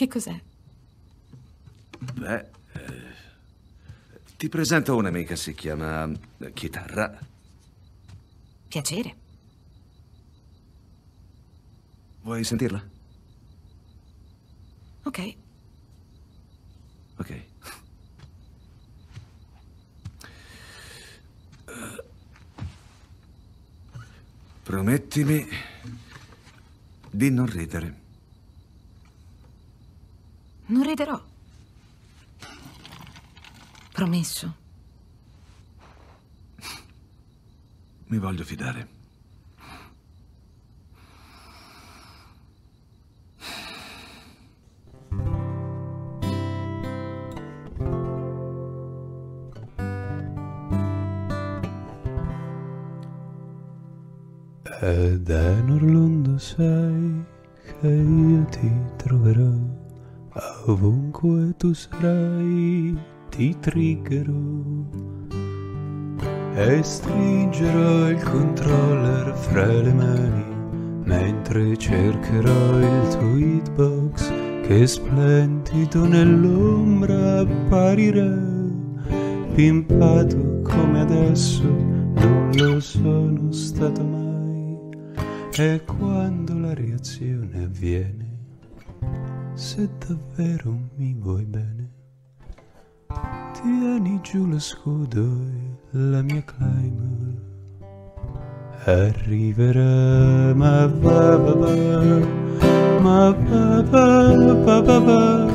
Che cos'è? Beh, eh, ti presento un'amica, si chiama eh, Chitarra. Piacere. Vuoi sentirla? Ok. Ok. Eh, promettimi di non ridere. Mi voglio fidare. Ed è in Orlando sai che io ti troverò ovunque tu sarai ti triggerò e stringerò il controller fra le mani mentre cercherò il tuo hitbox che splendido nell'ombra apparirà pimpato come adesso non lo sono stato mai e quando la reazione avviene se davvero mi vuoi bene tieni giù lo scudo la mia climber arriverà ma ba va va ma va va va va va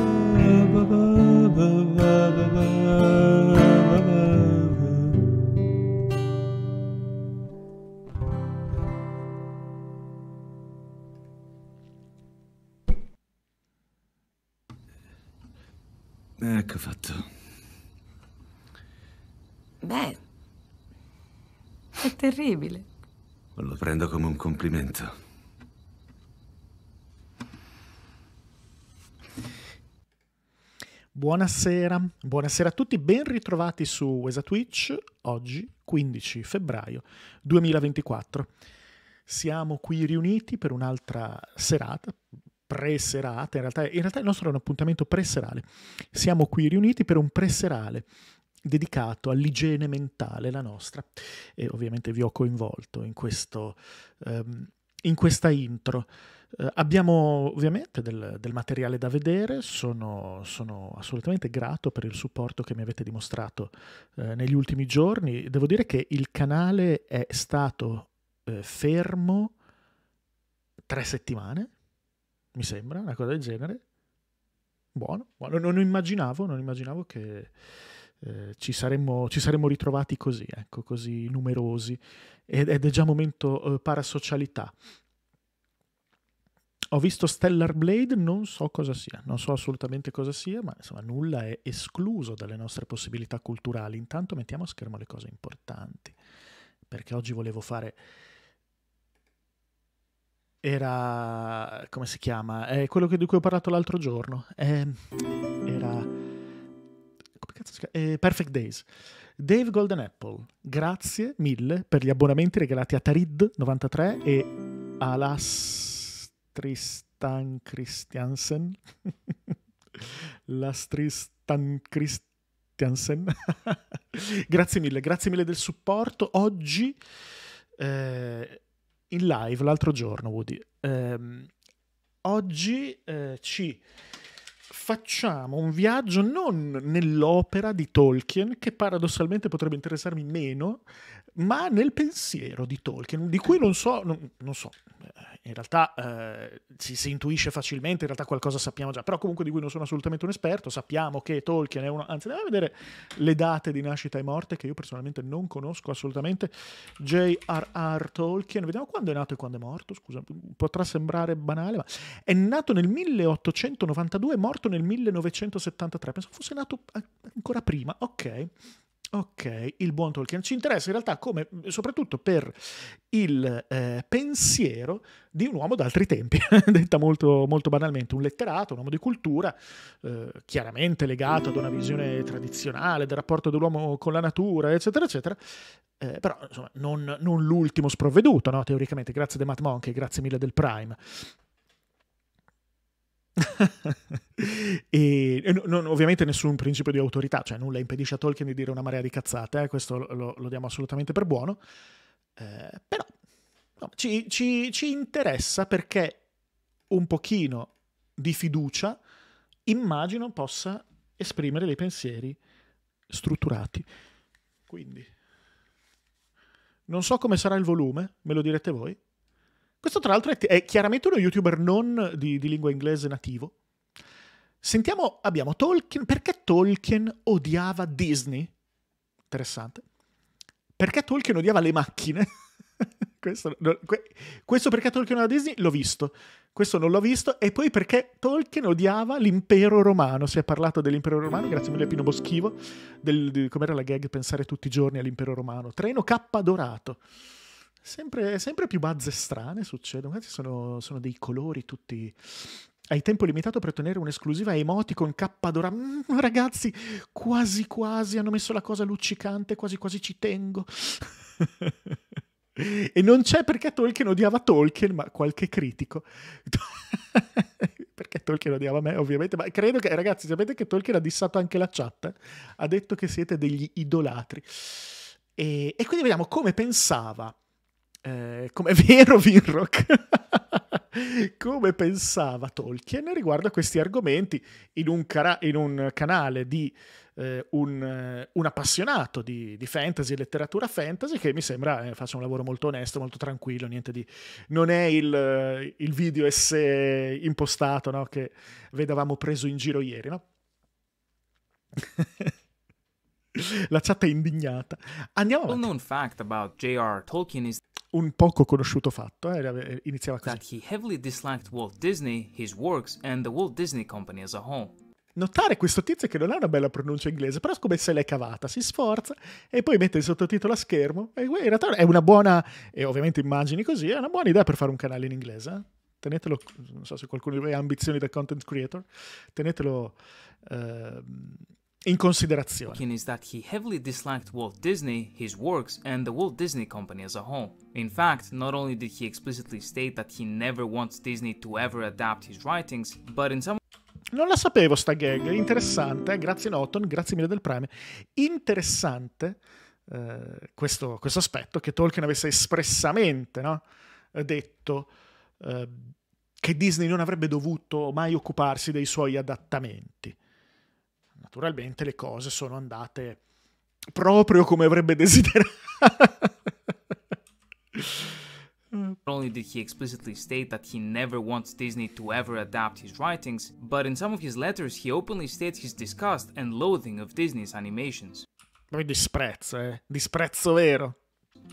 Ecco fatto. Beh, è terribile. Lo prendo come un complimento. Buonasera, buonasera a tutti, ben ritrovati su Wesa Twitch, oggi 15 febbraio 2024. Siamo qui riuniti per un'altra serata, pre-serata, in realtà, in realtà il nostro è un appuntamento pre-serale. Siamo qui riuniti per un pre-serale dedicato all'igiene mentale, la nostra, e ovviamente vi ho coinvolto in, questo, um, in questa intro. Uh, abbiamo ovviamente del, del, materiale da vedere, sono, sono, assolutamente grato per il supporto che mi avete dimostrato uh, negli ultimi giorni. Devo dire che il canale è stato uh, fermo tre settimane, mi sembra, una cosa del genere. Buono, buono. Non immaginavo, non immaginavo che eh, ci, saremmo, ci, saremmo, ritrovati così, ecco, così numerosi, ed, ed è già momento eh, parasocialità. Ho visto Stellar Blade, non so cosa sia, non so assolutamente cosa sia, ma insomma nulla è escluso dalle nostre possibilità culturali. Intanto mettiamo a schermo le cose importanti, perché oggi volevo fare... Era... come si chiama? È quello di cui ho parlato l'altro giorno. È... Ehm, eh, Perfect Days. Dave Golden Apple, grazie mille per gli abbonamenti regalati a Tarid93 e Tristan Christiansen. Tristan Christiansen. grazie mille, grazie mille del supporto. Oggi eh, in live, l'altro giorno, Woody. Eh, oggi eh, ci facciamo un viaggio non nell'opera di Tolkien, che paradossalmente potrebbe interessarmi meno, ma nel pensiero di Tolkien, di cui eh. non so, non, non so eh, in realtà eh, si, si, intuisce facilmente, in realtà qualcosa sappiamo già, però comunque di cui non sono assolutamente un esperto, sappiamo che Tolkien è uno, anzi andiamo a vedere le date di nascita e morte che io personalmente non conosco assolutamente, J.R.R. Tolkien, vediamo quando è nato e quando è morto, scusa, potrà sembrare banale, ma è nato nel 1892 e morto nel 1973, penso fosse nato ancora prima, ok. Ok, il buon Tolkien ci interessa in realtà come, soprattutto per il eh, pensiero di un uomo d'altri tempi, detta molto, molto, banalmente, un letterato, un uomo di cultura, eh, chiaramente legato ad una visione tradizionale del rapporto dell'uomo con la natura, eccetera, eccetera, eh, però insomma non, non l'ultimo sprovveduto, no? teoricamente, grazie a De Matt Monk e grazie mille del Prime. e no, no, ovviamente nessun principio di autorità, cioè nulla impedisce a Tolkien di dire una marea di cazzate, eh, questo lo, lo, diamo assolutamente per buono, eh, però no, ci, ci, ci interessa perché un pochino di fiducia immagino possa esprimere dei pensieri strutturati. Quindi, non so come sarà il volume, me lo direte voi, questo tra l'altro è, è chiaramente uno youtuber non di, di lingua inglese nativo. Sentiamo, abbiamo Tolkien. Perché Tolkien odiava Disney? Interessante. Perché Tolkien odiava le macchine? questo, no, que, questo, perché Tolkien odiava Disney l'ho visto. Questo non l'ho visto. E poi perché Tolkien odiava l'impero romano. Si è parlato dell'impero romano, grazie mille Pino Boschivo. Del, di, com'era la gag pensare tutti i giorni all'impero romano. Treno K dorato. Sempre, sempre, più bazze strane succedono. Questi sono, sono, dei colori tutti. Hai tempo limitato per ottenere un'esclusiva emoticon K d'ora. Mm, ragazzi, quasi quasi hanno messo la cosa luccicante, quasi quasi ci tengo. e non c'è perché Tolkien odiava Tolkien, ma qualche critico. perché Tolkien odiava me, ovviamente, ma credo che, ragazzi, sapete che Tolkien ha dissato anche la chat? Eh? Ha detto che siete degli idolatri. E, e quindi vediamo come pensava eh, come è vero Vinrock, come pensava Tolkien riguardo a questi argomenti in un, cara- in un canale di eh, un, eh, un, appassionato di, di fantasy e letteratura fantasy che mi sembra eh, faccia un lavoro molto onesto, molto tranquillo, niente di... non è il, eh, il video esse impostato no? che vedevamo preso in giro ieri, no? La chat è indignata. Andiamo avanti. Well known fact about J.R. Tolkien is un poco conosciuto fatto. Eh, eh, iniziava così. That he heavily disliked Walt Disney, his works and the Walt Disney Company as a whole. Notare questo tizio che non ha una bella pronuncia inglese, però come se l'è cavata, si sforza e poi mette il sottotitolo a schermo. E in realtà è una buona, e ovviamente immagini così, è una buona idea per fare un canale in inglese. Eh. Tenetelo, non so se qualcuno di voi ha ambizioni da content creator, tenetelo... Uh, in considerazione. is that he heavily disliked Walt Disney, his works, and the Walt Disney Company as a whole. In fact, not only did he explicitly state that he never wants Disney to ever adapt his writings, but in some non la sapevo sta gag, interessante, grazie Norton, grazie mille del Prime. Interessante eh, questo, questo, aspetto che Tolkien avesse espressamente no? detto eh, che Disney non avrebbe dovuto mai occuparsi dei suoi adattamenti. Naturalmente le cose sono andate proprio come avrebbe desiderato. Not only did he explicitly state that he never wants Disney to ever adapt his writings, but in some of his letters he openly states his disgust and loathing of Disney's animations. Poi disprezzo, eh? Disprezzo vero.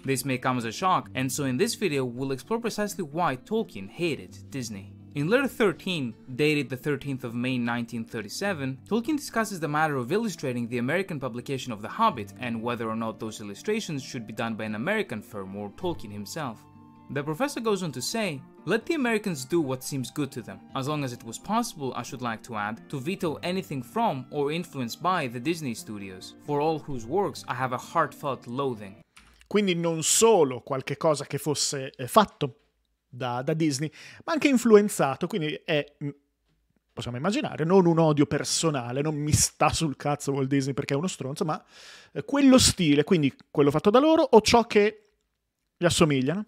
This may come as a shock, and so in this video we'll explore precisely why Tolkien hated Disney. In Letter 13, dated the 13th of May 1937, Tolkien discusses the matter of illustrating the American publication of The Hobbit and whether or not those illustrations should be done by an American firm or Tolkien himself. The professor goes on to say, let the Americans do what seems good to them, as long as it was possible, I should like to add, to veto anything from or influenced by the Disney studios, for all whose works I have a heartfelt loathing. Quindi non solo qualche cosa che fosse eh, fatto da, da Disney, ma anche influenzato, quindi è mm, possiamo immaginare, non un odio personale, non mi sta sul cazzo Walt Disney perché è uno stronzo, ma eh, quello stile, quindi quello fatto da loro o ciò che gli assomigliano.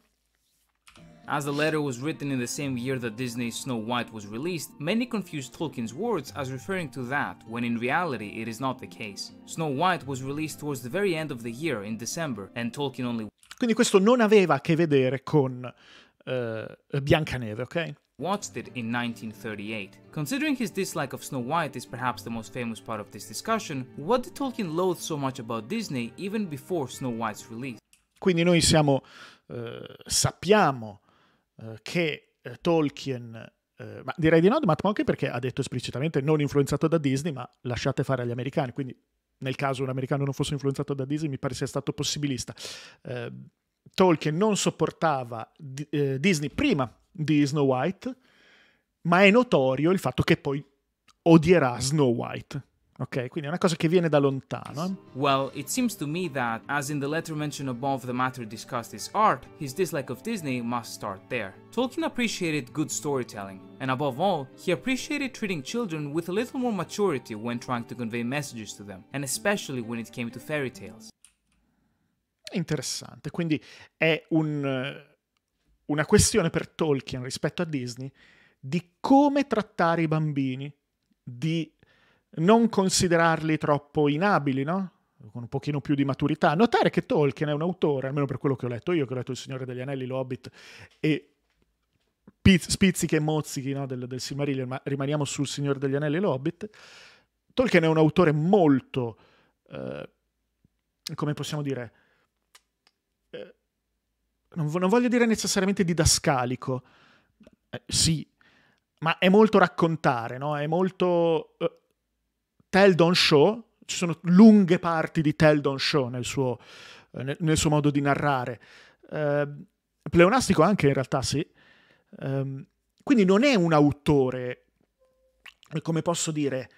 As the letter was written in the same year that Disney's Snow White was released, many confuse Tolkien's words as referring to that, when in reality it is not the case. Snow White was released towards the very end of the year, in December, and Tolkien only... Quindi questo non aveva a che vedere con uh, biancaneve, ok? Watched it in 1938. Considering his dislike of Snow White is perhaps the most famous part of this discussion, what did Tolkien loathe so much about Disney even before Snow White's release? Quindi noi siamo, uh, sappiamo uh, che Tolkien, ma direi di no, ma anche perché ha detto esplicitamente non influenzato da Disney, ma lasciate fare agli americani, quindi nel caso un americano non fosse influenzato da Disney, mi pare sia stato possibilista. Eh, Tolkien non sopportava eh, Disney prima di Snow White, ma è notorio il fatto che poi odierà Snow White. Ok, quindi è una cosa che viene da lontano. Eh. Well, it seems to me that, as in the letter mentioned above, the matter discussed is art, his dislike of Disney must start there. Tolkien appreciated good storytelling, and above all, he appreciated treating children with a little more maturity when trying to convey messages to them, and especially when it came to fairy tales interessante, quindi è un, eh, una questione per Tolkien rispetto a Disney di come trattare i bambini, di non considerarli troppo inabili, no? con un pochino più di maturità. Notare che Tolkien è un autore, almeno per quello che ho letto io, che ho letto Il Signore degli Anelli, L'Hobbit e piz- spizzichi e mozzichi no, del, del Silmarillion, ma rimaniamo sul Signore degli Anelli e L'Hobbit. Tolkien è un autore molto, eh, come possiamo dire, non, non voglio dire necessariamente didascalico, eh, sì, ma è molto raccontare, no? È molto uh, Tell don't Show, ci sono lunghe parti di Tell don't Show nel suo, uh, nel, nel suo modo di narrare. Uh, pleonastico anche in realtà, sì. Um, quindi non è un autore, come posso dire...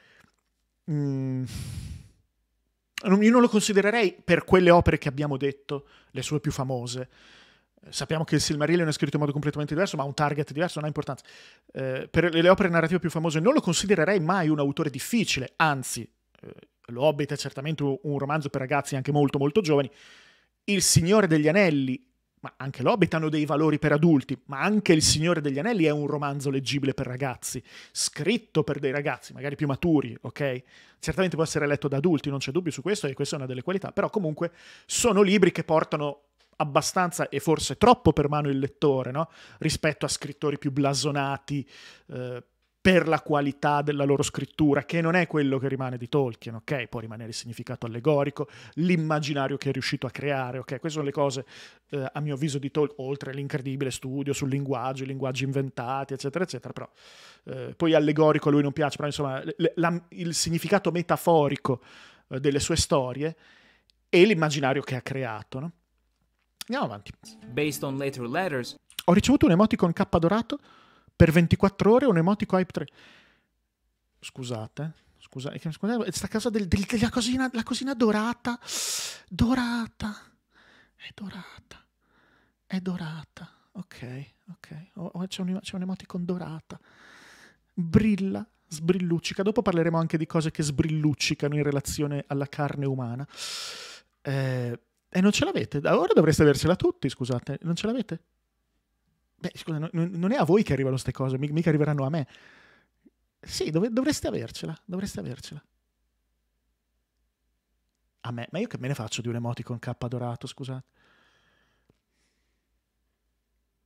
Mm, io non lo considererei per quelle opere che abbiamo detto, le sue più famose, sappiamo che il Silmarillion è scritto in modo completamente diverso, ma ha un target diverso, non ha importanza. Eh, per le opere narrative più famose non lo considererei mai un autore difficile, anzi, eh, L'Hobbit è certamente un romanzo per ragazzi anche molto molto giovani. Il Signore degli Anelli, ma anche L'Hobbit hanno dei valori per adulti, ma anche Il Signore degli Anelli è un romanzo leggibile per ragazzi, scritto per dei ragazzi, magari più maturi, ok? Certamente può essere letto da adulti, non c'è dubbio su questo e questa è una delle qualità, però comunque sono libri che portano abbastanza e forse troppo per mano il lettore, no? rispetto a scrittori più blasonati eh, per la qualità della loro scrittura, che non è quello che rimane di Tolkien, ok? Può rimanere il significato allegorico, l'immaginario che è riuscito a creare, ok? Queste sono le cose, eh, a mio avviso, di Tolkien, oltre all'incredibile studio sul linguaggio, i linguaggi inventati, eccetera, eccetera, però eh, poi allegorico a lui non piace, però insomma le, la, il significato metaforico eh, delle sue storie e l'immaginario che ha creato, no? Andiamo avanti. Based on later letters. Ho ricevuto un emoticon K dorato per 24 ore un emoticon Hype 3. Scusate. Scusate, scusate eh, sta cosa del, del, della cosina, la cosina dorata. Dorata. È dorata. È dorata. Ok, ok. Oh, c'è, un, c'è un emoticon dorata. Brilla, sbrilluccica. Dopo parleremo anche di cose che sbrilluccicano in relazione alla carne umana. Eh, e eh, non ce l'avete? Da ora dovreste avercela tutti, scusate. Non ce l'avete? Beh, scusa, non è a voi che arrivano queste cose, mica arriveranno a me. Sì, dov- dovreste avercela, dovreste avercela. A me, ma io che me ne faccio di un emoticon K dorato, scusate.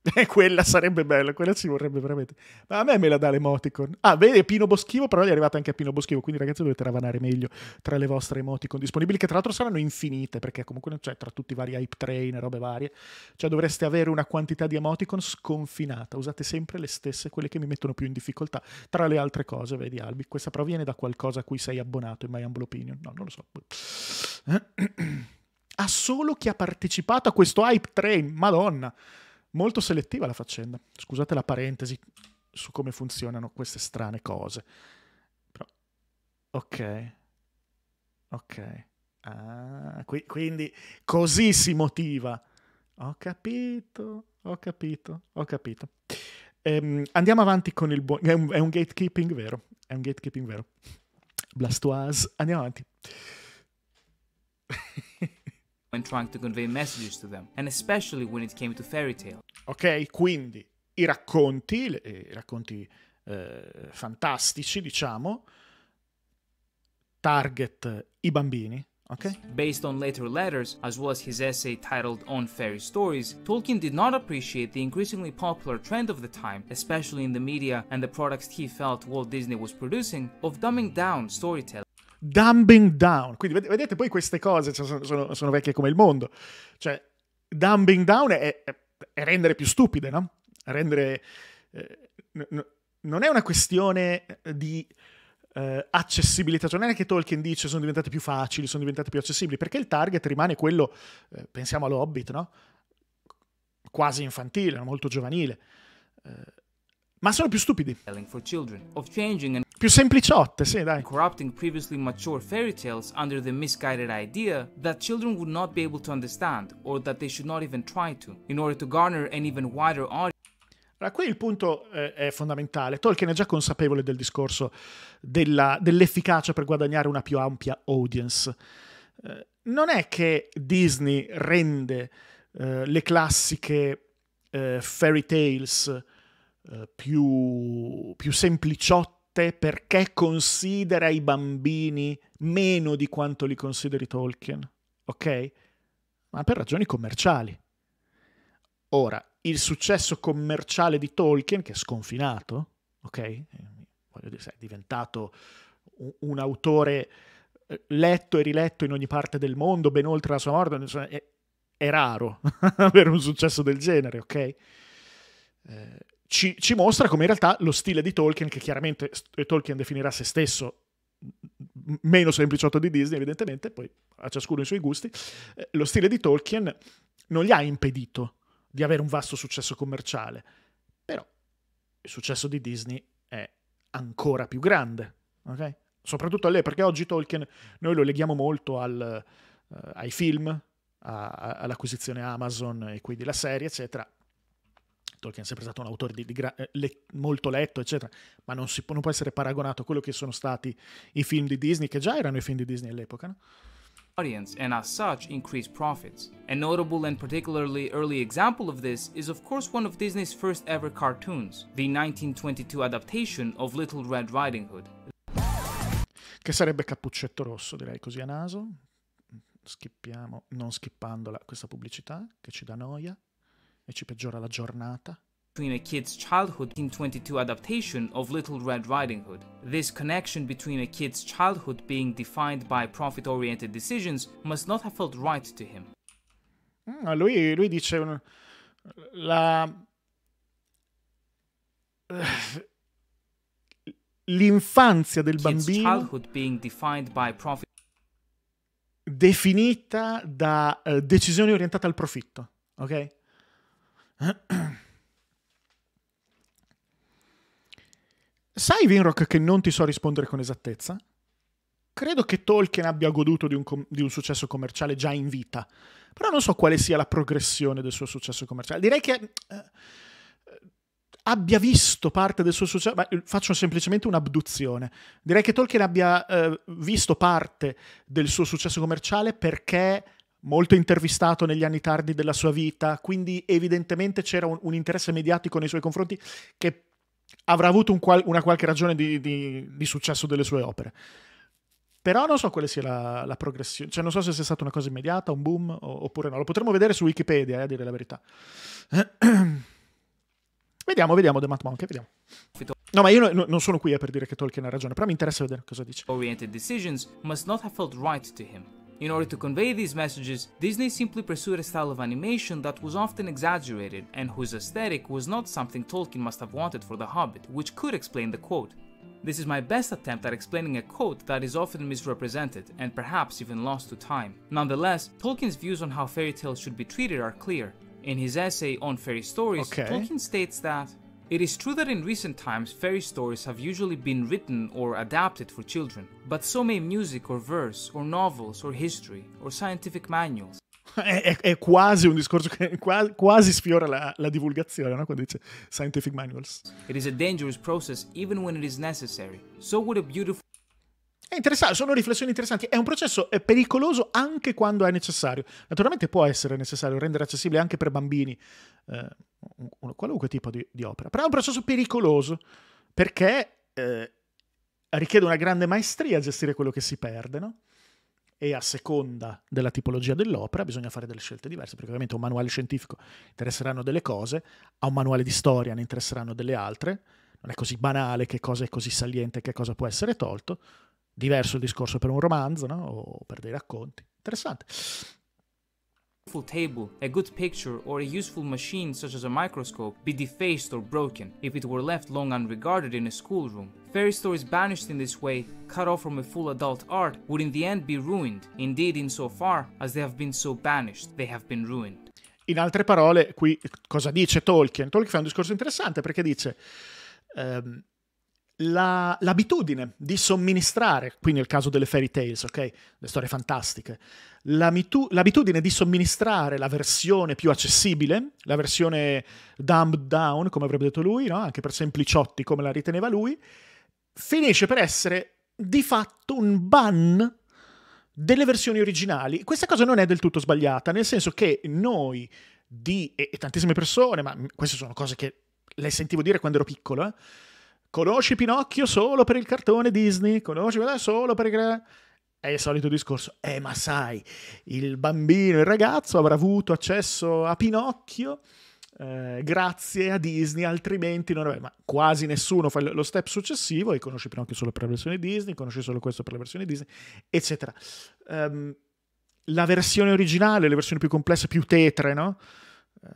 Eh, quella sarebbe bella, quella si vorrebbe veramente. Ma a me me la dà l'emoticon. Ah, vedi, Pino Boschivo, però gli è arrivata anche a Pino Boschivo, quindi ragazzi dovete ravanare meglio tra le vostre emoticon disponibili, che tra l'altro saranno infinite, perché comunque non c'è tra tutti i vari hype train, e robe varie, cioè dovreste avere una quantità di emoticon sconfinata. Usate sempre le stesse, quelle che mi mettono più in difficoltà. Tra le altre cose, vedi Albi, questa però viene da qualcosa a cui sei abbonato in My Humble Opinion. No, non lo so. Ah, solo chi ha partecipato a questo hype train, madonna molto selettiva la faccenda. Scusate la parentesi su come funzionano queste strane cose. Però... Ok. Ok. Ah, qui, quindi così si motiva. Ho capito, ho capito, ho capito. Ehm, andiamo avanti con il buon... È un, è un gatekeeping vero, è un gatekeeping vero. Blastoise, andiamo avanti. when trying to convey messages to them, and especially when it came to fairy tale. Ok, quindi i racconti, eh, i racconti eh, fantastici, diciamo, target i bambini, Okay. Based on later letters, as well as his essay titled On Fairy Stories, Tolkien did not appreciate the increasingly popular trend of the time, especially in the media and the products he felt Walt Disney was producing, of dumbing down storytelling. Dumbing Down. Quindi vedete poi queste cose cioè, sono, sono, sono vecchie come il mondo. Cioè, dumbing down è, è rendere più stupide, no? Rendere... Eh, n- non è una questione eh, di eh, accessibilità, cioè non è che Tolkien dice sono diventate più facili, sono diventate più accessibili, perché il target rimane quello, eh, pensiamo all'Hobbit, no? Quasi infantile, molto giovanile. Eh, ma sono più stupidi più sempliciotte, sì, dai. Corrupting previously mature fairy tales under the misguided idea that children would not be able to understand or that they should not even try to in order to garner an even wider audience. Allora, qui il punto eh, è fondamentale. Tolkien è già consapevole del discorso della, dell'efficacia per guadagnare una più ampia audience. Eh, non è che Disney rende eh, le classiche eh, fairy tales eh, più, più sempliciotte parte perché considera i bambini meno di quanto li consideri Tolkien, ok? Ma per ragioni commerciali. Ora, il successo commerciale di Tolkien, che è sconfinato, ok? Eh, voglio dire, è diventato un, autore eh, letto e riletto in ogni parte del mondo, ben oltre la sua morte, insomma, è, è raro avere un successo del genere, ok? Eh, ci, ci mostra come in realtà lo stile di Tolkien, che chiaramente eh, Tolkien definirà se stesso meno sempliciotto di Disney, evidentemente, poi a ciascuno i suoi gusti, eh, lo stile di Tolkien non gli ha impedito di avere un vasto successo commerciale, però il successo di Disney è ancora più grande, ok? soprattutto a lei, perché oggi Tolkien noi lo leghiamo molto al, uh, ai film, a, a, all'acquisizione Amazon e quindi la serie, eccetera, Tolkien è sempre stato un autore di, di gra- eh, le- molto letto, eccetera, ma non, può, non può essere paragonato a quello che sono stati i film di Disney, che già erano i film di Disney all'epoca, no? audience and as such increase profits. A notable and particularly early example of this is of course one of Disney's first ever cartoons, the 1922 adaptation of Little Red Riding Hood. Che sarebbe Cappuccetto Rosso, direi così a naso. Schippiamo, non schippandola, questa pubblicità che ci dà noia e ci peggiora la giornata? between a kid's childhood 1922 adaptation of Little Red Riding Hood. This connection between a kid's childhood being defined by profit-oriented decisions must not have felt right to him. Mm, lui, lui, dice un, mm, la... l'infanzia del bambino childhood being defined by profit definita da uh, decisioni orientate al profitto, ok? Sai, Vinrock, che non ti so rispondere con esattezza? Credo che Tolkien abbia goduto di un, com- di un, successo commerciale già in vita, però non so quale sia la progressione del suo successo commerciale. Direi che eh, abbia visto parte del suo successo, eh, faccio semplicemente un'abduzione. Direi che Tolkien abbia eh, visto parte del suo successo commerciale perché molto intervistato negli anni tardi della sua vita, quindi evidentemente c'era un, un interesse mediatico nei suoi confronti che avrà avuto un qual, una qualche ragione di, di, di, successo delle sue opere. Però non so quale sia la, la, progressione, cioè non so se sia stata una cosa immediata, un boom o, oppure no, lo potremmo vedere su Wikipedia, eh, a dire la verità. vediamo, vediamo The Matt Monk, vediamo. No, ma io no, non sono qui eh, per dire che Tolkien ha ragione, però mi interessa vedere cosa dice. Oriented decisions must not have felt right to him. In order to convey these messages, Disney simply pursued a style of animation that was often exaggerated and whose aesthetic was not something Tolkien must have wanted for The Hobbit, which could explain the quote. This is my best attempt at explaining a quote that is often misrepresented and perhaps even lost to time. Nonetheless, Tolkien's views on how fairy tales should be treated are clear. In his essay on fairy stories, okay. Tolkien states that it is true that in recent times fairy stories have usually been written or adapted for children, but so may music or verse or novels or history or scientific manuals. È, è, è quasi un discorso che quasi, quasi sfiora la, la divulgazione, no? quando dice scientific manuals. It is a dangerous process even when it is necessary. So would a beautiful È interessante, sono riflessioni interessanti. È un processo pericoloso anche quando è necessario. Naturalmente può essere necessario rendere accessibile anche per bambini eh, un, qualunque tipo di, di, opera, però è un processo pericoloso perché eh, richiede una grande maestria a gestire quello che si perde, no? e a seconda della tipologia dell'opera bisogna fare delle scelte diverse, perché ovviamente a un manuale scientifico interesseranno delle cose, a un manuale di storia ne interesseranno delle altre, non è così banale che cosa è così saliente che cosa può essere tolto, diverso il discorso per un romanzo no? o per dei racconti. Interessante. useful table, a good picture, or a useful machine such as a microscope be defaced or broken if it were left long unregarded in a schoolroom. Fairy stories banished in this way, cut off from a full adult art, would in the end be ruined. Indeed, insofar as they have been so banished, they have been ruined. In altre parole, qui cosa dice Tolkien? Tolkien fa un discorso interessante perché dice. Um, la, l'abitudine di somministrare, qui nel caso delle fairy tales, ok? Le storie fantastiche, l'abitu- l'abitudine di somministrare la versione più accessibile, la versione dumbed down, come avrebbe detto lui, no? anche per sempliciotti come la riteneva lui, finisce per essere di fatto un ban delle versioni originali. Questa cosa non è del tutto sbagliata, nel senso che noi di, e, e tantissime persone, ma queste sono cose che le sentivo dire quando ero piccolo, eh, Conosci Pinocchio solo per il cartone Disney, conosci solo perché... È il solito discorso, eh ma sai, il bambino, il ragazzo avrà avuto accesso a Pinocchio eh, grazie a Disney, altrimenti non avrebbe... Ma quasi nessuno fa lo step successivo e conosce Pinocchio solo per la versione Disney, conosce solo questo per la versione Disney, eccetera. Um, la versione originale, le versioni più complesse, più tetre, no? Eh,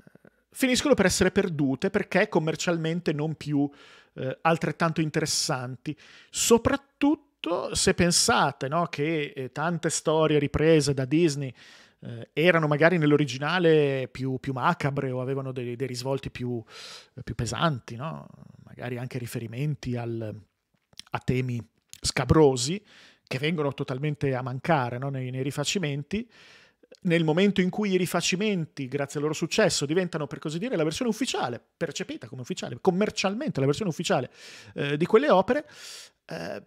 finiscono per essere perdute perché commercialmente non più eh, altrettanto interessanti, soprattutto se pensate no, che eh, tante storie riprese da Disney eh, erano magari nell'originale più, più, macabre o avevano dei, dei risvolti più, eh, più pesanti, no? magari anche riferimenti al, a temi scabrosi che vengono totalmente a mancare no? nei, nei rifacimenti nel momento in cui i rifacimenti, grazie al loro successo, diventano per così dire la versione ufficiale, percepita come ufficiale, commercialmente la versione ufficiale eh, di quelle opere, eh,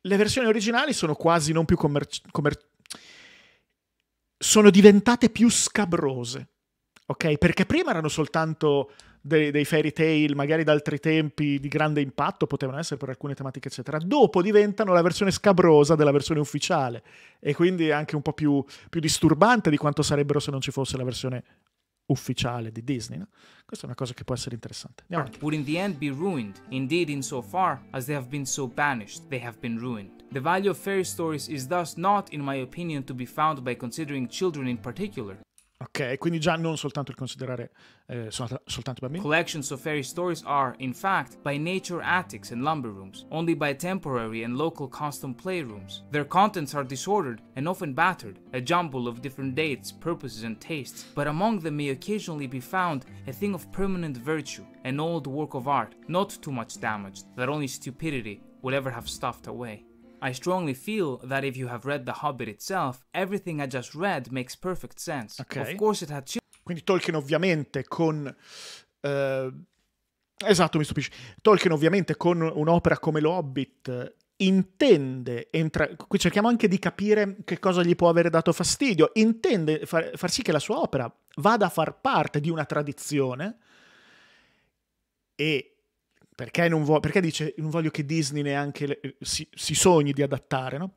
le versioni originali sono quasi non più commerciali. Commer- sono diventate più scabrose, ok? Perché prima erano soltanto dei, dei, fairy tale, magari da altri tempi di grande impatto, potevano essere per alcune tematiche, eccetera. Dopo diventano la versione scabrosa della versione ufficiale e quindi anche un po' più, più disturbante di quanto sarebbero se non ci fosse la versione ufficiale di Disney. No? Questa è una cosa che può essere interessante. Andiamo Would in the end be ruined? Indeed, insofar as they have been so banished, they have been ruined. The value of fairy stories is thus not, in my opinion, to be found by considering children in particular, Ok, quindi già non soltanto il considerare eh, soltanto bambini. Collections of fairy stories are, in fact, by nature attics and lumber rooms, only by temporary and local custom playrooms. Their contents are disordered and often battered, a jumble of different dates, purposes, and tastes, but among them may occasionally be found a thing of permanent virtue, an old work of art, not too much damaged, that only stupidity would ever have stuffed away. I strongly feel that if you have read The Hobbit itself, everything I just read makes perfect sense. Okay. Of course it had Quindi Tolkien ovviamente con uh, Esatto, mi stupisce. Tolkien ovviamente con un'opera come Lo Hobbit eh, intende, entra- qui cerchiamo anche di capire che cosa gli può aver dato fastidio, intende far, far sì che la sua opera vada a far parte di una tradizione e perché, non vo- perché dice non voglio che Disney neanche le- eh, si-, si sogni di adattare, no?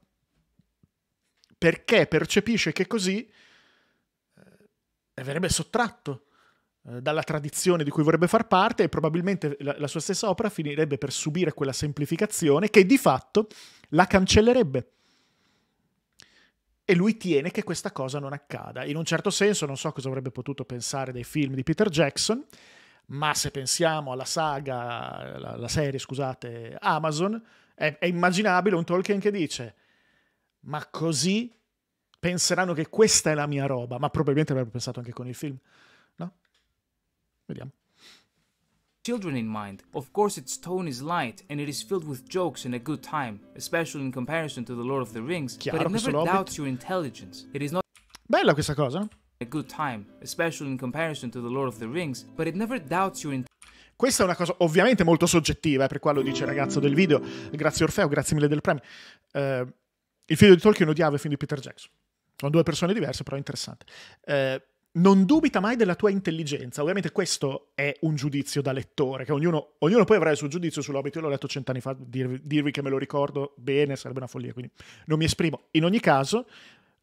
Perché percepisce che così eh, verrebbe sottratto eh, dalla tradizione di cui vorrebbe far parte e probabilmente la, la sua stessa opera finirebbe per subire quella semplificazione che di fatto la cancellerebbe e lui tiene che questa cosa non accada. In un certo senso non so cosa avrebbe potuto pensare dei film di Peter Jackson, ma se pensiamo alla saga, alla serie, scusate, Amazon, è, è immaginabile un Tolkien che dice, ma così penseranno che questa è la mia roba, ma probabilmente avrebbe pensato anche con il film, no? Vediamo. children in mind. Of course, its tone is light and it is filled with jokes and a good time, especially in comparison to The Lord of the Rings, Chiaro, but it never doubts your intelligence. It is not Bella questa cosa. no? a good time, especially in comparison to The Lord of the Rings, but it never doubts your questa è una cosa ovviamente molto soggettiva, eh, per quello dice il ragazzo del video, grazie Orfeo, grazie mille del premio. Eh, il figlio di Tolkien odiava il film di Peter Jackson. Sono due persone diverse, però interessante. Eh, non dubita mai della tua intelligenza. Ovviamente questo è un giudizio da lettore, che ognuno, ognuno poi avrà il suo giudizio sull'Hobbit. Io l'ho letto cent'anni fa, dirvi, dirvi che me lo ricordo bene sarebbe una follia, quindi non mi esprimo. In ogni caso,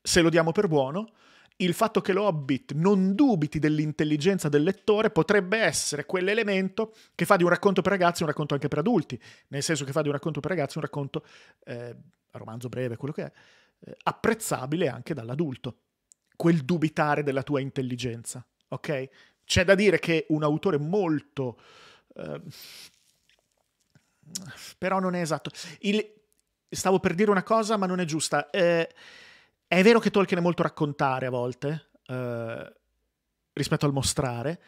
se lo diamo per buono, il fatto che l'Hobbit non dubiti dell'intelligenza del lettore potrebbe essere quell'elemento che fa di un racconto per ragazzi un racconto anche per adulti, nel senso che fa di un racconto per ragazzi un racconto, eh, romanzo breve, quello che è, eh, apprezzabile anche dall'adulto. Quel dubitare della tua intelligenza, ok? C'è da dire che un autore molto... Eh, però non è esatto. Il, stavo per dire una cosa, ma non è giusta. Eh, è vero che Tolkien è molto raccontare a volte, eh, rispetto al mostrare,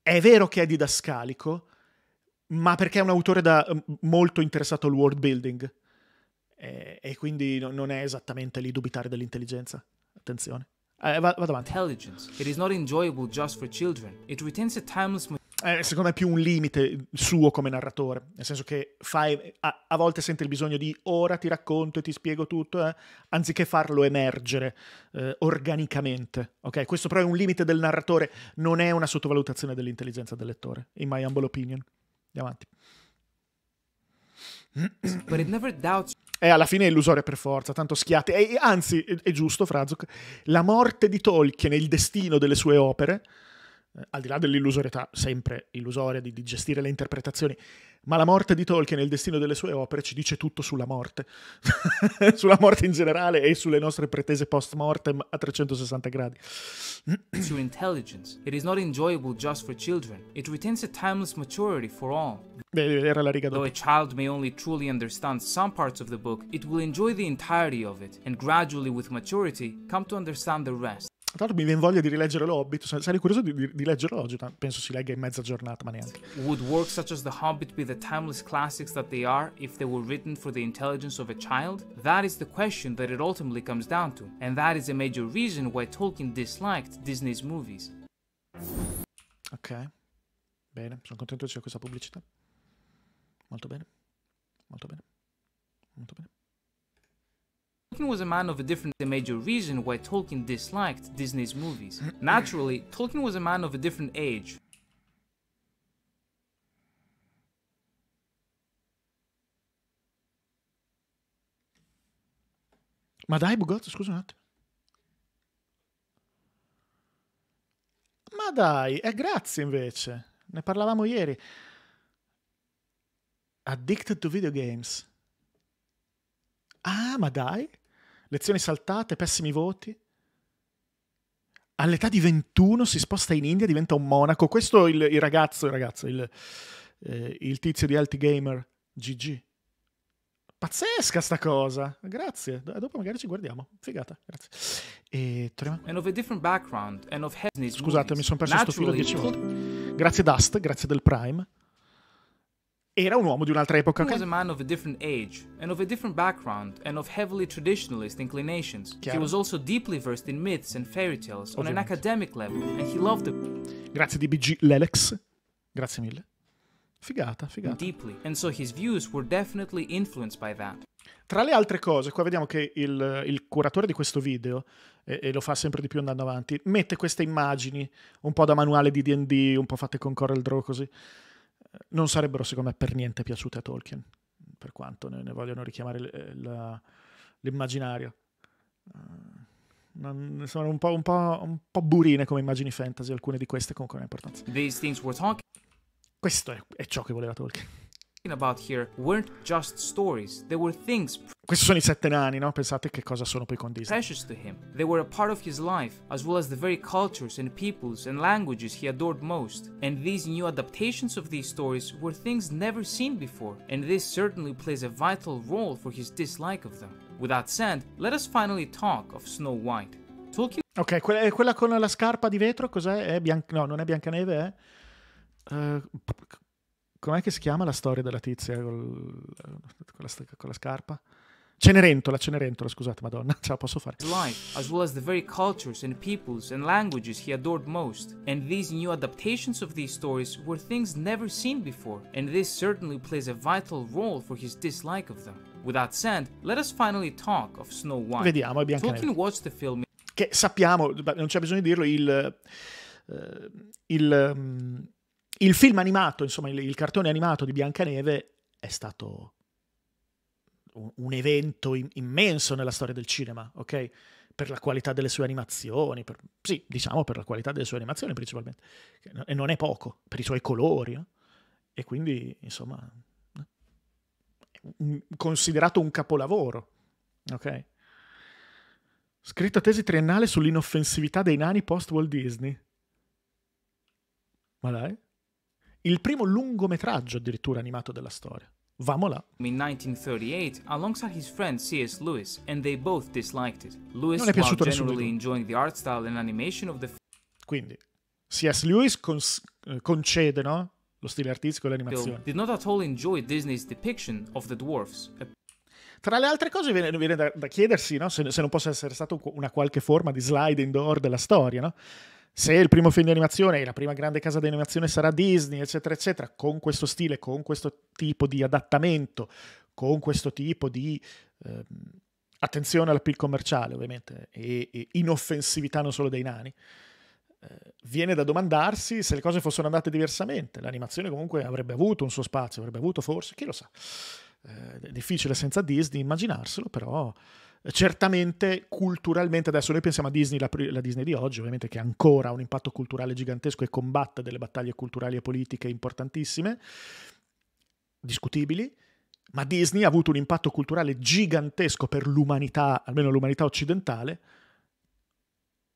è vero che è didascalico, ma perché è un autore da, molto interessato al world building e, e quindi no, non è esattamente lì dubitare dell'intelligenza. Attenzione. Eh, vado avanti. Intelligence. It is not enjoyable just for children. It retains a timeless eh, secondo me è più un limite suo come narratore, nel senso che fai, a, a, volte sente il bisogno di ora ti racconto e ti spiego tutto, eh, anziché farlo emergere eh, organicamente. Okay? Questo però è un limite del narratore, non è una sottovalutazione dell'intelligenza del lettore, in my humble opinion. Andiamo avanti. E eh, alla fine è illusoria per forza, tanto schiate. E, anzi, è, è giusto, Frazok, la morte di Tolkien e il destino delle sue opere eh, al di là dell'illusorietà sempre illusoria di, di, gestire le interpretazioni, ma la morte di Tolkien e il destino delle sue opere ci dice tutto sulla morte, sulla morte in generale e sulle nostre pretese post mortem a 360 gradi. Through intelligence, it is not enjoyable just for children. It retains a timeless maturity for all. Era la riga dopo. Though a child may only truly understand some parts of the book, it will enjoy the entirety of it and gradually with maturity come to understand the rest. Tra l'altro mi viene voglia di rileggere l'Hobbit, sarei curioso di, di, di leggerlo oggi, penso si legga in mezza giornata, ma neanche. Would works such as The Hobbit be the timeless classics that they are if they were written for the intelligence of a child? That is the question that it ultimately comes down to, and that is a major reason why Tolkien disliked Disney's movies. Ok, bene, sono contento che c'è questa pubblicità. Molto bene, molto bene, molto bene. Tolkien was a man of a different the major reason why Tolkien disliked Disney's movies. Naturally, Tolkien was a man of a different age. Maar daar begot, scusate. Ma dai, è eh, grazie invece. Ne parlavamo ieri. Addicted to video games. Ah, ma dai. lezioni saltate, pessimi voti. All'età di 21 si sposta in India, diventa un monaco. Questo il, il ragazzo, il, ragazzo il, eh, il tizio di Healthy Gamer, GG. Pazzesca sta cosa. Grazie. Dopo magari ci guardiamo. Figata. Grazie. E torniamo. Scusate, mi sono perso questo filo 10 volte. Grazie Dust, grazie del Prime era un uomo di un'altra epoca. He was a man of a different age and of a different background and of heavily traditionalist inclinations. Chiaro. He was also deeply versed in myths and fairy tales Ovviamente. on an academic level and he loved them. Grazie DBG Lelex. Grazie mille. Figata, figata. Deeply. And so his views were definitely influenced by that. Tra le altre cose, qua vediamo che il, il curatore di questo video, e, e, lo fa sempre di più andando avanti, mette queste immagini un po' da manuale di DD, un po' fatte con Corel Draw così non sarebbero secondo me per niente piaciute a Tolkien, per quanto ne, ne vogliono richiamare l- eh, l- l'immaginario. Eh, non, sono un po', un, po', un po', burine come immagini fantasy, alcune di queste comunque non ha importanza. Questo è, è ciò che voleva Tolkien. about here weren't just stories, they were things Questi sono i sette nani, no? Pensate che cosa sono poi con Disney. Precious to him. They were a part of his life, as well as the very cultures and peoples and languages he adored most. And these new adaptations of these stories were things never seen before, and this certainly plays a vital role for his dislike of them. With that said, let us finally talk of Snow White. Tolkien Ok, quella, eh, quella, con la scarpa di vetro cos'è? no, non è Biancaneve, Eh? Uh, com'è che si chiama la storia della tizia col, eh, con, la, con, la, scarpa? Cenerentola, Cenerentola, scusate, madonna, ce la posso fare. Life, as well as the very cultures and peoples and languages he adored most. And these new adaptations of these stories were things never seen before, and this certainly plays a vital role for his dislike of them. With that said, let us finally talk of Snow White. Vediamo, è Tolkien watched the film... Che sappiamo, non c'è bisogno di dirlo, il... Uh, il um, il film animato, insomma, il, il cartone animato di Biancaneve è stato un, un evento in, immenso nella storia del cinema, ok? Per la qualità delle sue animazioni, per, sì, diciamo per la qualità delle sue animazioni principalmente, e non è poco, per i suoi colori, no? Eh? e quindi, insomma, eh, considerato un capolavoro, ok? Scritta tesi triennale sull'inoffensività dei nani post Walt Disney. Ma dai il primo lungometraggio addirittura animato della storia. Vamo là. In 1938, C.S. Lewis, and both Lewis non è piaciuto generally enjoying the Quindi C.S. Lewis cons- eh, concede, no? Lo stile artistico e l'animazione. Did not at all Tra le altre cose viene, viene da, da, chiedersi, no? se, se, non possa essere stata una qualche forma di sliding door della storia, no? se il primo film di animazione e la prima grande casa di animazione sarà Disney, eccetera, eccetera, con questo stile, con questo tipo di adattamento, con questo tipo di eh, attenzione all'appeal commerciale, ovviamente, e, e, inoffensività non solo dei nani, eh, viene da domandarsi se le cose fossero andate diversamente. L'animazione comunque avrebbe avuto un suo spazio, avrebbe avuto forse, chi lo sa. Eh, è difficile senza Disney immaginarselo, però certamente culturalmente, adesso noi pensiamo a Disney, la, la, Disney di oggi, ovviamente che ancora ha un impatto culturale gigantesco e combatte delle battaglie culturali e politiche importantissime, discutibili, ma Disney ha avuto un impatto culturale gigantesco per l'umanità, almeno l'umanità occidentale,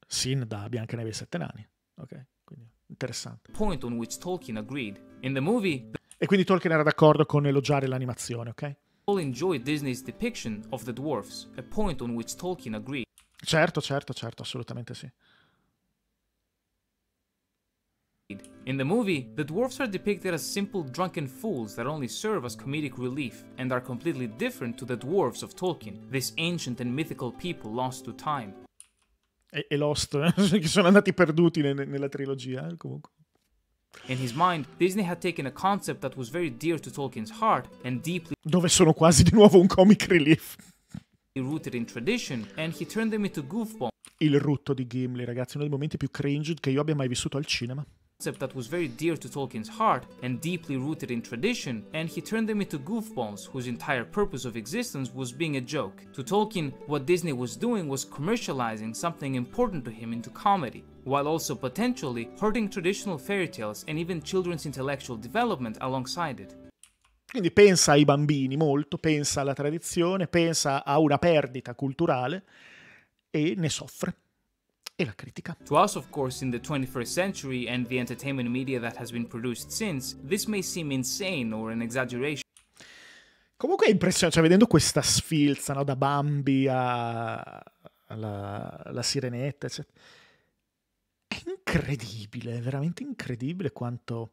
sin da Biancaneve e Sette Nani. Ok, quindi interessante. Point on which Tolkien agreed. In the movie... E quindi Tolkien era d'accordo con elogiare l'animazione, ok? all enjoyed Disney's depiction of the dwarfs, a point on which Tolkien agreed. Certo, certo, certo, assolutamente sì. In the movie, the dwarfs are depicted as simple drunken fools that only serve as comedic relief and are completely different to the dwarfs of Tolkien, this ancient and mythical people lost to time. E, e lost, eh? che sono andati perduti ne nella trilogia, eh, comunque. In his mind, Disney had taken a concept that was very dear to Tolkien's heart and deeply Dove sono quasi di nuovo un comic relief. rooted in tradition and he turned them into goofballs. Il rutto di Gimli, ragazzi, uno dei momenti più cringe che io abbia mai vissuto al cinema. concept that was very dear to Tolkien's heart and deeply rooted in tradition, and he turned them into goofballs whose entire purpose of existence was being a joke. To Tolkien, what Disney was doing was commercializing something important to him into comedy, while also potentially hurting traditional fairy tales and even children's intellectual development alongside it. Quindi pensa ai bambini molto, pensa alla tradizione, pensa a una perdita culturale e ne soffre. e la critica. To us, of course, in the 21st century and the entertainment media that has been produced since, this may seem insane or an exaggeration. Comunque è impressionante, cioè vedendo questa sfilza no, da Bambi alla, la sirenetta, eccetera. È incredibile, è veramente incredibile quanto...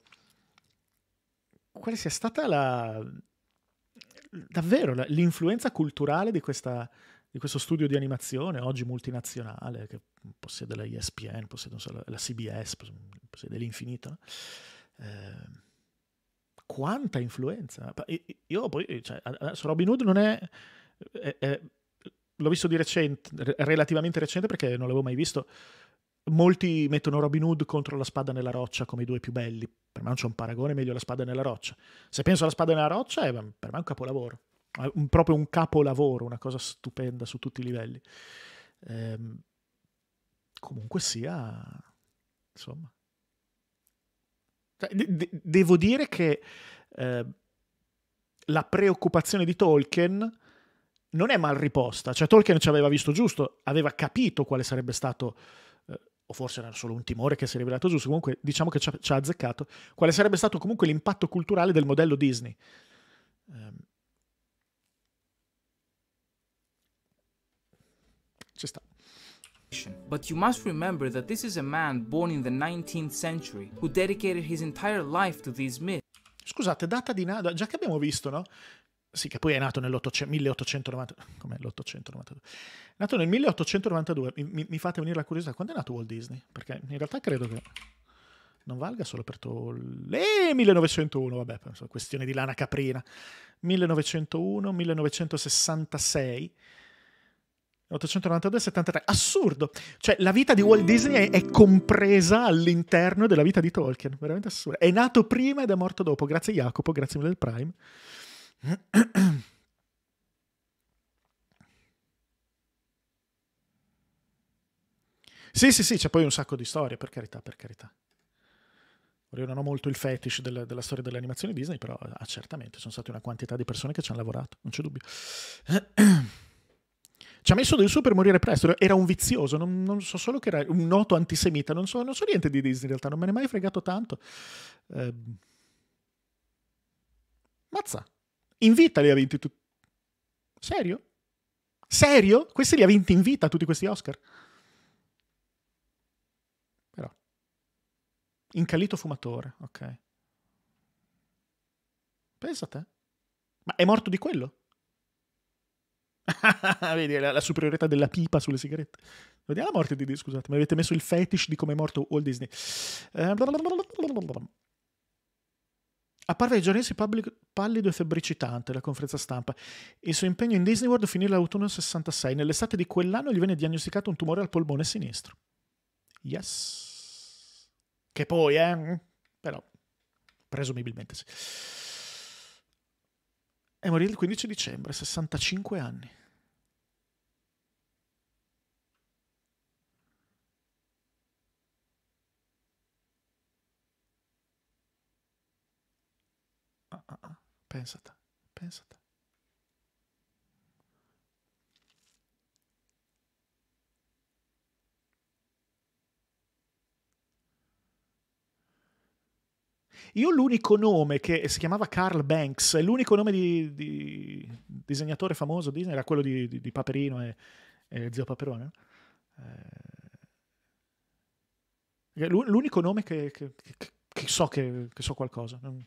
Quale sia stata la... davvero la, l'influenza culturale di questa, di questo studio di animazione, oggi multinazionale, che possiede la ESPN, possiede so, la CBS, possiede l'infinito. Eh, quanta influenza. Io poi, cioè, adesso Robin Hood non è, è, è l'ho visto di recente, relativamente recente perché non l'avevo mai visto. Molti mettono Robin Hood contro la spada nella roccia come i due più belli. Per me non c'è un paragone, meglio la spada nella roccia. Se penso alla spada nella roccia, è eh, per me è un capolavoro. Ah, un, proprio un capolavoro, una cosa stupenda su tutti i livelli. Ehm, comunque sia, insomma, cioè, de- de- devo dire che eh, la preoccupazione di Tolkien non è mal riposta, cioè Tolkien ci aveva visto giusto, aveva capito quale sarebbe stato eh, o forse era solo un timore che si è rivelato giusto, comunque diciamo che ci ha, ci ha azzeccato, quale sarebbe stato comunque l'impatto culturale del modello Disney. Um, But you must remember that this is a man born in the 19th century who dedicated his entire life to these myths. Scusate, data di nato, già che abbiamo visto, no? Sì, che poi è nato nell'800, 1892, com'è l'892? Nato nel 1892, mi, mi fate venire la curiosità, quando è nato Walt Disney? Perché in realtà credo che non valga solo per Tolle. Eh, 1901, vabbè, questione di lana caprina. 1901, 1966 892 73. Assurdo! Cioè, la vita di Walt Disney è, compresa all'interno della vita di Tolkien. Veramente assurdo. È nato prima ed è morto dopo. Grazie Jacopo, grazie mille del Prime. Sì, sì, sì, c'è poi un sacco di storie, per carità, per carità. io non ho molto il fetish della, della storia delle animazioni Disney, però ah, certamente sono state una quantità di persone che ci hanno lavorato, non c'è dubbio. Ci ha messo del suo per morire presto. Era un vizioso, non, non so solo che era un noto antisemita. Non so, non so, niente di Disney in realtà, non me ne è mai fregato tanto. Eh, mazza. In vita li ha vinti tutti. Serio? Serio? Questi li ha vinti in vita tutti questi Oscar? Però. Incallito fumatore, ok. Pensa a te. Ma è morto di quello? Vedi la, la, superiorità della pipa sulle sigarette. Vediamo la morte di Disney, scusate, mi avete messo il fetish di come è morto Walt Disney. Eh, Apparve ai giornalisti pallido e febbricitante la conferenza stampa. Il suo impegno in Disney World finì l'autunno 66. Nell'estate di quell'anno gli venne diagnosticato un tumore al polmone sinistro. Yes. Che poi, eh? Però, presumibilmente sì. E morì il 15 dicembre, 65 anni. Ah, ah, ah. Pensate, pensate. Io l'unico nome che si chiamava Carl Banks, l'unico nome di, di disegnatore famoso Disney era quello di, di, di Paperino e, e, Zio Paperone. Eh, l'unico nome che, che, che, che so che, so qualcosa. Non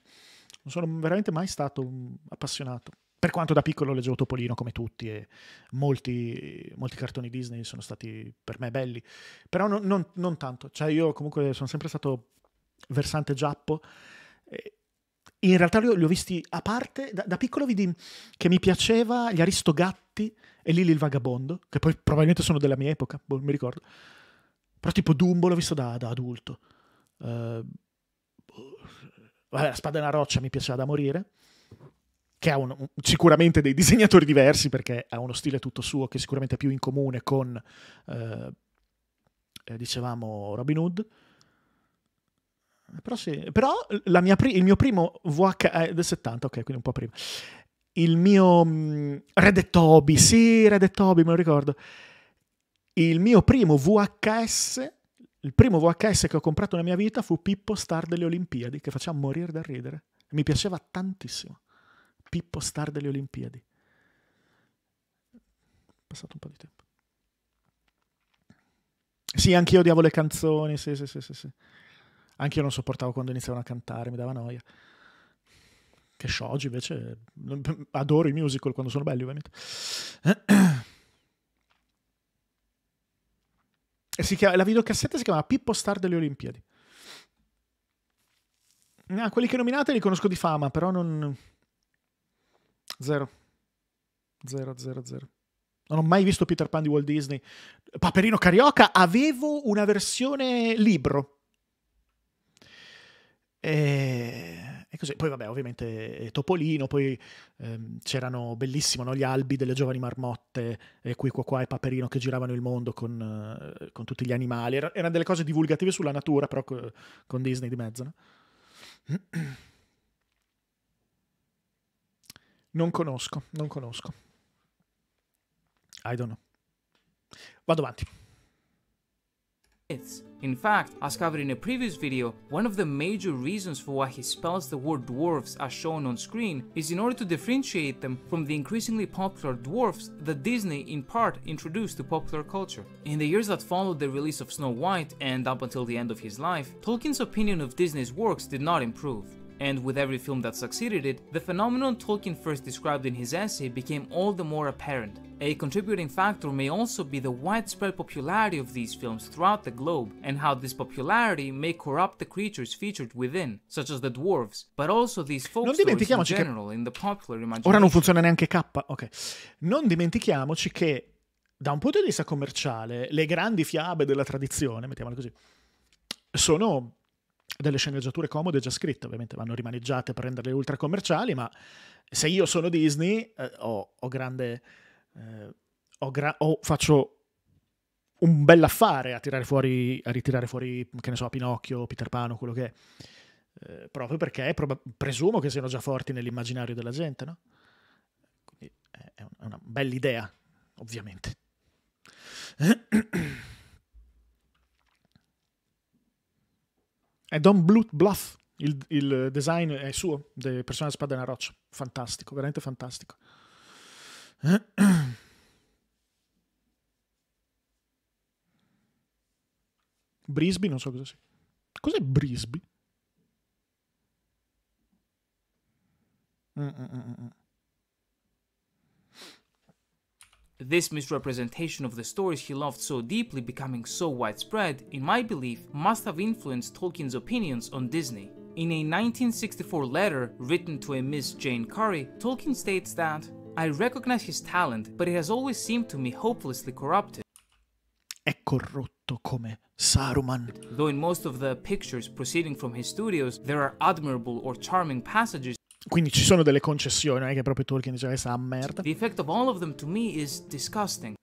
sono veramente mai stato mm, appassionato. Per quanto da piccolo leggevo Topolino come tutti e molti, molti cartoni Disney sono stati per me belli, però non, non, non tanto, cioè io comunque sono sempre stato versante giappo. Eh, in realtà li ho visti a parte, da, da piccolo vidi che mi piaceva gli Aristogatti e Lili il Vagabondo, che poi probabilmente sono della mia epoca, boh, mi ricordo. Però tipo Dumbo l'ho visto da, da adulto. Uh, vabbè, la spada e la roccia mi piaceva da morire, che ha un, un, sicuramente dei disegnatori diversi perché ha uno stile tutto suo che è sicuramente è più in comune con, eh, eh dicevamo, Robin Hood. Però, sì. Però pri- il mio primo VH è eh, del 70, ok, quindi un po' prima. Il mio mh, mm, Red Toby, sì, Red Toby, me lo ricordo. Il mio primo VHS, il primo VHS che ho comprato nella mia vita fu Pippo Star delle Olimpiadi, che faceva morire da ridere. Mi piaceva tantissimo. Pippo Star delle Olimpiadi. È passato un po' di tempo. Sì, anch'io odiavo le canzoni, sì, sì, sì, sì. sì. Anche io non sopportavo quando iniziavano a cantare, mi dava noia. Che Shoji invece, adoro i musical quando sono belli ovviamente. Chiama, la videocassetta si chiama Pippo Star delle Olimpiadi. Ah, quelli che nominate li conosco di fama, però non... Zero. Zero, zero, zero. Non ho mai visto Peter Pan di Walt Disney. Paperino Carioca avevo una versione libro e, e così, poi vabbè, ovviamente eh, Topolino, poi ehm, c'erano bellissimo no? gli albi delle giovani marmotte, e eh, qui, qua, qua e Paperino che giravano il mondo con, eh, con tutti gli animali. Era, erano delle cose divulgative sulla natura, però co- con Disney di mezzo. No? Non conosco, non conosco. I don't know. Vado avanti. In fact, as covered in a previous video, one of the major reasons for why he spells the word dwarfs as shown on screen is in order to differentiate them from the increasingly popular dwarfs that Disney in part introduced to popular culture. In the years that followed the release of Snow White and up until the end of his life, Tolkien's opinion of Disney's works did not improve. And with every film that succeeded it, the phenomenon Tolkien first described in his essay became all the more apparent. A contributing factor may also be the widespread popularity of these films throughout the globe, and how this popularity may corrupt the creatures featured within, such as the dwarves, but also these folk stories in general che... in the popular imagination. Ora non funziona neanche K, ok. Non dimentichiamoci che, da un punto di vista commerciale, le grandi fiabe della tradizione, mettiamole così, sono delle sceneggiature comode già scritte, ovviamente vanno rimaneggiate per renderle ultra commerciali, ma se io sono Disney eh, ho, ho, grande... Eh, ho gra- ho, faccio un bel affare a tirare fuori, a ritirare fuori, che ne so, Pinocchio, Peter Pano, quello che è. Eh, proprio perché prob- presumo che siano già forti nell'immaginario della gente, no? Quindi è una bella idea, ovviamente. È Don Bluth Bluff, il, il, design è suo, del personaggio Spada nella roccia. Fantastico, veramente fantastico. Brisby, non so cosa sia. Cos'è Brisby? Mm-mm-mm. This misrepresentation of the stories he loved so deeply becoming so widespread, in my belief, must have influenced Tolkien's opinions on Disney. In a 1964 letter written to a Miss Jane Curry, Tolkien states that, I recognize his talent, but it has always seemed to me hopelessly corrupted. È corrotto come Saruman. Though in most of the pictures proceeding from his studios, there are admirable or charming passages, quindi ci sono delle concessioni, non è che proprio Tolkien dice questa merda. The effect of all of them to me is disgusting.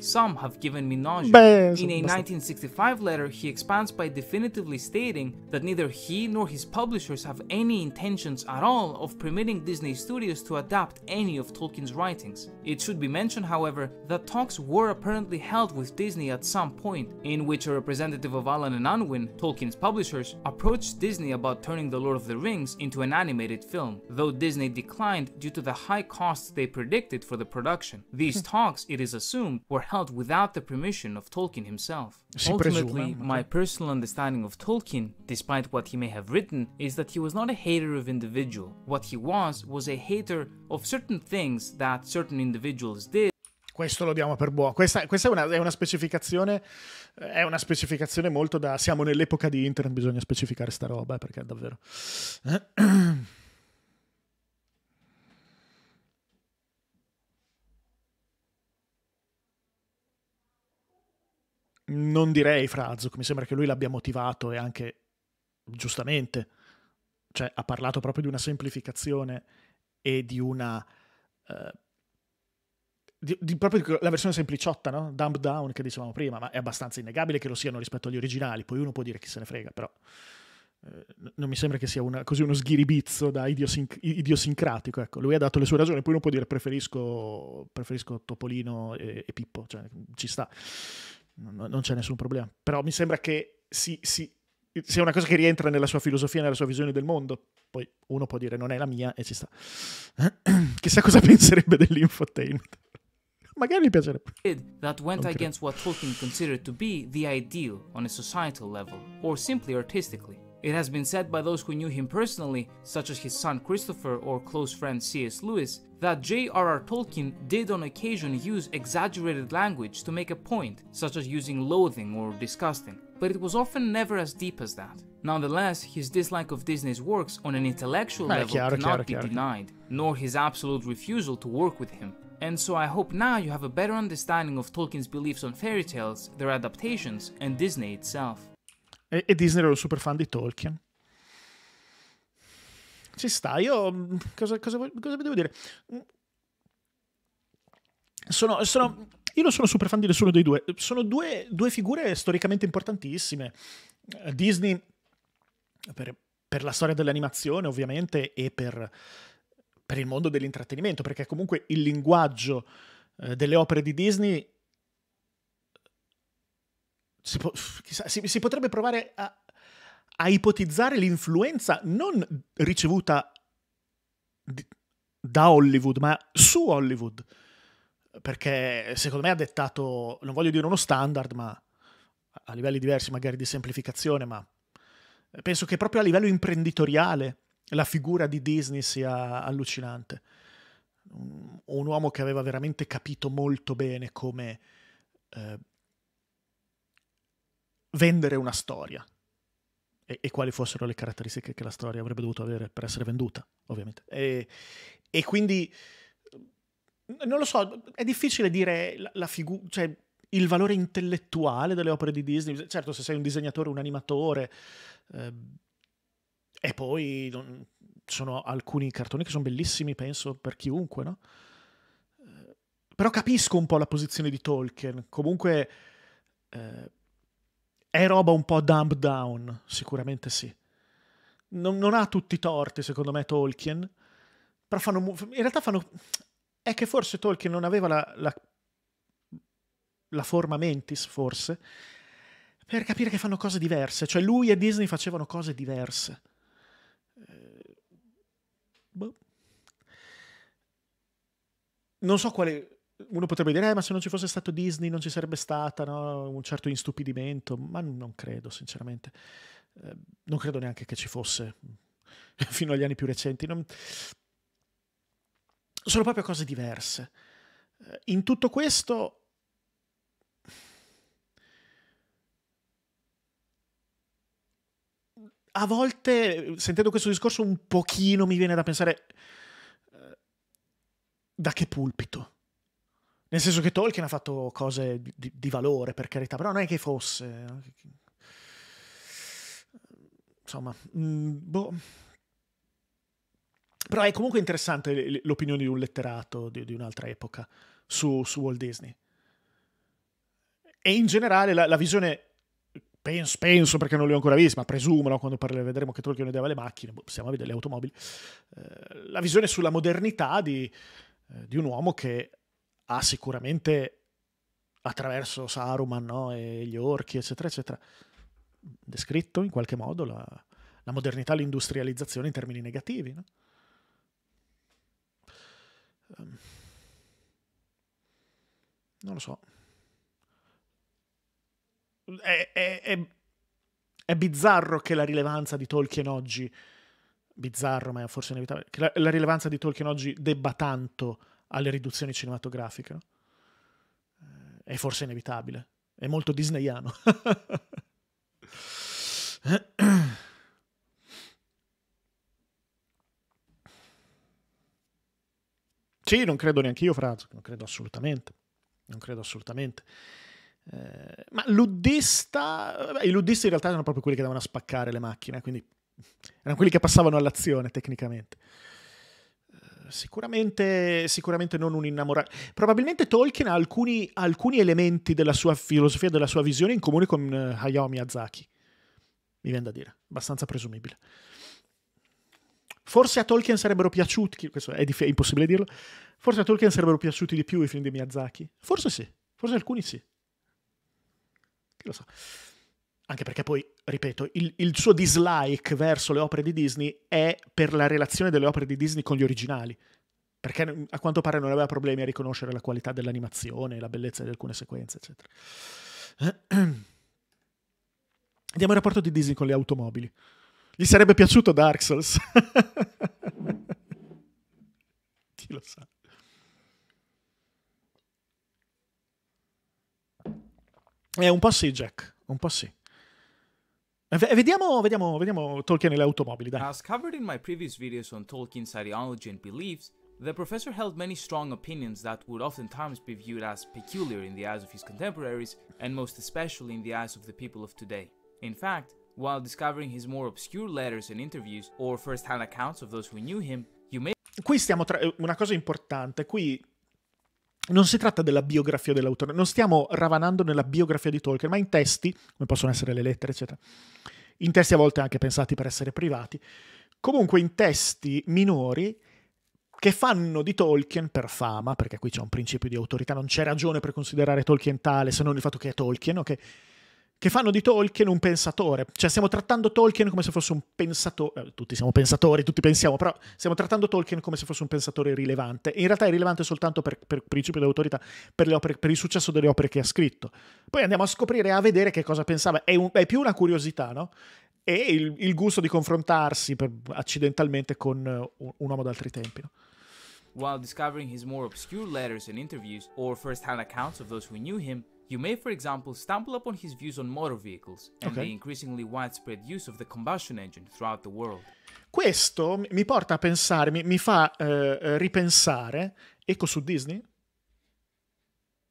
Some have given me nausea. In a 1965 letter, he expands by definitively stating that neither he nor his publishers have any intentions at all of permitting Disney Studios to adapt any of Tolkien's writings. It should be mentioned, however, that talks were apparently held with Disney at some point, in which a representative of Alan and Unwin, Tolkien's publishers, approached Disney about turning The Lord of the Rings into an animated film, though Disney declined due to the high costs they predicted for the production. These talks, it is assumed, were compiled without the permission of Tolkien himself. Si Ultimately, presume, my personal understanding of Tolkien, despite what he may have written, is that he was not a hater of individual. What he was was a hater of certain things that certain individuals did. Questo lo diamo per buono. Questa, questa è, una, è, una, specificazione. È una specificazione molto da. Siamo nell'epoca di internet, bisogna specificare sta roba, eh, perché davvero. Eh, non direi Frazuk, mi sembra che lui l'abbia motivato e anche giustamente, cioè ha parlato proprio di una semplificazione e di una... Eh, di, di, proprio la versione sempliciotta, no? Dump down che dicevamo prima, ma è abbastanza innegabile che lo siano rispetto agli originali, poi uno può dire chi se ne frega, però eh, non mi sembra che sia una, così uno sghiribizzo da idiosinc- idiosincratico, ecco, lui ha dato le sue ragioni, poi uno può dire preferisco, preferisco Topolino e, e Pippo, cioè ci sta non c'è nessun problema. Però mi sembra che si, si, sia una cosa che rientra nella sua filosofia, nella sua visione del mondo. Poi uno può dire non è la mia e ci sta. Chissà cosa penserebbe dell'infotainment. Magari gli piacerebbe. That went okay. against what Tolkien considered to be the ideal on a societal level, or simply artistically. It has been said by those who knew him personally, such as his son Christopher or close friend C.S. Lewis, that J.R.R. Tolkien did on occasion use exaggerated language to make a point, such as using loathing or disgusting, but it was often never as deep as that. Nonetheless, his dislike of Disney's works on an intellectual ah, level cannot be denied, nor his absolute refusal to work with him. And so I hope now you have a better understanding of Tolkien's beliefs on fairy tales, their adaptations, and Disney itself. E, e Disney era un super fan di Tolkien. Ci sta, io mm, cosa, cosa, cosa devo dire? Mm. Sono, sono, io non sono super fan di nessuno dei due. Sono due, due figure storicamente importantissime. Disney, per, per, la storia dell'animazione ovviamente, e per, per, il mondo dell'intrattenimento, perché comunque il linguaggio eh, delle opere di Disney si, po- chissà, si, si potrebbe provare a, a, ipotizzare l'influenza non ricevuta di, da Hollywood, ma su Hollywood. Perché secondo me ha dettato, non voglio dire uno standard, ma a livelli diversi magari di semplificazione, ma penso che proprio a livello imprenditoriale la figura di Disney sia allucinante. Un, uomo che aveva veramente capito molto bene come eh, vendere una storia e, e, quali fossero le caratteristiche che la storia avrebbe dovuto avere per essere venduta, ovviamente. E, e quindi, non lo so, è difficile dire la, la figura, cioè il valore intellettuale delle opere di Disney. Certo, se sei un disegnatore, un animatore, eh, e poi non, sono alcuni cartoni che sono bellissimi, penso, per chiunque, no? Però capisco un po' la posizione di Tolkien. Comunque... Eh, è roba un po' dumbed down, sicuramente sì. Non, non ha tutti i torti, secondo me, Tolkien, però fanno, in realtà fanno... È che forse Tolkien non aveva la, la, la forma mentis, forse, per capire che fanno cose diverse. Cioè lui e Disney facevano cose diverse. Eh, boh. Non so quale uno potrebbe dire, eh, ma se non ci fosse stato Disney non ci sarebbe stata no? un certo instupidimento, ma non credo, sinceramente. Eh, non credo neanche che ci fosse fino agli anni più recenti. Non... Sono proprio cose diverse. Eh, in tutto questo... A volte, sentendo questo discorso, un pochino mi viene da pensare eh, da che pulpito? Nel senso che Tolkien ha fatto cose di, di valore, per carità, però non è che fosse... Eh, insomma, mh, mm, boh... Però è comunque interessante l'opinione di un letterato di, di un'altra epoca su, su, Walt Disney. E in generale la, la visione, penso, penso, perché non l'ho ancora vista, ma presumo no, quando parleremo, vedremo che Tolkien odiava le macchine, possiamo boh, vedere le automobili, eh, la visione sulla modernità di, eh, di un uomo che ha sicuramente attraverso Saruman no? e gli orchi, eccetera, eccetera, descritto in qualche modo la, la modernità, l'industrializzazione in termini negativi. No? Ehm, non lo so. È, è, è, è, bizzarro che la rilevanza di Tolkien oggi, bizzarro ma è forse inevitabile, che la, la rilevanza di Tolkien oggi debba tanto alle riduzioni cinematografiche. No? Eh, è forse inevitabile, è molto disneyano. sì, non credo neanche io, Franz, non credo assolutamente, non credo assolutamente. Eh, ma luddista, beh, i luddisti in realtà erano proprio quelli che davano a spaccare le macchine, quindi erano quelli che passavano all'azione tecnicamente. Sicuramente, sicuramente non un innamorato. Probabilmente Tolkien ha alcuni, alcuni elementi della sua filosofia, della sua visione in comune con eh, Hayao Miyazaki. Mi viene da dire, abbastanza presumibile. Forse a Tolkien sarebbero piaciuti, questo è, è impossibile dirlo, forse a Tolkien sarebbero piaciuti di più i film di Miyazaki. Forse sì, forse alcuni sì. Chi lo sa. So anche perché poi, ripeto, il, il, suo dislike verso le opere di Disney è per la relazione delle opere di Disney con gli originali, perché mm, a quanto pare non aveva problemi a riconoscere la qualità dell'animazione, la bellezza di alcune sequenze, eccetera. Andiamo al rapporto di Disney con le automobili. Gli sarebbe piaciuto Dark Souls? Chi lo sa? È un po' sì, Jack, un po' sì. Vediamo, vediamo, vediamo Tolkien e le automobili, dai. As covered in my previous videos on Tolkien's ideology and beliefs, the professor held many strong opinions that would oftentimes be viewed as peculiar in the eyes of his contemporaries, and most especially in the eyes of the people of today. In fact, while discovering his more obscure letters and interviews, or first-hand accounts of those who knew him, you may... Qui stiamo tra... una cosa importante, qui non si tratta della biografia dell'autore, non stiamo ravanando nella biografia di Tolkien, ma in testi, come possono essere le lettere, eccetera, in testi a volte anche pensati per essere privati, comunque in testi minori che fanno di Tolkien per fama, perché qui c'è un principio di autorità, non c'è ragione per considerare Tolkien tale se non il fatto che è Tolkien, ok? che fanno di Tolkien un pensatore. Cioè stiamo trattando Tolkien come se fosse un pensatore, eh, tutti siamo pensatori, tutti pensiamo, però stiamo trattando Tolkien come se fosse un pensatore rilevante. in realtà è rilevante soltanto per, per principio d'autorità, per, opere, per, il successo delle opere che ha scritto. Poi andiamo a scoprire, a vedere che cosa pensava. È, un, è più una curiosità, no? E il, il gusto di confrontarsi per, accidentalmente con eh, un, un, uomo d'altri tempi, no? While discovering his more obscure letters and interviews, or first-hand accounts of those who knew him, You may, for example, stumble upon his views on motor vehicles and okay. the increasingly widespread use of the combustion engine throughout the world. Questo mi porta a pensare, mi, mi fa uh, ripensare, ecco su Disney?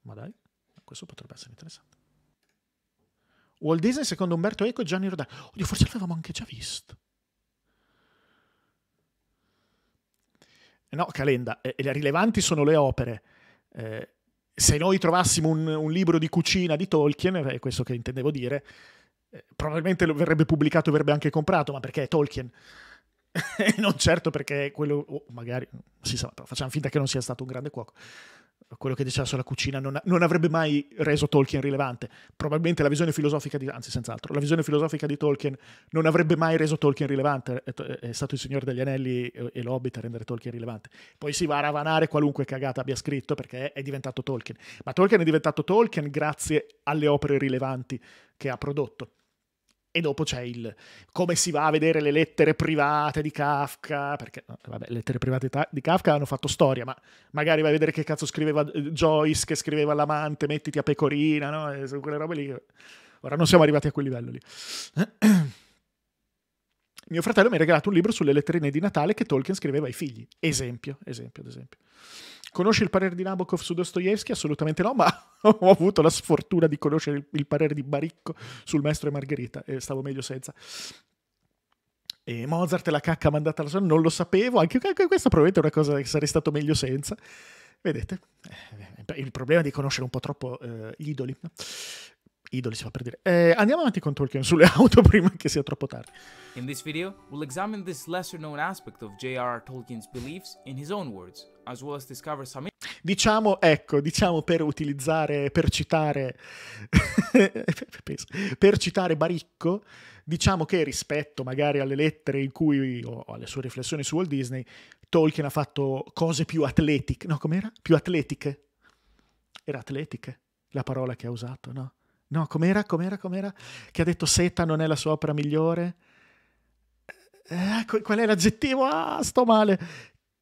Ma dai, questo potrebbe essere interessante. Walt Disney secondo Umberto Eco e Gianni Rodari. Oddio, forse l'avevamo anche già visto. No, Calenda, eh, le rilevanti sono le opere. Eh, se noi trovassimo un, un, libro di cucina di Tolkien, è questo che intendevo dire, eh, probabilmente lo verrebbe pubblicato, e verrebbe anche comprato, ma perché è Tolkien. non certo perché quello, oh, magari, si sa, però facciamo finta che non sia stato un grande cuoco quello che diceva sulla cucina non, non, avrebbe mai reso Tolkien rilevante. Probabilmente la visione filosofica di, anzi senz'altro, la visione filosofica di Tolkien non avrebbe mai reso Tolkien rilevante. È, è stato il Signore degli Anelli e, e l'Hobbit a rendere Tolkien rilevante. Poi si va a ravanare qualunque cagata abbia scritto perché è diventato Tolkien. Ma Tolkien è diventato Tolkien grazie alle opere rilevanti che ha prodotto. E dopo c'è il come si va a vedere le lettere private di Kafka, perché vabbè, le lettere private di Kafka hanno fatto storia, ma magari vai a vedere che cazzo scriveva eh, Joyce, che scriveva l'amante, mettiti a pecorina, no? E eh, quelle robe lì. Ora non siamo arrivati a quel livello lì. Mio fratello mi ha regalato un libro sulle letterine di Natale che Tolkien scriveva ai figli. Esempio, esempio, ad esempio. Conosci il parere di Nabokov su Dostoevsky? Assolutamente no, ma ho avuto la sfortuna di conoscere il, il, parere di Baricco sul maestro e Margherita e stavo meglio senza. E Mozart e la cacca mandata alla sua, non lo sapevo, anche, anche questa probabilmente è una cosa che sarei stato meglio senza. Vedete, eh, il problema è di conoscere un po' troppo eh, gli idoli. Idoli si fa per dire. Eh, andiamo avanti con Tolkien sulle auto prima che sia troppo tardi. In questo video, we'll examine this lesser known aspect of J.R.R. Tolkien's beliefs in his own words, as well as discover some Diciamo, ecco, diciamo per utilizzare, per citare, per citare Baricco, diciamo che rispetto magari alle lettere in cui, o alle sue riflessioni su Walt Disney, Tolkien ha fatto cose più atletiche, no, com'era? Più atletiche. Era atletiche la parola che ha usato, no? No, com'era, com'era, com'era? Che ha detto Seta non è la sua opera migliore? Eh, eh qual è l'aggettivo? Ah, sto male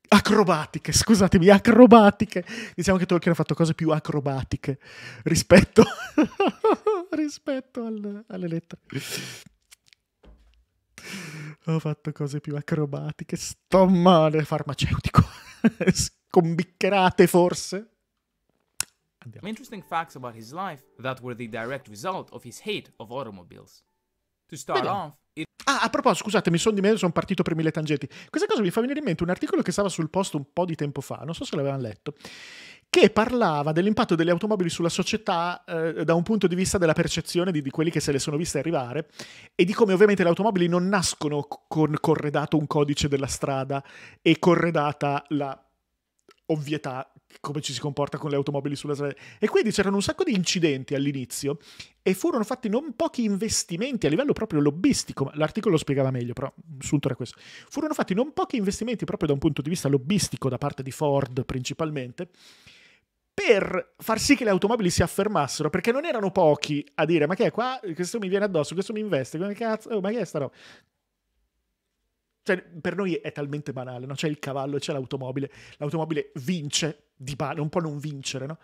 acrobatiche, scusatemi, acrobatiche. Diciamo che Tolkien ha fatto cose più acrobatiche rispetto, rispetto al, alle lettere. Ho fatto cose più acrobatiche, sto male, farmaceutico. Scombiccherate forse. Andiamo. Interesting facts about his life that were the direct result of his hate of automobiles. To start Vediamo. off, Ah, a proposito, scusate, mi sono dimenticato, sono partito per mille tangenti. Questa cosa mi fa venire in mente un articolo che stava sul posto un po' di tempo fa, non so se l'avevano letto che parlava dell'impatto delle automobili sulla società eh, da un punto di vista della percezione di, di, quelli che se le sono viste arrivare e di come ovviamente le automobili non nascono con corredato un codice della strada e corredata la ovvietà come ci si comporta con le automobili sulla strada. E quindi c'erano un sacco di incidenti all'inizio e furono fatti non pochi investimenti a livello proprio lobbistico, l'articolo lo spiegava meglio, però assunto era questo. Furono fatti non pochi investimenti proprio da un punto di vista lobbistico da parte di Ford principalmente per far sì che le automobili si affermassero, perché non erano pochi a dire ma che è qua, questo mi viene addosso, questo mi investe, come cazzo, oh, ma che è sta roba? Cioè, per noi è talmente banale, no? C'è il cavallo, c'è l'automobile. L'automobile vince di base, non può non vincere, no?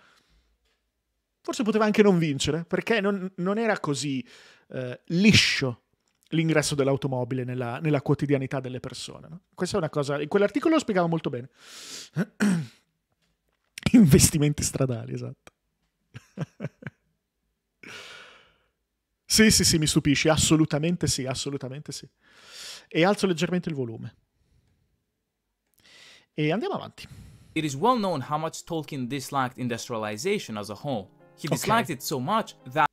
Forse poteva anche non vincere, perché non, non era così eh, liscio l'ingresso dell'automobile nella, nella, quotidianità delle persone. No? Questa è una cosa... In quell'articolo lo spiegava molto bene. Investimenti stradali, esatto. sì, sì, sì, mi stupisci. Assolutamente sì, assolutamente sì. e alzo leggermente il volume. E andiamo avanti. It is well known how much Tolkien disliked industrialization as a whole. He disliked okay. it so much that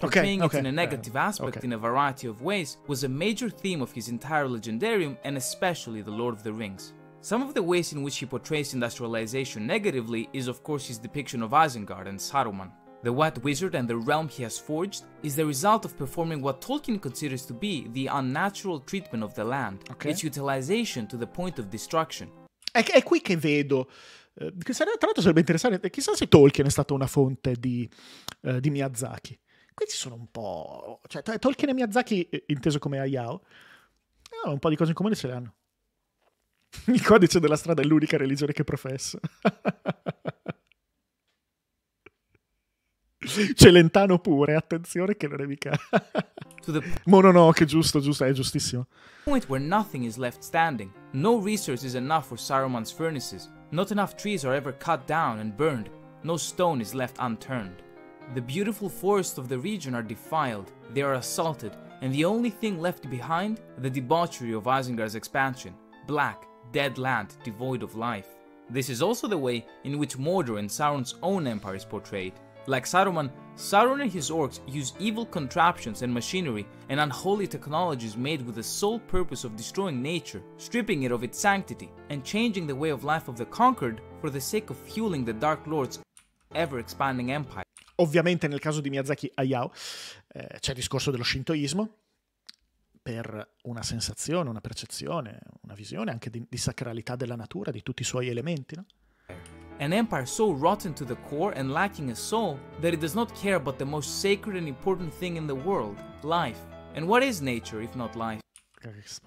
portraying okay, okay, it in a negative aspect in a variety of ways was a major theme of his entire Legendarium and especially The Lord of the Rings. Some of the ways in which he portrays industrialization negatively is of course his depiction of Isengard and Saruman. The White Wizard and the realm he has forged is the result of performing what Tolkien considers to be the unnatural treatment of the land, okay. its utilization to the point of destruction. È, è qui che vedo. Eh, tra l'altro sarebbe interessante, eh, chissà se Tolkien è stata una fonte di, eh, di Miyazaki. Questi sono un po'... Cioè, Tolkien e Miyazaki, eh, inteso come Ayao, hanno eh, un po' di cose in comune ce le hanno. Il codice della strada è l'unica religione che professa. Celentano pure, attenzione che non è mica... Mononoke, giusto, giusto, è giustissimo. Point where nothing is left standing. No resource is enough for Saruman's furnaces. Not enough trees are ever cut down and burned. No stone is left unturned. The beautiful forests of the region are defiled, they are assaulted, and the only thing left behind, the debauchery of Isengard's expansion. Black, dead land devoid of life. This is also the way in which Mordor and Sauron's own empire is portrayed. Like Saruman, Sauron and his orcs use evil contraptions and machinery and unholy technologies made with the sole purpose of destroying nature, stripping it of its sanctity, and changing the way of life of the conquered for the sake of fueling the Dark Lord's ever-expanding empire. Ovviamente nel caso di Miyazaki Hayao eh, c'è il discorso dello shintoismo, per una sensazione, una percezione, una visione anche di, di sacralità della natura, di tutti i suoi elementi. No? an empire so rotten to the core and lacking a soul that it does not care about the most sacred and important thing in the world, life. And what is nature if not life?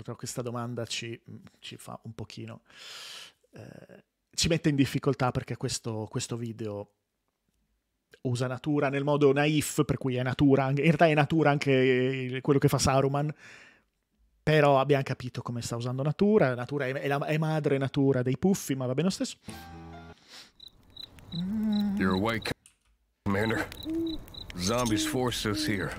Però questa domanda ci, ci fa un pochino... Eh, ci mette in difficoltà perché questo, questo video usa natura nel modo naif, per cui è natura, in realtà è natura anche eh, quello che fa Saruman, però abbiamo capito come sta usando natura, natura è, è, la, è madre natura dei puffi, ma va bene lo stesso. You're awake, Commander. Zombies forced us here.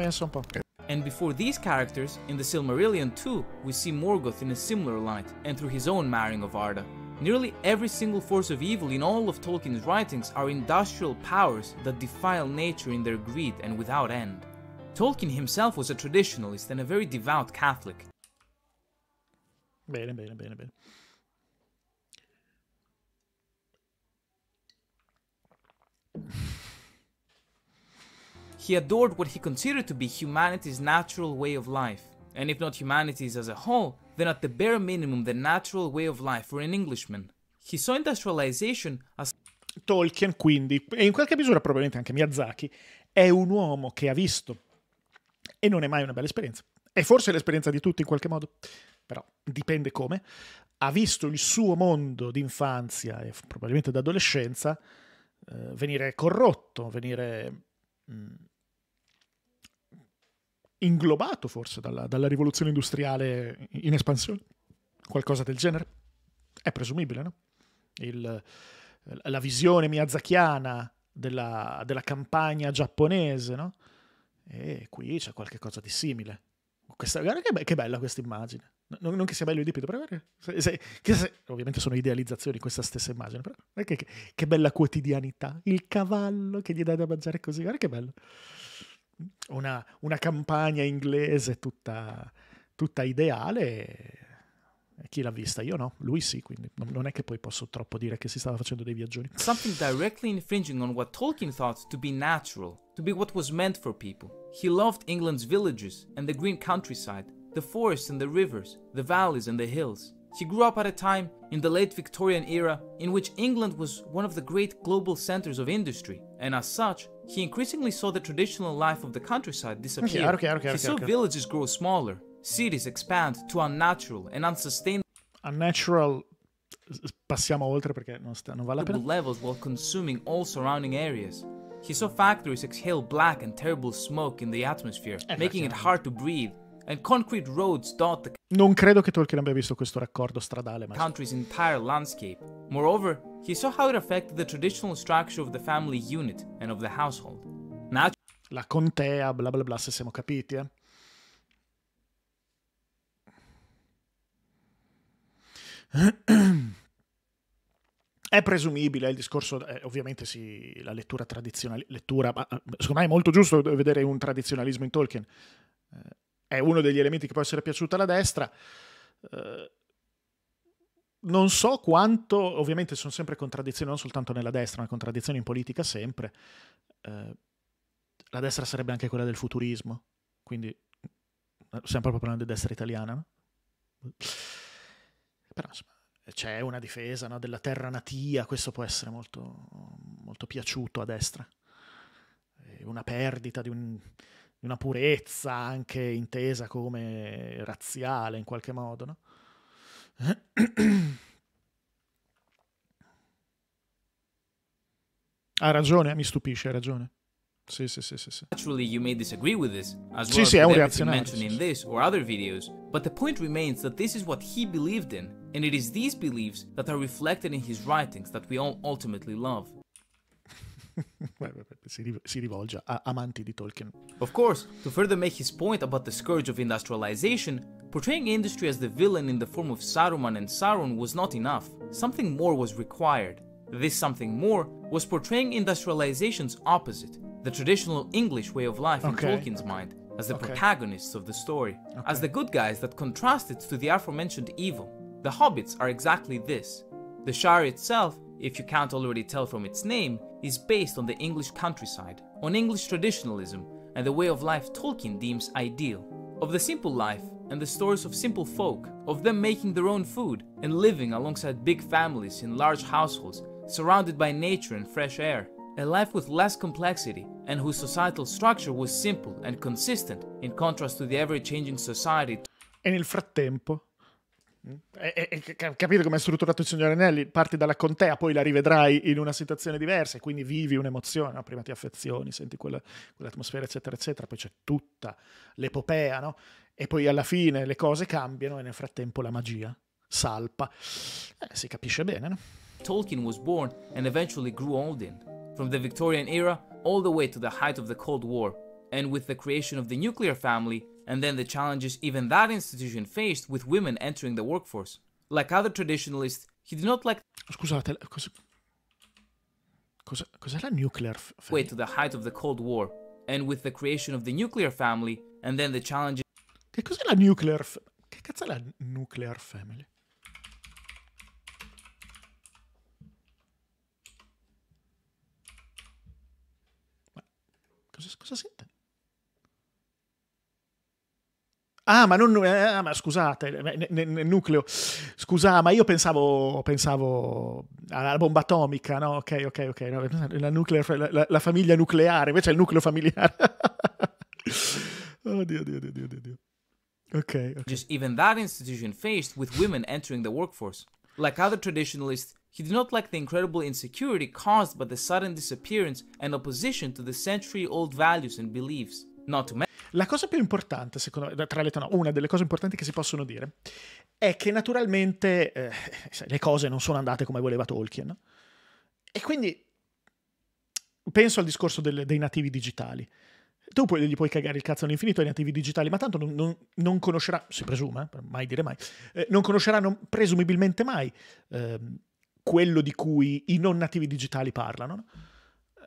And before these characters, in the Silmarillion 2, we see Morgoth in a similar light, and through his own marrying of Arda. Nearly every single force of evil in all of Tolkien's writings are industrial powers that defile nature in their greed and without end. Tolkien himself was a traditionalist and a very devout Catholic. Bene, bene, bene, bene. He adored what he considered to be humanity's natural way of life, and if not humanity's as a whole, then at the bare minimum the natural way of life for an Englishman. He saw industrialization as Tolkien, quindi, e in qualche misura probabilmente anche Miyazaki, è un uomo che ha visto e non è mai una bella esperienza. è forse l'esperienza di tutti in qualche modo, però dipende come. Ha visto il suo mondo d'infanzia e probabilmente d'adolescenza eh, venire corrotto, venire mh, mm, inglobato forse dalla, dalla rivoluzione industriale in espansione, qualcosa del genere? È presumibile, no? Il, la visione miyazakiana della, della campagna giapponese, no? E qui c'è qualcosa di simile. Questa, guarda che, be- che bella questa immagine. Non, non, che sia bello il dipinto, però se, se, se, ovviamente sono idealizzazioni questa stessa immagine, però che, che, che, bella quotidianità. Il cavallo che gli dà da mangiare così, guarda che bello una, una campagna inglese tutta, tutta ideale. E chi l'ha vista? Io no, lui sì, quindi non è che poi posso troppo dire che si stava facendo dei viaggioni. Something directly infringing on what Tolkien thought to be natural, to be what was meant for people. He loved England's villages and the green countryside, the forests and the rivers, the valleys and the hills. He grew up at a time, in the late Victorian era, in which England was one of the great global centers of industry, and as such, he increasingly saw the traditional life of the countryside disappear. Okay, okay, okay, he saw villages grow smaller, cities expand to unnatural and unsustainable. Unnatural. Passiamo oltre perché non, sta, non vale la pena. Levels while consuming all surrounding areas. He saw factories exhale black and terrible smoke in the atmosphere, eh, making it hard to breathe Non credo che Tolkien abbia visto questo raccordo stradale, ma... Country's entire landscape. Moreover, he saw how it affected the traditional structure of the family unit and of the household. Now... La contea, bla bla bla, se siamo capiti, eh. È presumibile, il discorso, eh, ovviamente sì, la lettura tradizionale, lettura, ma eh, secondo me è molto giusto vedere un tradizionalismo in Tolkien. Eh, è uno degli elementi che può essere piaciuto alla destra. Eh, non so quanto, ovviamente sono sempre contraddizioni, non soltanto nella destra, ma contraddizioni in politica sempre. Eh, la destra sarebbe anche quella del futurismo, quindi eh, stiamo proprio parlando di destra italiana. No? Però insomma, c'è una difesa no, della terra natia, questo può essere molto, molto piaciuto a destra. Una perdita di un di una purezza anche intesa come razziale in qualche modo, no? Ha ragione, eh, mi stupisce, hai ragione. Sì, sì, sì, sì, sì. Naturally you may disagree with this, as well sì, as sì, with everything mentioned in this or other videos, but the point remains that this is what he believed in, and it is these beliefs that are reflected in his writings that we all ultimately love. si rivolge a amanti di Tolkien. Of course, to further make his point about the scourge of industrialization, portraying industry as the villain in the form of Saruman and Sauron was not enough. Something more was required. This something more was portraying industrialization's opposite, the traditional English way of life in Tolkien's mind, as the okay. protagonists of the story, okay. as the good guys that contrasted to the aforementioned evil. The hobbits are exactly this. The Shire itself if you can't already tell from its name, is based on the English countryside, on English traditionalism and the way of life Tolkien deems ideal. Of the simple life and the stories of simple folk, of them making their own food and living alongside big families in large households, surrounded by nature and fresh air. A life with less complexity and whose societal structure was simple and consistent in contrast to the ever-changing society. E nel frattempo, E, e, capite come è strutturato il Signore Anelli? Parti dalla contea, poi la rivedrai in una situazione diversa e quindi vivi un'emozione, no? prima ti affezioni, senti quella, quell'atmosfera, eccetera, eccetera, poi c'è tutta l'epopea, no? E poi alla fine le cose cambiano e nel frattempo la magia salpa. Eh, si capisce bene, no? Tolkien was born and eventually grew old in, from the Victorian era all the way to the height of the Cold War, and with the creation of the nuclear family, and then the challenges even that institution faced with women entering the workforce. Like other traditionalists, he did not like. Scusate, cosa, cosa, cos'è la nuclear family? Way to the height of the Cold War, and with the creation of the nuclear family, and then the challenges. Che cos'è la nuclear? Che cazzo è la nuclear family? Cosa, cosa si intende? Ah, ma, non, eh, ah, ma scusate, nel, eh, nel nucleo. Scusa, ma io pensavo, pensavo alla bomba atomica, no? Ok, ok, ok. No, la, nucleo, la, la, famiglia nucleare, invece è il nucleo familiare. oddio, oh, oddio, oddio, oddio. Okay, okay. Just even that institution faced with women entering the workforce. Like other traditionalists, he did not like the incredible insecurity caused by the sudden disappearance and opposition to the century old values and beliefs. Not to mention, La cosa più importante, secondo me, tra le no, una delle cose importanti che si possono dire è che naturalmente eh, le cose non sono andate come voleva Tolkien. E quindi penso al discorso del, dei nativi digitali. Tu puoi, gli puoi cagare il cazzo all'infinito ai nativi digitali, ma tanto non, non, non conoscerà, si presume, eh, mai dire mai, eh, non conosceranno presumibilmente mai eh, quello di cui i non nativi digitali parlano.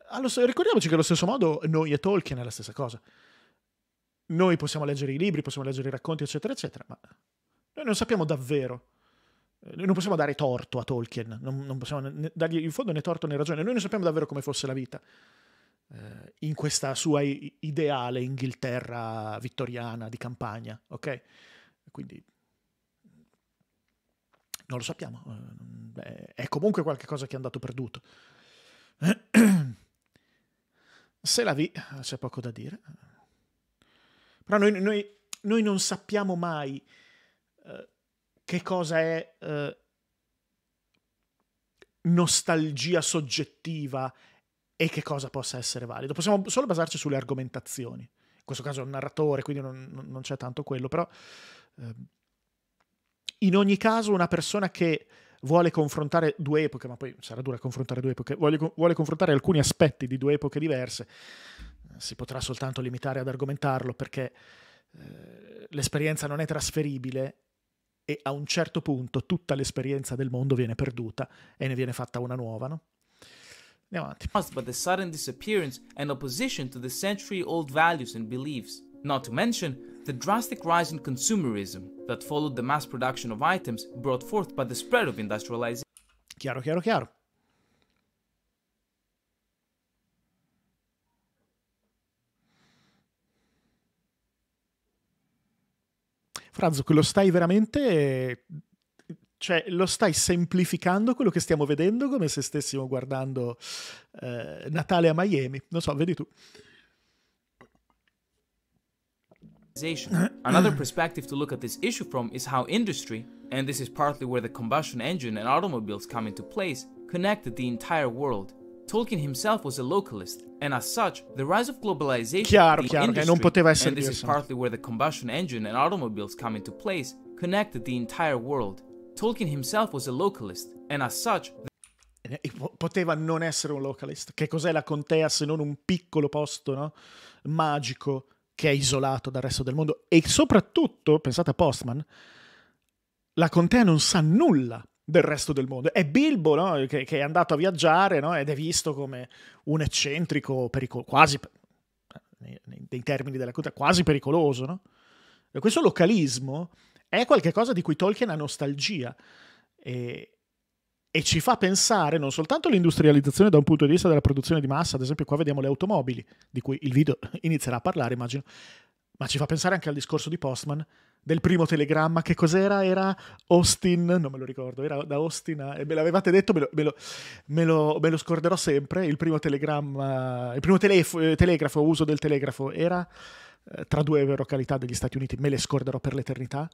Allo, ricordiamoci che allo stesso modo noi e Tolkien è la stessa cosa noi possiamo leggere i libri, possiamo leggere i racconti, eccetera, eccetera, ma noi non sappiamo davvero. Eh, noi non possiamo dare torto a Tolkien, non, non possiamo ne, dargli in fondo né torto né ragione, noi non sappiamo davvero come fosse la vita eh, in questa sua i- ideale Inghilterra vittoriana di campagna, ok? Quindi non lo sappiamo, eh, Beh, è comunque qualcosa che è andato perduto. Se la vi, c'è poco da dire. Però noi, noi, noi non sappiamo mai uh, che cosa è uh, nostalgia soggettiva e che cosa possa essere valido. Possiamo solo basarci sulle argomentazioni. In questo caso è un narratore, quindi non, non c'è tanto quello, però uh, in ogni caso una persona che vuole confrontare due epoche, ma poi sarà dura confrontare due epoche, vuole, vuole confrontare alcuni aspetti di due epoche diverse, si potrà soltanto limitare ad argomentarlo perché eh, l'esperienza non è trasferibile e a un certo punto tutta l'esperienza del mondo viene perduta e ne viene fatta una nuova, no? Andiamo avanti. But the sudden disappearance and opposition to the century-old values and beliefs, not to mention the drastic rise in consumerism that followed the mass production of items brought forth by the spread of industrialization. Chiaro, chiaro, chiaro. Franzo, che lo stai veramente... Cioè, lo stai semplificando quello che stiamo vedendo come se stessimo guardando eh, Natale a Miami. Non so, vedi tu. Another perspective to look at this issue from is how industry, and this is partly where the combustion engine and automobiles come into place, connected the entire world. Tolkien himself was a localist, and as such, the rise of globalization chiaro, the chiaro, industry, non and this is partly where the combustion engine and automobiles come into place, connected the entire world. Tolkien himself was a localist, and as such... Eh, eh, poteva non essere un localist. Che cos'è la contea se non un piccolo posto, no? Magico, che è isolato dal resto del mondo. E soprattutto, pensate a Postman, la contea non sa nulla del resto del mondo. È Bilbo no? che, che, è andato a viaggiare no? ed è visto come un eccentrico, pericol- quasi, eh, nei, nei termini della cosa, quasi pericoloso. No? E questo localismo è qualcosa di cui Tolkien ha nostalgia e, e ci fa pensare non soltanto all'industrializzazione da un punto di vista della produzione di massa, ad esempio qua vediamo le automobili, di cui il video inizierà a parlare immagino, ma ci fa pensare anche al discorso di Postman del primo telegramma, che cos'era? Era Austin, non me lo ricordo, era da Austin a... e me l'avevate detto, me lo, me, lo, me, lo, me lo, scorderò sempre, il primo telegramma, il primo telef- eh, telegrafo, uso del telegrafo era eh, tra due località degli Stati Uniti, me le scorderò per l'eternità.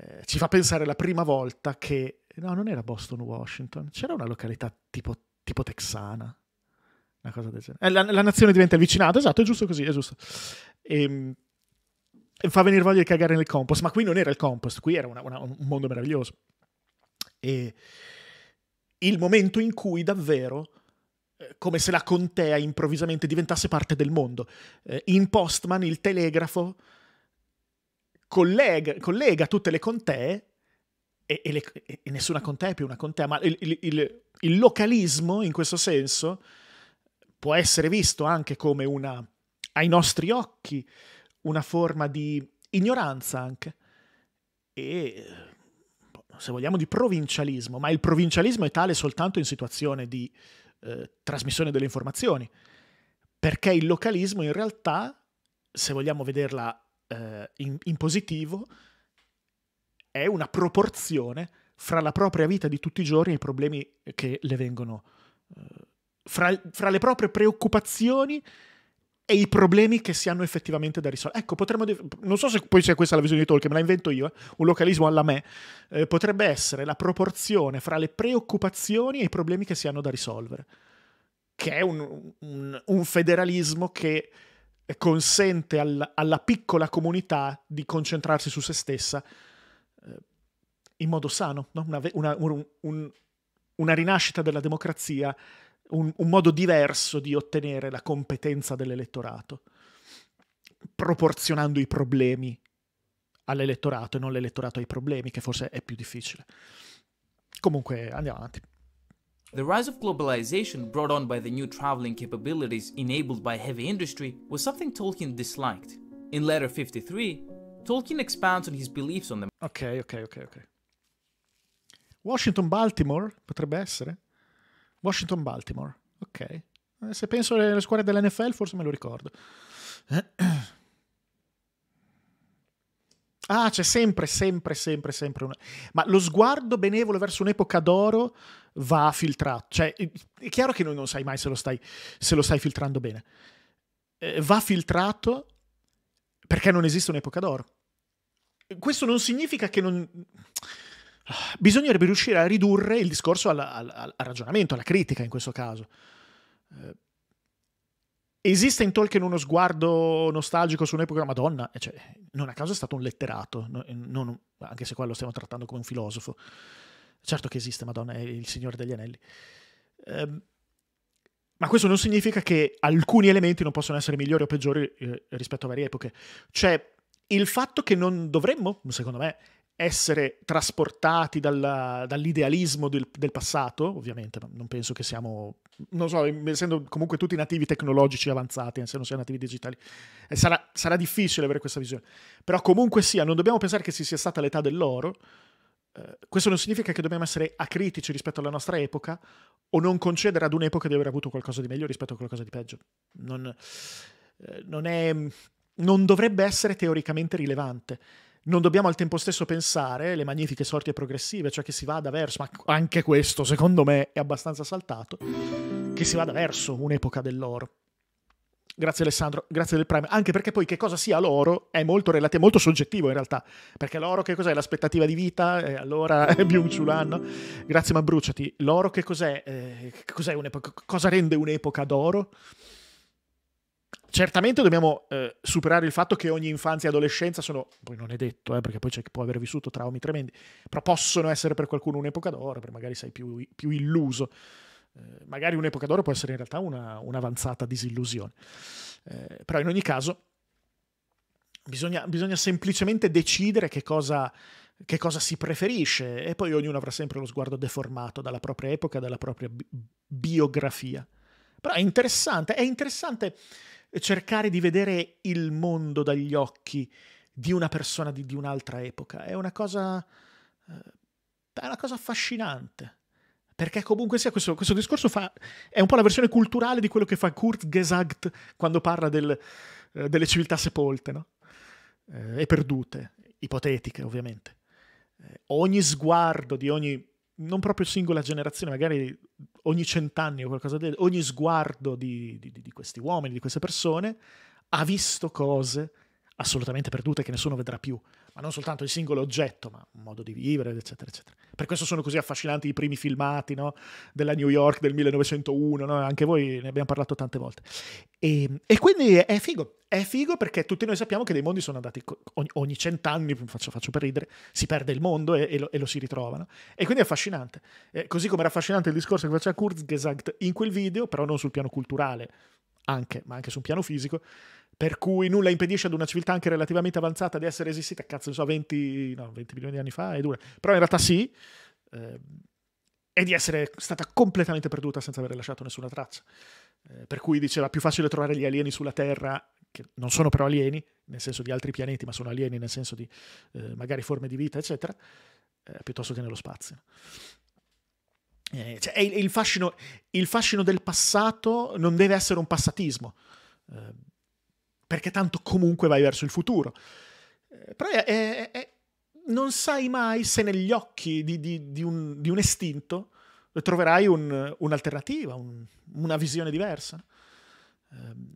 Eh, ci fa pensare la prima volta che, no, non era Boston, Washington, c'era una località tipo, tipo texana, una cosa del genere. Eh, la, la, nazione diventa il esatto, è giusto così, è giusto. E, ehm, fa venire voglia di cagare nel compost, ma qui non era il compost, qui era una, una, un mondo meraviglioso. E il momento in cui davvero eh, come se la contea improvvisamente diventasse parte del mondo. Eh, in Postman il telegrafo collega, collega tutte le contee e, e, le, e, nessuna contea è più una contea, ma il, il, il, il, localismo in questo senso può essere visto anche come una, ai nostri occhi, una forma di ignoranza anche e boh, se vogliamo di provincialismo, ma il provincialismo è tale soltanto in situazione di eh, trasmissione delle informazioni, perché il localismo in realtà, se vogliamo vederla eh, in, in positivo, è una proporzione fra la propria vita di tutti i giorni e i problemi che le vengono, eh, fra, fra le proprie preoccupazioni e i problemi che si hanno effettivamente da risolvere. Ecco, potremmo. Non so se poi sia questa la visione di Tolkien, me la invento io, eh? un localismo alla me. Eh, potrebbe essere la proporzione fra le preoccupazioni e i problemi che si hanno da risolvere, che è un, un, un federalismo che consente al, alla piccola comunità di concentrarsi su se stessa eh, in modo sano, no? una, una, un, una rinascita della democrazia un, un modo diverso di ottenere la competenza dell'elettorato, proporzionando i problemi all'elettorato e non l'elettorato ai problemi, che forse è più difficile. Comunque, andiamo avanti. The rise of globalization brought on by the new traveling capabilities enabled by heavy industry was something Tolkien disliked. In Letter 53, Tolkien expands on his beliefs on them. Ok, ok, ok, ok. Washington Baltimore potrebbe essere? Washington-Baltimore, ok. Eh, se penso alle squadre dell'NFL forse me lo ricordo. Ah, c'è sempre, sempre, sempre, sempre una... Ma lo sguardo benevolo verso un'epoca d'oro va filtrato. Cioè, è chiaro che non sai mai se lo stai, se lo stai filtrando bene. Eh, va filtrato perché non esiste un'epoca d'oro. Questo non significa che non bisognerebbe riuscire a ridurre il discorso al, al, al, ragionamento, alla critica in questo caso. Eh, esiste in Tolkien uno sguardo nostalgico su un'epoca, madonna, eh, cioè, non a caso è stato un letterato, non, anche se qua lo stiamo trattando come un filosofo. Certo che esiste, madonna, è il Signore degli Anelli. Eh, ma questo non significa che alcuni elementi non possono essere migliori o peggiori eh, rispetto a varie epoche. Cioè, il fatto che non dovremmo, secondo me, essere trasportati dalla, dall'idealismo del, del, passato, ovviamente, non penso che siamo, non so, essendo comunque tutti nativi tecnologici avanzati, se non siamo nativi digitali, eh, sarà, sarà, difficile avere questa visione. Però comunque sia, non dobbiamo pensare che si sia stata l'età dell'oro, eh, questo non significa che dobbiamo essere acritici rispetto alla nostra epoca o non concedere ad un'epoca di aver avuto qualcosa di meglio rispetto a qualcosa di peggio. non, eh, non, è, non dovrebbe essere teoricamente rilevante non dobbiamo al tempo stesso pensare le magnifiche sorti progressive, cioè che si vada verso, ma anche questo secondo me è abbastanza saltato, che si vada verso un'epoca dell'oro. Grazie Alessandro, grazie del Prime. Anche perché poi che cosa sia l'oro è molto relativo, molto soggettivo in realtà. Perché l'oro che cos'è? L'aspettativa di vita? Eh, allora è Biunciulan. Grazie ma bruciati. L'oro che cos'è? Eh, cos'è un'epoca? Cosa rende un'epoca d'oro? Certamente dobbiamo eh, superare il fatto che ogni infanzia e adolescenza sono, poi non è detto, eh, perché poi c'è chi può aver vissuto traumi tremendi, però possono essere per qualcuno un'epoca d'oro, per magari sei più, più illuso. Eh, magari un'epoca d'oro può essere in realtà una, un'avanzata disillusione. Eh, però in ogni caso bisogna, bisogna semplicemente decidere che cosa, che cosa si preferisce e poi ognuno avrà sempre lo sguardo deformato dalla propria epoca, dalla propria bi- biografia. Però è interessante, è interessante cercare di vedere il mondo dagli occhi di una persona di, di un'altra epoca. È una cosa, eh, è una cosa affascinante. Perché comunque sia questo, questo discorso fa, è un po' la versione culturale di quello che fa Kurt Gesagt quando parla del, eh, delle civiltà sepolte no? Eh, e perdute, ipotetiche ovviamente. ogni sguardo di ogni non proprio singola generazione, magari ogni cent'anni o qualcosa del ogni sguardo di, di, di questi uomini, di queste persone, ha visto cose assolutamente perdute che nessuno vedrà più ma non soltanto il singolo oggetto, ma un modo di vivere, eccetera, eccetera. Per questo sono così affascinanti i primi filmati no? della New York del 1901, no? anche voi ne abbiamo parlato tante volte. E, e, quindi è figo, è figo perché tutti noi sappiamo che dei mondi sono andati ogni, ogni cent'anni, faccio, faccio, per ridere, si perde il mondo e, e, lo, e lo, si ritrovano. E quindi è affascinante. Eh, così come era affascinante il discorso che faceva Kurzgesagt in quel video, però non sul piano culturale, anche, ma anche su un piano fisico per cui nulla impedisce ad una civiltà anche relativamente avanzata di essere esistita, cazzo, so, 20, no, 20 milioni di anni fa è dura. Però in realtà sì, eh, e di essere stata completamente perduta senza aver lasciato nessuna traccia. Eh, per cui diceva più facile trovare gli alieni sulla Terra, che non sono però alieni, nel senso di altri pianeti, ma sono alieni nel senso di eh, magari forme di vita, eccetera, eh, piuttosto che nello spazio. Eh, cioè, il, fascino, il, fascino, del passato non deve essere un passatismo. Ehm, perché tanto comunque vai verso il futuro. Eh, però è, è, è, non sai mai se negli occhi di, di, di, un, di un, estinto troverai un, un'alternativa, un, una visione diversa. Ehm,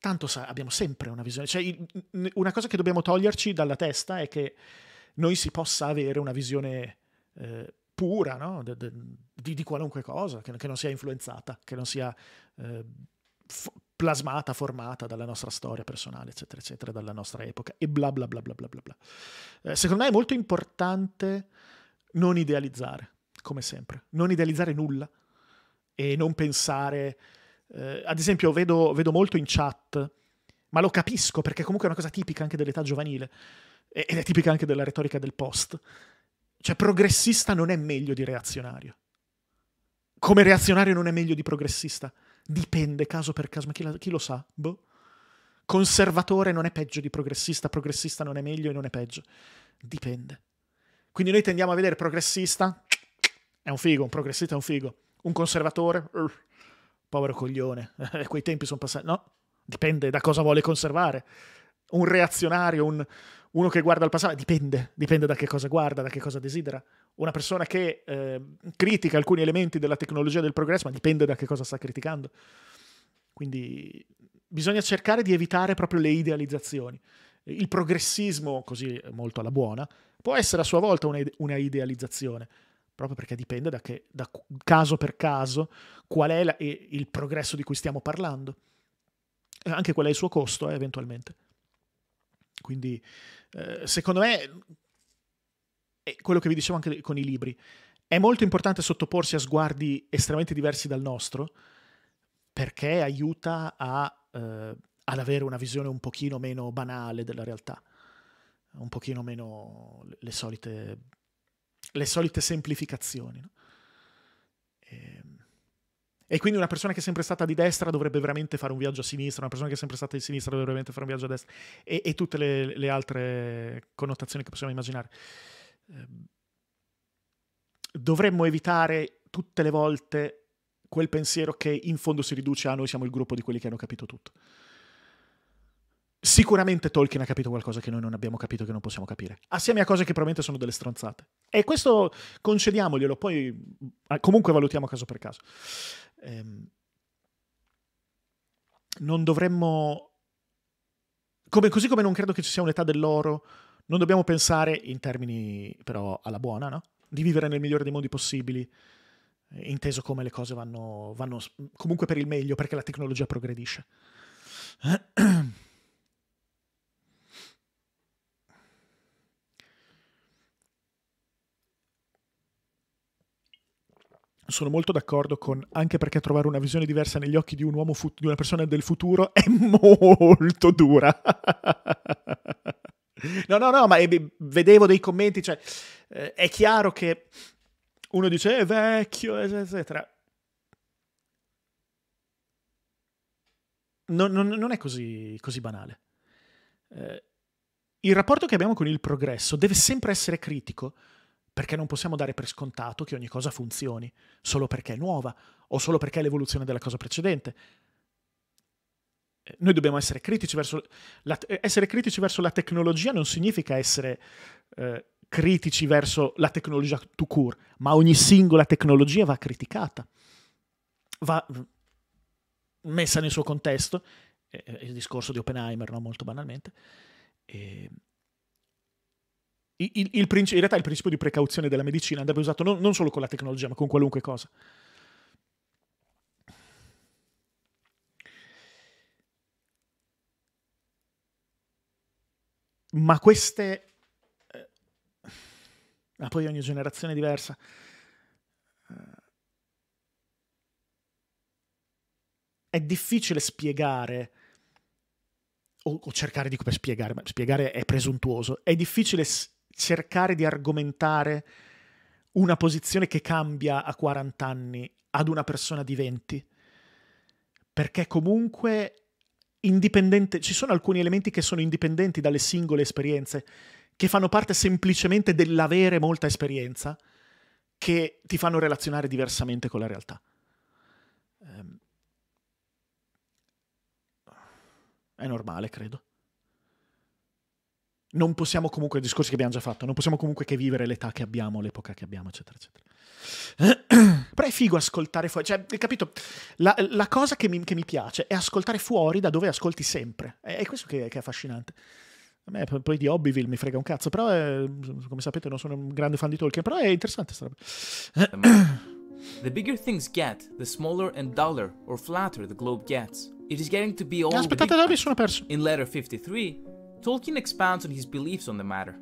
tanto sa, abbiamo sempre una visione. Cioè, una cosa che dobbiamo toglierci dalla testa è che noi si possa avere una visione eh, pura no? de, de, di, di, qualunque cosa, che, che, non sia influenzata, che non sia eh, plasmata, formata dalla nostra storia personale, eccetera, eccetera, dalla nostra epoca e bla bla bla bla bla bla. bla. Eh, secondo me è molto importante non idealizzare, come sempre, non idealizzare nulla e non pensare, eh, ad esempio vedo, vedo, molto in chat, ma lo capisco perché comunque è una cosa tipica anche dell'età giovanile ed è tipica anche della retorica del post, cioè progressista non è meglio di reazionario. Come reazionario non è meglio di progressista Dipende caso per caso, ma chi, la, chi lo sa? Boh. Conservatore non è peggio di progressista, progressista non è meglio e non è peggio. Dipende. Quindi noi tendiamo a vedere progressista, è un figo, un progressista è un figo. Un conservatore, uh, povero coglione, quei tempi sono passati. No, dipende da cosa vuole conservare. Un reazionario, un, uno che guarda al passato, dipende, dipende da che cosa guarda, da che cosa desidera una persona che eh, critica alcuni elementi della tecnologia del progresso, ma dipende da che cosa sta criticando. Quindi bisogna cercare di evitare proprio le idealizzazioni. Il progressismo, così molto alla buona, può essere a sua volta una, una idealizzazione, proprio perché dipende da, che, da caso per caso qual è la, il progresso di cui stiamo parlando, e eh, anche qual è il suo costo eh, eventualmente. Quindi, eh, secondo me, è quello che vi dicevo anche con i libri. È molto importante sottoporsi a sguardi estremamente diversi dal nostro perché aiuta a, eh, ad avere una visione un pochino meno banale della realtà, un pochino meno le solite, le solite semplificazioni. No? E, ehm, e quindi una persona che è sempre stata di destra dovrebbe veramente fare un viaggio a sinistra, una persona che è sempre stata di sinistra dovrebbe veramente fare un viaggio a destra e, e tutte le, le altre connotazioni che possiamo immaginare. Ehm, dovremmo evitare tutte le volte quel pensiero che in fondo si riduce a noi siamo il gruppo di quelli che hanno capito tutto. Sicuramente Tolkien ha capito qualcosa che noi non abbiamo capito, che non possiamo capire, assieme a cose che probabilmente sono delle stronzate. E questo concediamoglielo, poi mm, comunque valutiamo caso per caso. Ehm, non dovremmo... Come, così come non credo che ci sia un'età dell'oro non dobbiamo pensare in termini però alla buona, no? Di vivere nel migliore dei modi possibili, eh, inteso come le cose vanno, vanno comunque per il meglio, perché la tecnologia progredisce. Sono molto d'accordo con anche perché trovare una visione diversa negli occhi di un uomo di una persona del futuro è molto dura. No, no, no, ma vedevo dei commenti, cioè eh, è chiaro che uno dice è eh, vecchio, eccetera. Non, non, non è così, così banale. Eh, il rapporto che abbiamo con il progresso deve sempre essere critico, perché non possiamo dare per scontato che ogni cosa funzioni, solo perché è nuova o solo perché è l'evoluzione della cosa precedente noi dobbiamo essere critici verso la, eh, essere critici verso la tecnologia non significa essere eh, critici verso la tecnologia to cure, ma ogni singola tecnologia va criticata, va messa nel suo contesto, eh, eh, il discorso di Oppenheimer, no? molto banalmente. Eh, il, il, il, in realtà il principio di precauzione della medicina andrebbe usato non, non solo con la tecnologia, ma con qualunque cosa. ma queste... Eh, ma poi ogni generazione è diversa. Eh, è difficile spiegare, o, o cercare di come spiegare, ma spiegare è presuntuoso, è difficile cercare di argomentare una posizione che cambia a 40 anni ad una persona di 20, perché comunque indipendente, ci sono alcuni elementi che sono indipendenti dalle singole esperienze, che fanno parte semplicemente dell'avere molta esperienza, che ti fanno relazionare diversamente con la realtà. Ehm, è normale, credo non possiamo comunque, discorsi che abbiamo già fatto, non possiamo comunque che vivere l'età che abbiamo, l'epoca che abbiamo, eccetera, eccetera. Però è figo ascoltare fuori, cioè, capito, la, la cosa che mi, che mi, piace è ascoltare fuori da dove ascolti sempre, è, è questo che, che, è affascinante. A me poi di Hobbyville mi frega un cazzo, però è, come sapete non sono un grande fan di Tolkien, però è interessante questa roba. The bigger things get, the smaller and duller or flatter the globe gets. It is getting to be all Aspettate, adesso sono perso. In letter 53, Tolkien expounds on his beliefs on the matter.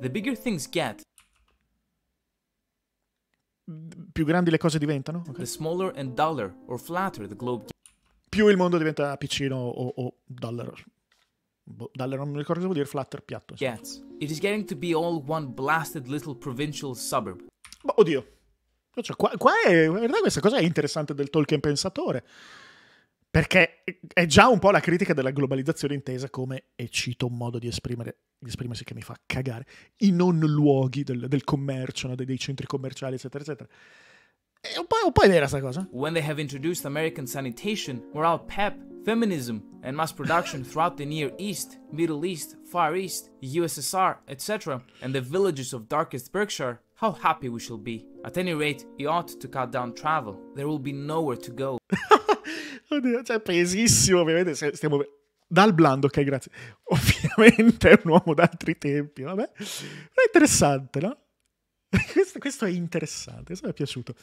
The bigger things get, più grandi le cose diventano. Okay. The smaller and duller or flatter the globe gets. Più il mondo diventa piccino o, o duller. Boh, duller non mi ricordo cosa vuol dire, flatter, piatto. Gets. It is getting to be all one blasted little provincial suburb. Ma boh, oddio. Cioè, qua, qua è, in realtà questa cosa è interessante del Tolkien pensatore. Perché è già un po' la critica della globalizzazione intesa come, e cito un modo di, di esprimersi che mi fa cagare, i non luoghi del, del commercio, no? dei, dei centri commerciali, eccetera, eccetera. È un po', un po' è vera sta cosa. When they have introduced American sanitation, morale pep, feminism and mass production throughout the Near East, Middle East, Far East, USSR, eccetera, and the villages of darkest Berkshire, how happy we shall be. At any rate, he ought to cut down travel. There will be nowhere to go. Oddio, cioè, pesissimo, ovviamente, stiamo... Dal blando, ok, grazie. Ovviamente è un uomo d'altri tempi, vabbè. Ma è interessante, no? questo, questo, è interessante, questo mi è piaciuto.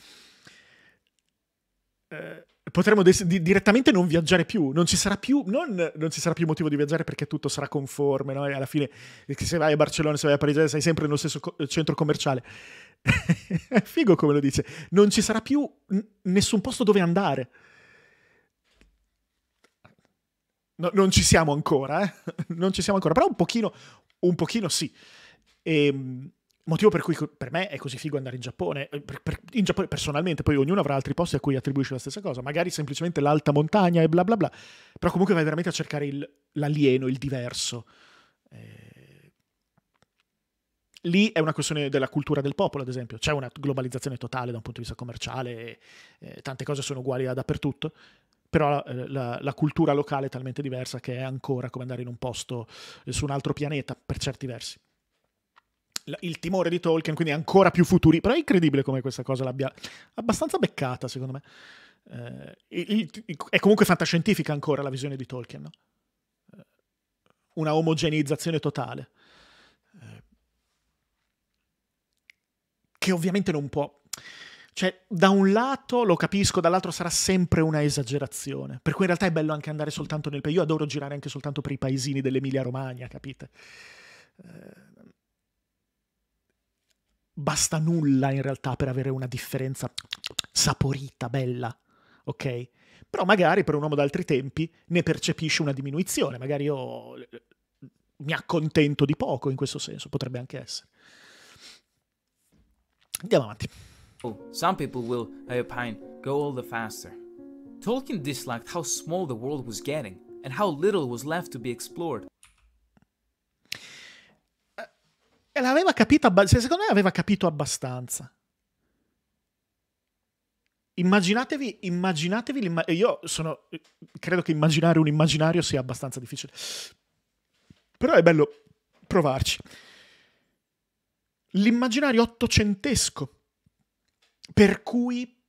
Eh potremo di direttamente non viaggiare più, non ci sarà più, non, non, ci sarà più motivo di viaggiare perché tutto sarà conforme, no? alla fine eh, se vai a Barcellona, se vai a Parigi, sei sempre nello stesso co eh, centro commerciale. Figo come lo dice, non ci sarà più nessun posto dove andare. No, non ci siamo ancora, eh? non ci siamo ancora, però un pochino, un pochino sì. Ehm... Motivo per cui per me è così figo andare in Giappone. Eh, per, per, in Giappone personalmente, poi ognuno avrà altri posti a cui attribuisce la stessa cosa, magari semplicemente l'alta montagna e bla bla bla, però comunque vai veramente a cercare il, l'alieno, il diverso. Eh... Lì è una questione della cultura del popolo, ad esempio, c'è una globalizzazione totale da un punto di vista commerciale, eh, tante cose sono uguali dappertutto, però eh, la, la, cultura locale è talmente diversa che è ancora come andare in un posto eh, su un altro pianeta per certi versi il timore di Tolkien, quindi ancora più futuri. Però è incredibile come questa cosa l'abbia abbastanza beccata, secondo me. Eh, il, il, è comunque fantascientifica ancora la visione di Tolkien, no? Eh, una omogeneizzazione totale, eh, che ovviamente non può... Cioè, da un lato lo capisco, dall'altro sarà sempre una esagerazione. Per cui in realtà è bello anche andare soltanto nel paese. Io adoro girare anche soltanto per i paesini dell'Emilia Romagna, capite? Eh, basta nulla in realtà per avere una differenza saporita, bella, ok? Però magari per un uomo d'altri tempi ne percepisce una diminuzione, magari io mi accontento di poco in questo senso, potrebbe anche essere. Andiamo avanti. Oh, some people will, I opine, go all the faster. Tolkien disliked how small the world was getting and how little was left to be explored. E l'aveva capita, secondo me aveva capito abbastanza. Immaginatevi, immaginatevi, io sono, credo che immaginare un immaginario sia abbastanza difficile. Però è bello provarci. L'immaginario ottocentesco, per cui,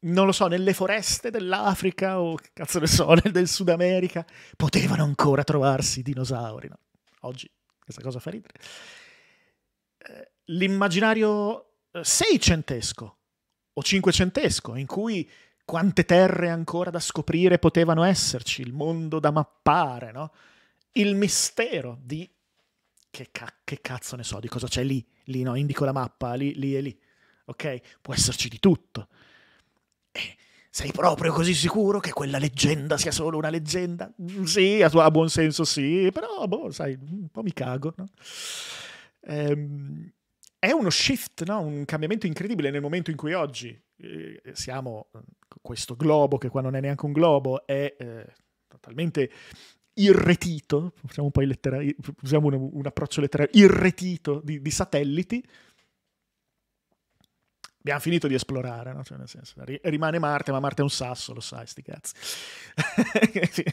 non lo so, nelle foreste dell'Africa o che cazzo ne so, del Sud America, potevano ancora trovarsi dinosauri. No? Oggi questa cosa fa ridere l'immaginario eh, seicentesco o cinquecentesco, in cui quante terre ancora da scoprire potevano esserci, il mondo da mappare, no? il mistero di che, ca- che, cazzo ne so, di cosa c'è lì, lì no, indico la mappa, lì, lì e lì, ok? Può esserci di tutto. E sei proprio così sicuro che quella leggenda sia solo una leggenda? Mm, sì, a, a buon senso sì, però, boh, sai, un po' mi cago, no? Ehm è uno shift, no? un cambiamento incredibile nel momento in cui oggi eh, siamo eh, questo globo, che qua non è neanche un globo, è eh, totalmente irretito, usiamo, un, lettera- usiamo un, un approccio letterario, irretito di, di, satelliti. Abbiamo finito di esplorare, no? cioè, nel senso, ri- rimane Marte, ma Marte è un sasso, lo sai, sti cazzi.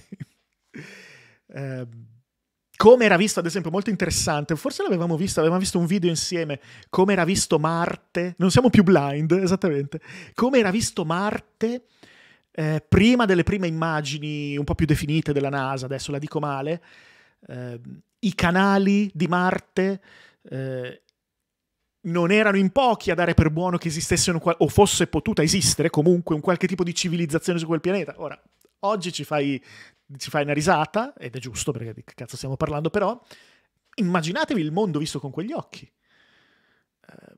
eh, come era visto, ad esempio, molto interessante, forse l'avevamo visto, avevamo visto un video insieme, come era visto Marte, non siamo più blind, esattamente, come era visto Marte eh, prima delle prime immagini un po' più definite della NASA, adesso la dico male, eh, i canali di Marte eh, non erano in pochi a dare per buono che esistesse o fosse potuta esistere comunque un qualche tipo di civilizzazione su quel pianeta. Ora, oggi ci fai ci fai una risata, ed è giusto perché di che cazzo stiamo parlando, però immaginatevi il mondo visto con quegli occhi. Eh,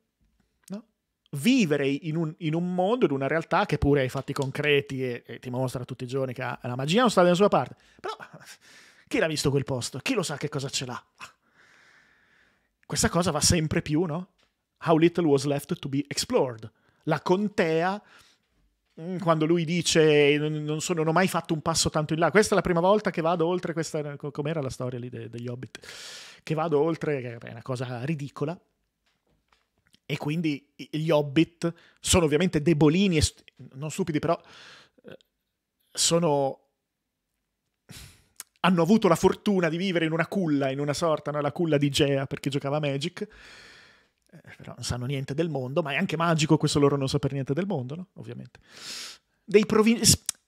no? Vivere in un, in un, mondo, in una realtà che pure ha i fatti concreti e, e, ti mostra tutti i giorni che la magia non sta da nessuna parte. Però chi l'ha visto quel posto? Chi lo sa che cosa ce l'ha? Ah. Questa cosa va sempre più, no? How little was left to be explored. La contea Mm, quando lui dice non, so, non, ho mai fatto un passo tanto in là, questa è la prima volta che vado oltre, questa com'era la storia lì degli Hobbit, che vado oltre, che è una cosa ridicola. E quindi gli Hobbit sono ovviamente debolini, e non stupidi, però eh, sono hanno avuto la fortuna di vivere in una culla, in una sorta, no? la culla di Gea, perché giocava Magic, eh, però non sanno niente del mondo, ma è anche magico questo loro non sapere niente del mondo, no? Ovviamente. Dei provin-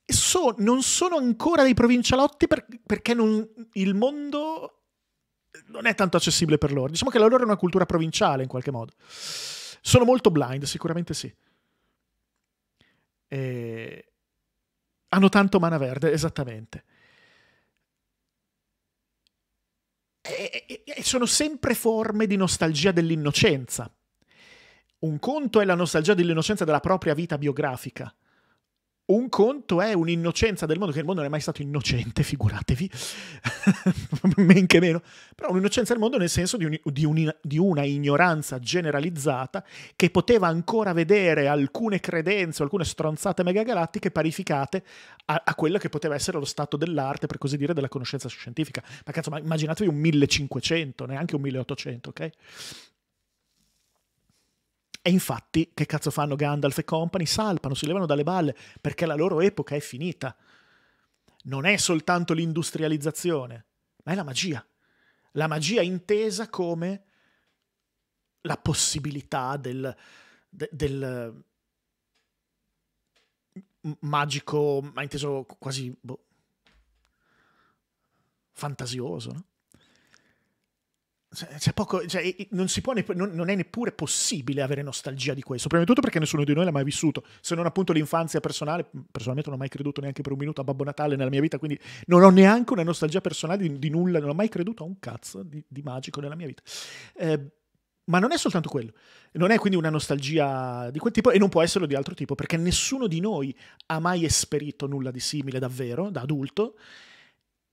so, non sono ancora dei provincialotti per, perché non, il mondo non è tanto accessibile per loro. Diciamo che la loro è una cultura provinciale in qualche modo. Sono molto blind, sicuramente sì. E... Hanno tanto mana verde, esattamente. E, e, sono sempre forme di nostalgia dell'innocenza. Un conto è la nostalgia dell'innocenza della propria vita biografica, un conto è un'innocenza del mondo, che il mondo non è mai stato innocente, figuratevi, men che meno, però un'innocenza del mondo nel senso di, un, di, un, di, una ignoranza generalizzata che poteva ancora vedere alcune credenze, alcune stronzate megagalattiche parificate a, a quello che poteva essere lo stato dell'arte, per così dire, della conoscenza scientifica. Ma cazzo, ma immaginatevi un 1500, neanche un 1800, ok? E infatti, che cazzo fanno Gandalf e Company? Salpano, si levano dalle balle perché la loro epoca è finita. Non è soltanto l'industrializzazione, ma è la magia. La magia intesa come la possibilità del, de, del magico, ma inteso quasi boh, fantasioso, no? Cioè, c'è poco, cioè, non, si può nepp- non, non, è neppure possibile avere nostalgia di questo. Prima di tutto perché nessuno di noi l'ha mai vissuto, se non appunto l'infanzia personale. Personalmente non ho mai creduto neanche per un minuto a Babbo Natale nella mia vita, quindi non ho neanche una nostalgia personale di, di nulla, non ho mai creduto a un cazzo di, di magico nella mia vita. Eh, ma non è soltanto quello, non è quindi una nostalgia di quel tipo e non può esserlo di altro tipo, perché nessuno di noi ha mai esperito nulla di simile davvero da adulto.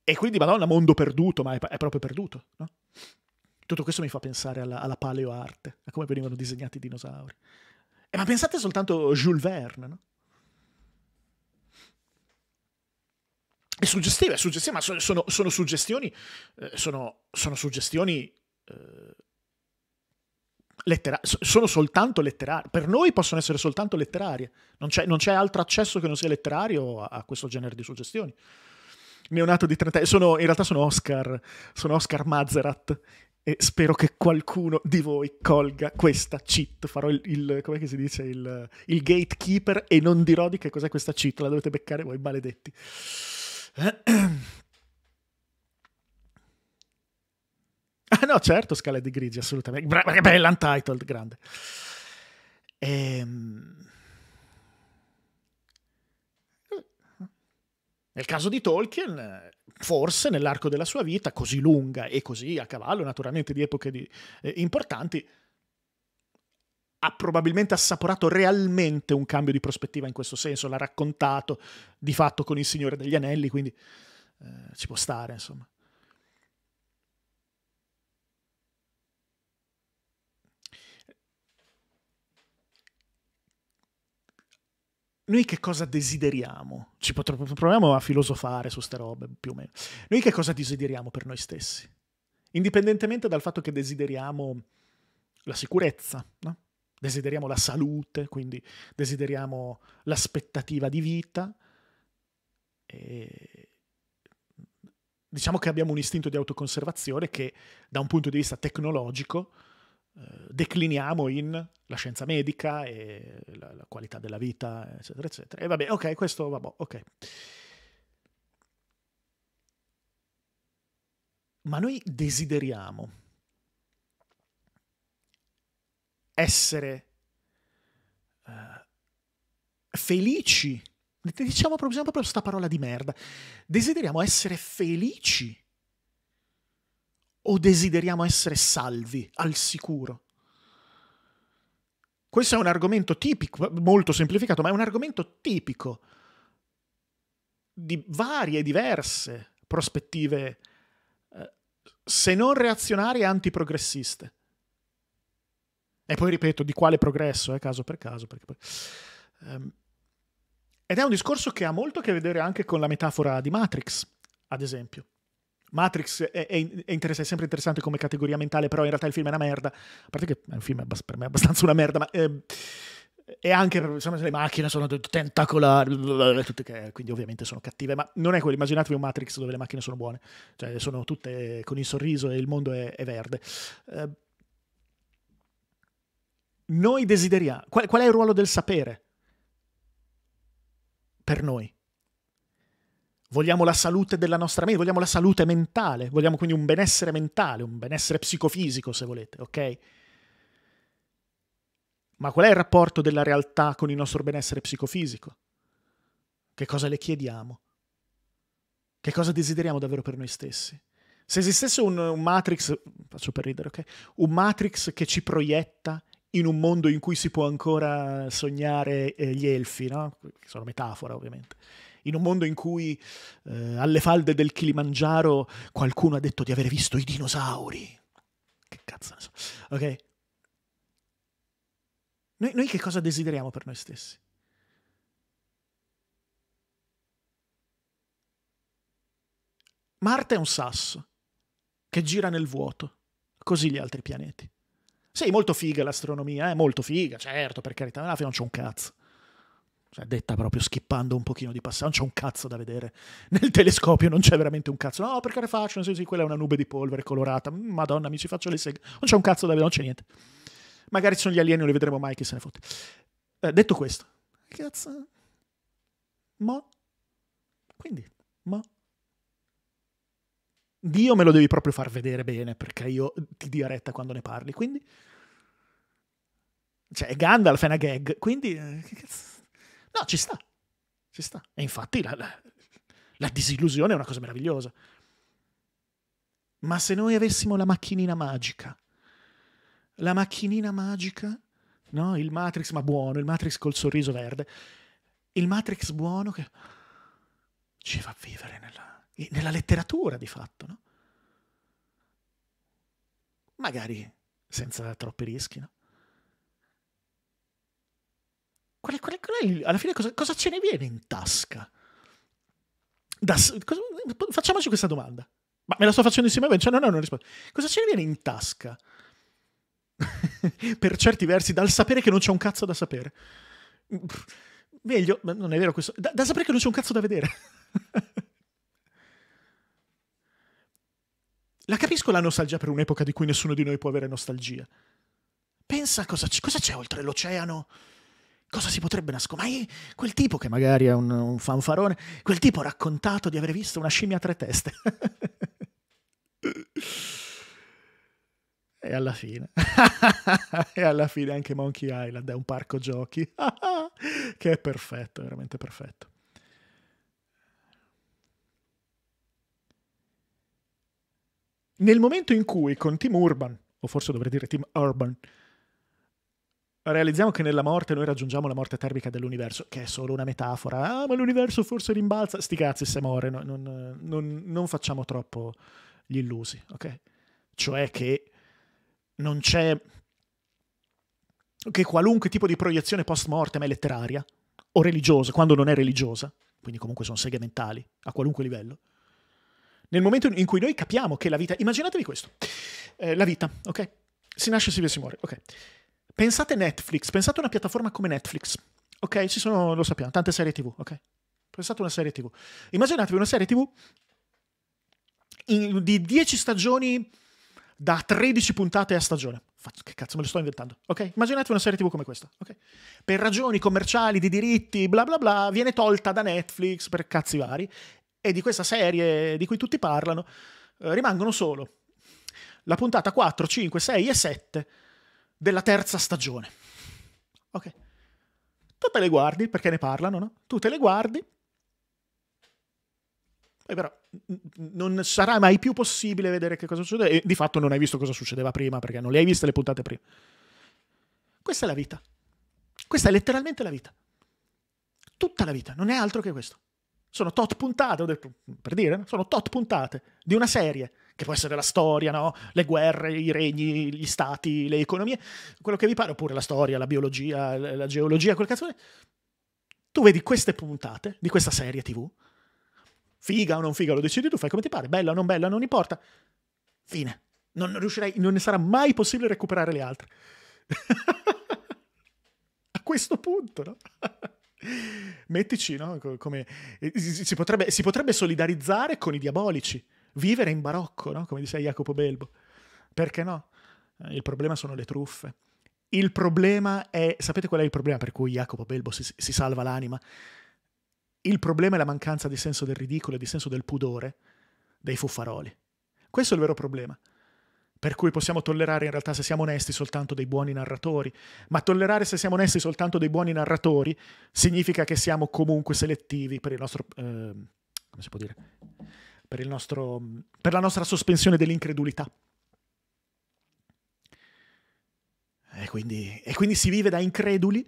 E quindi, madonna, mondo perduto, ma è, è proprio perduto, no? Tutto questo mi fa pensare alla, alla paleoarte, a come venivano disegnati i dinosauri. Eh, ma pensate soltanto a Jules Verne, no? È suggestiva, è suggestiva, ma sono, sono, sono suggestioni, eh, sono, sono, suggestioni eh, lettera- sono soltanto letterarie, per noi possono essere soltanto letterarie, non c'è, non c'è altro accesso che non sia letterario a, a questo genere di suggestioni neonato di 30 anni. in realtà sono Oscar, sono Oscar Mazerat, e spero che qualcuno di voi colga questa cheat. Farò il, il come si dice, il, il, gatekeeper e non dirò di che cos'è questa cheat, la dovete beccare voi, maledetti. Ah no, certo, Scala di Grigi, assolutamente. Bra- che bella, Untitled, grande. Ehm... Nel caso di Tolkien forse nell'arco della sua vita, così lunga e così a cavallo, naturalmente di epoche di, eh, importanti, ha probabilmente assaporato realmente un cambio di prospettiva in questo senso, l'ha raccontato di fatto con il Signore degli Anelli, quindi eh, ci può stare, insomma. noi che cosa desideriamo? Ci potremo, proviamo a filosofare su ste robe, più o meno. Noi che cosa desideriamo per noi stessi? Indipendentemente dal fatto che desideriamo la sicurezza, no? desideriamo la salute, quindi desideriamo l'aspettativa di vita. E... Diciamo che abbiamo un istinto di autoconservazione che da un punto di vista tecnologico eh, decliniamo in la scienza medica e la, la, qualità della vita, eccetera, eccetera. E vabbè, ok, questo va boh, ok. Ma noi desideriamo essere uh, felici. Diciamo proprio, diciamo proprio questa parola di merda. Desideriamo essere felici o desideriamo essere salvi al sicuro? Questo è un argomento tipico, molto semplificato, ma è un argomento tipico di varie, e diverse prospettive, eh, se non reazionarie, antiprogressiste. E poi ripeto, di quale progresso, eh, caso per caso. Poi... Ehm, ed è un discorso che ha molto a che vedere anche con la metafora di Matrix, ad esempio. Matrix è, è, è, è, sempre interessante come categoria mentale, però in realtà il film è una merda. A parte che è un film per me è abbastanza una merda, ma... Eh, e anche insomma, le macchine sono tentacolari, quindi ovviamente sono cattive, ma non è quello, immaginatevi un Matrix dove le macchine sono buone, cioè sono tutte con il sorriso e il mondo è, è verde. Eh, noi desideriamo, qual, qual, è il ruolo del sapere per noi? vogliamo la salute della nostra mente, vogliamo la salute mentale, vogliamo quindi un benessere mentale, un benessere psicofisico se volete, ok? Ma qual è il rapporto della realtà con il nostro benessere psicofisico? Che cosa le chiediamo? Che cosa desideriamo davvero per noi stessi? Se esistesse un, un Matrix, faccio per ridere, ok? Un Matrix che ci proietta in un mondo in cui si può ancora sognare eh, gli elfi, no? Che sono metafora, ovviamente in un mondo in cui eh, alle falde del Kilimangiaro qualcuno ha detto di aver visto i dinosauri. Che cazzo ne so. Ok? Noi, noi che cosa desideriamo per noi stessi? Marte è un sasso che gira nel vuoto, così gli altri pianeti. Sì, molto figa l'astronomia, è eh? molto figa, certo, per carità, alla fine non c'è un cazzo. Cioè, detta proprio schippando un pochino di passaggio, non c'è un cazzo da vedere. Nel telescopio non c'è veramente un cazzo. No, perché ne faccio? Sì, sì, quella è una nube di polvere colorata. Mm, Madonna, mi ci faccio le seghe. Non c'è un cazzo da vedere, non c'è niente. Magari ci sono gli alieni, non li vedremo mai, chi se ne fotte. Eh, detto questo, cazzo. Ma. Quindi, ma. Dio me lo devi proprio far vedere bene, perché io ti dia retta quando ne parli. Quindi. Cioè, Gandalf è una gag, quindi. Eh, che cazzo No, ci sta. Ci sta. E infatti la, la, la disillusione è una cosa meravigliosa. Ma se noi avessimo la macchinina magica, la macchinina magica, no? Il Matrix ma buono, il Matrix col sorriso verde, il Matrix buono che ci fa vivere nella, nella letteratura di fatto, no? Magari senza troppi rischi, no? Qual è, qual è, qual è il, alla fine cosa, cosa, ce ne viene in tasca? Da, cosa, facciamoci questa domanda. Ma me la sto facendo insieme a Venture? Cioè, no, no, non rispondo. Cosa ce ne viene in tasca? per certi versi, dal sapere che non c'è un cazzo da sapere. Meglio, ma non è vero questo. Da, da sapere che non c'è un cazzo da vedere. la capisco la nostalgia per un'epoca di cui nessuno di noi può avere nostalgia. Pensa cosa, cosa c'è oltre l'oceano Cosa si potrebbe nascondere? Ma quel tipo che magari è un, un fanfarone, quel tipo ha raccontato di aver visto una scimmia a tre teste. E alla fine, e alla fine anche Monkey Island è un parco giochi che è perfetto, veramente perfetto. Nel momento in cui con Tim Urban, o forse dovrei dire Tim Urban, Realizziamo che nella morte noi raggiungiamo la morte termica dell'universo, che è solo una metafora. Ah, ma l'universo forse rimbalza. Sti cazzi se muore, no, non, non, non facciamo troppo gli illusi, ok? Cioè che non c'è... che qualunque tipo di proiezione post mortem è letteraria o religiosa, quando non è religiosa, quindi comunque sono seghe mentali, a qualunque livello. Nel momento in cui noi capiamo che la vita... Immaginatevi questo, eh, la vita, ok? Si nasce, si vive, si muore, ok? Pensate Netflix, pensate una piattaforma come Netflix. Ok, ci sono, lo sappiamo, tante serie TV, ok? Pensate una serie TV. Immaginatevi una serie TV in, di 10 stagioni da 13 puntate a stagione. Che cazzo me lo sto inventando, ok? Immaginatevi una serie TV come questa, ok? Per ragioni commerciali, di diritti, bla bla bla, viene tolta da Netflix per cazzi vari e di questa serie di cui tutti parlano eh, rimangono solo la puntata 4, 5, 6 e 7 della terza stagione. Ok. Tu te le guardi perché ne parlano, no? Tu te le guardi. Poi però non sarà mai più possibile vedere che cosa succede. E di fatto non hai visto cosa succedeva prima perché non le hai viste le puntate prima. Questa è la vita. Questa è letteralmente la vita. Tutta la vita, non è altro che questo. Sono tot puntate, ho detto, per dire, no? sono tot puntate di una serie che può essere la storia, no? le guerre, i regni, gli stati, le economie, quello che vi pare, oppure la storia, la biologia, la geologia, quel cazzo Tu vedi queste puntate di questa serie TV, figa o non figa, lo decidi tu, fai come ti pare, bella o non bella, non importa. Fine. Non riuscirei, non ne sarà mai possibile recuperare le altre. A questo punto, no? Mettici, no? Come, eh, si potrebbe, si potrebbe solidarizzare con i diabolici vivere in barocco, no? come diceva Jacopo Belbo. Perché no? Eh, il problema sono le truffe. Il problema è, sapete qual è il problema per cui Jacopo Belbo si, si salva l'anima? Il problema è la mancanza di senso del ridicolo e di senso del pudore dei fuffaroli. Questo è il vero problema. Per cui possiamo tollerare in realtà se siamo onesti soltanto dei buoni narratori, ma tollerare se siamo onesti soltanto dei buoni narratori significa che siamo comunque selettivi per il nostro... Eh, come si può dire? per, nostro, per la nostra sospensione dell'incredulità. E quindi, e quindi, si vive da increduli,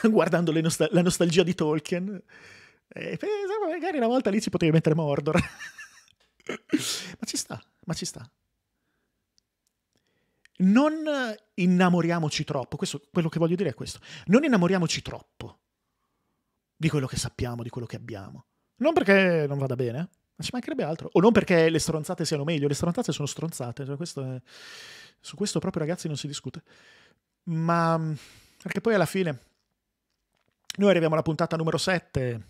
guardando nostal- la nostalgia di Tolkien. E pensavo, magari una volta lì ci potevi mettere Mordor. ma ci sta, ma ci sta. Non innamoriamoci troppo, questo, quello che voglio dire è questo. Non innamoriamoci troppo di quello che sappiamo, di quello che abbiamo. Non perché non vada bene, ma ci mancherebbe altro. O non perché le stronzate siano meglio, le stronzate sono stronzate. Cioè questo è... Su questo proprio ragazzi non si discute. Ma perché poi alla fine noi arriviamo alla puntata numero 7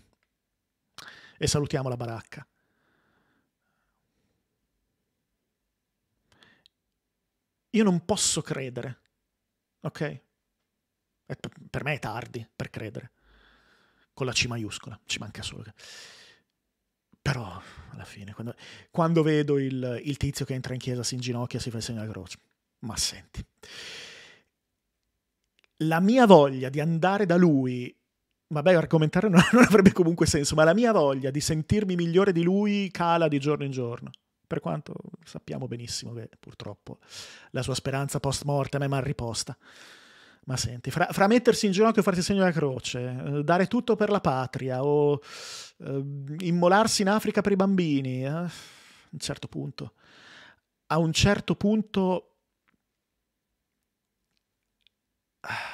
e salutiamo la baracca. Io non posso credere, ok? Per me è tardi per credere, con la C maiuscola, ci manca solo che... Però, alla fine, quando, quando vedo il, il, tizio che entra in chiesa, si inginocchia, si fa il segno alla croce. Ma senti, la mia voglia di andare da lui, vabbè, argomentare non, non avrebbe comunque senso, ma la mia voglia di sentirmi migliore di lui cala di giorno in giorno per quanto sappiamo benissimo che purtroppo la sua speranza post morte a me mal riposta. Ma senti, fra, fra, mettersi in ginocchio e farsi segno della croce, eh, dare tutto per la patria o eh, immolarsi in Africa per i bambini, eh, a un certo punto, a un certo punto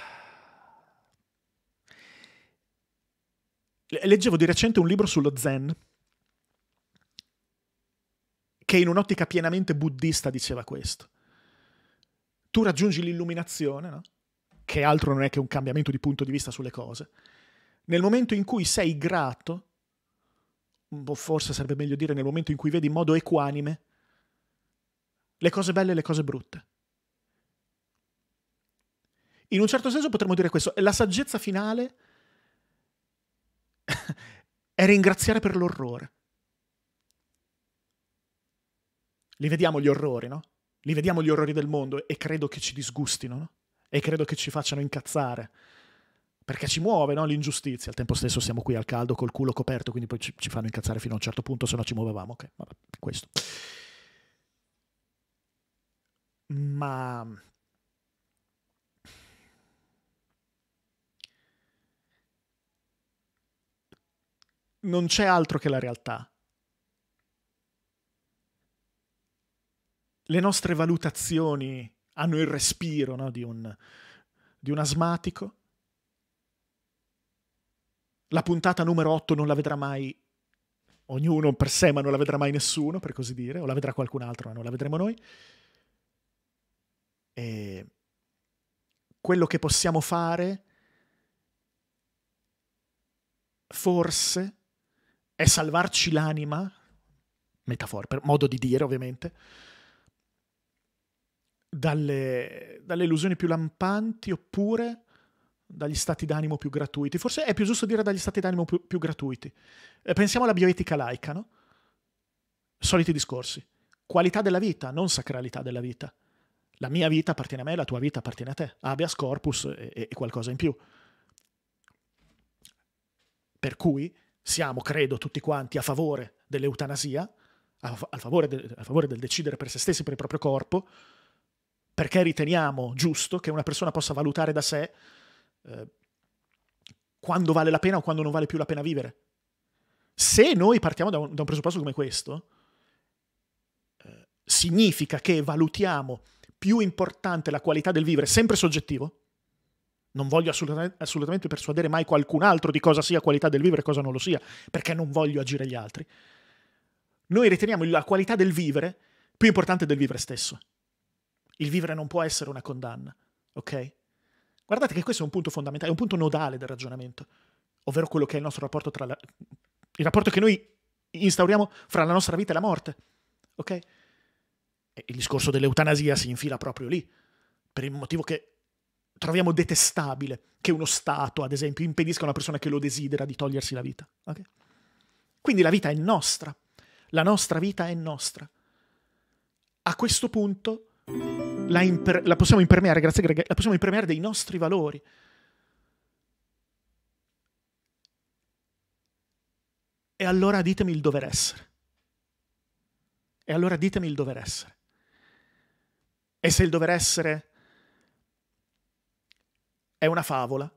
Leggevo di recente un libro sullo Zen che in un'ottica pienamente buddista diceva questo. Tu raggiungi l'illuminazione, no? che altro non è che un cambiamento di punto di vista sulle cose, nel momento in cui sei grato, o forse sarebbe meglio dire nel momento in cui vedi in modo equanime le cose belle e le cose brutte. In un certo senso potremmo dire questo, la saggezza finale è ringraziare per l'orrore. Li vediamo gli orrori, no? Li vediamo gli orrori del mondo e credo che ci disgustino, no? e credo che ci facciano incazzare. Perché ci muove no? l'ingiustizia. Al tempo stesso siamo qui al caldo col culo coperto, quindi poi ci, ci fanno incazzare fino a un certo punto, se no ci muovevamo. Ok, vabbè, questo. Ma non c'è altro che la realtà. Le nostre valutazioni hanno il respiro no, di, un, di un asmatico. La puntata numero 8 non la vedrà mai ognuno per sé, ma non la vedrà mai nessuno, per così dire, o la vedrà qualcun altro, ma non la vedremo noi. E quello che possiamo fare, forse, è salvarci l'anima, metafora, per modo di dire ovviamente, dalle, dalle illusioni più lampanti oppure dagli stati d'animo più gratuiti. Forse è più giusto dire dagli stati d'animo più, più gratuiti. Eh, pensiamo alla bioetica laica, no? Soliti discorsi. Qualità della vita, non sacralità della vita. La mia vita appartiene a me, la tua vita appartiene a te. Habeas corpus e, e qualcosa in più. Per cui siamo, credo, tutti quanti a favore dell'eutanasia, a, a, favore de, a favore del decidere per se stessi, per il proprio corpo, perché riteniamo giusto che una persona possa valutare da sé eh, quando vale la pena o quando non vale più la pena vivere. Se noi partiamo da un, da un presupposto come questo, eh, significa che valutiamo più importante la qualità del vivere, sempre soggettivo, non voglio assolutamente, assolutamente, persuadere mai qualcun altro di cosa sia qualità del vivere e cosa non lo sia, perché non voglio agire gli altri. Noi riteniamo la qualità del vivere più importante del vivere stesso. Il vivere non può essere una condanna, ok? Guardate che questo è un punto fondamentale, è un punto nodale del ragionamento, ovvero quello che è il nostro rapporto tra la... il rapporto che noi instauriamo fra la nostra vita e la morte, ok? E il discorso dell'eutanasia si infila proprio lì, per il motivo che troviamo detestabile che uno Stato, ad esempio, impedisca a una persona che lo desidera di togliersi la vita. ok? Quindi la vita è nostra, la nostra vita è nostra. A questo punto la, imper- la possiamo impermeare, grazie a Greg, la possiamo impermeare dei nostri valori. E allora ditemi il dover essere. E allora ditemi il dover essere. E se il dover essere è una favola,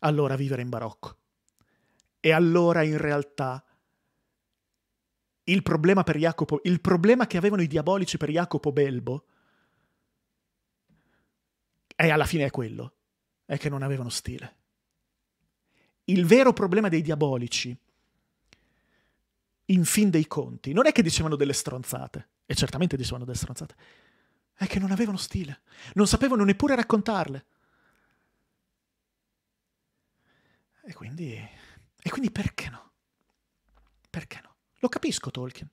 allora vivere in barocco. E allora in realtà il problema per Jacopo, il problema che avevano i diabolici per Jacopo Belbo, e alla fine è quello, è che non avevano stile. Il vero problema dei diabolici, in fin dei conti, non è che dicevano delle stronzate, e certamente dicevano delle stronzate, è che non avevano stile, non sapevano neppure raccontarle. E quindi, e quindi perché no? Perché no? Lo capisco Tolkien,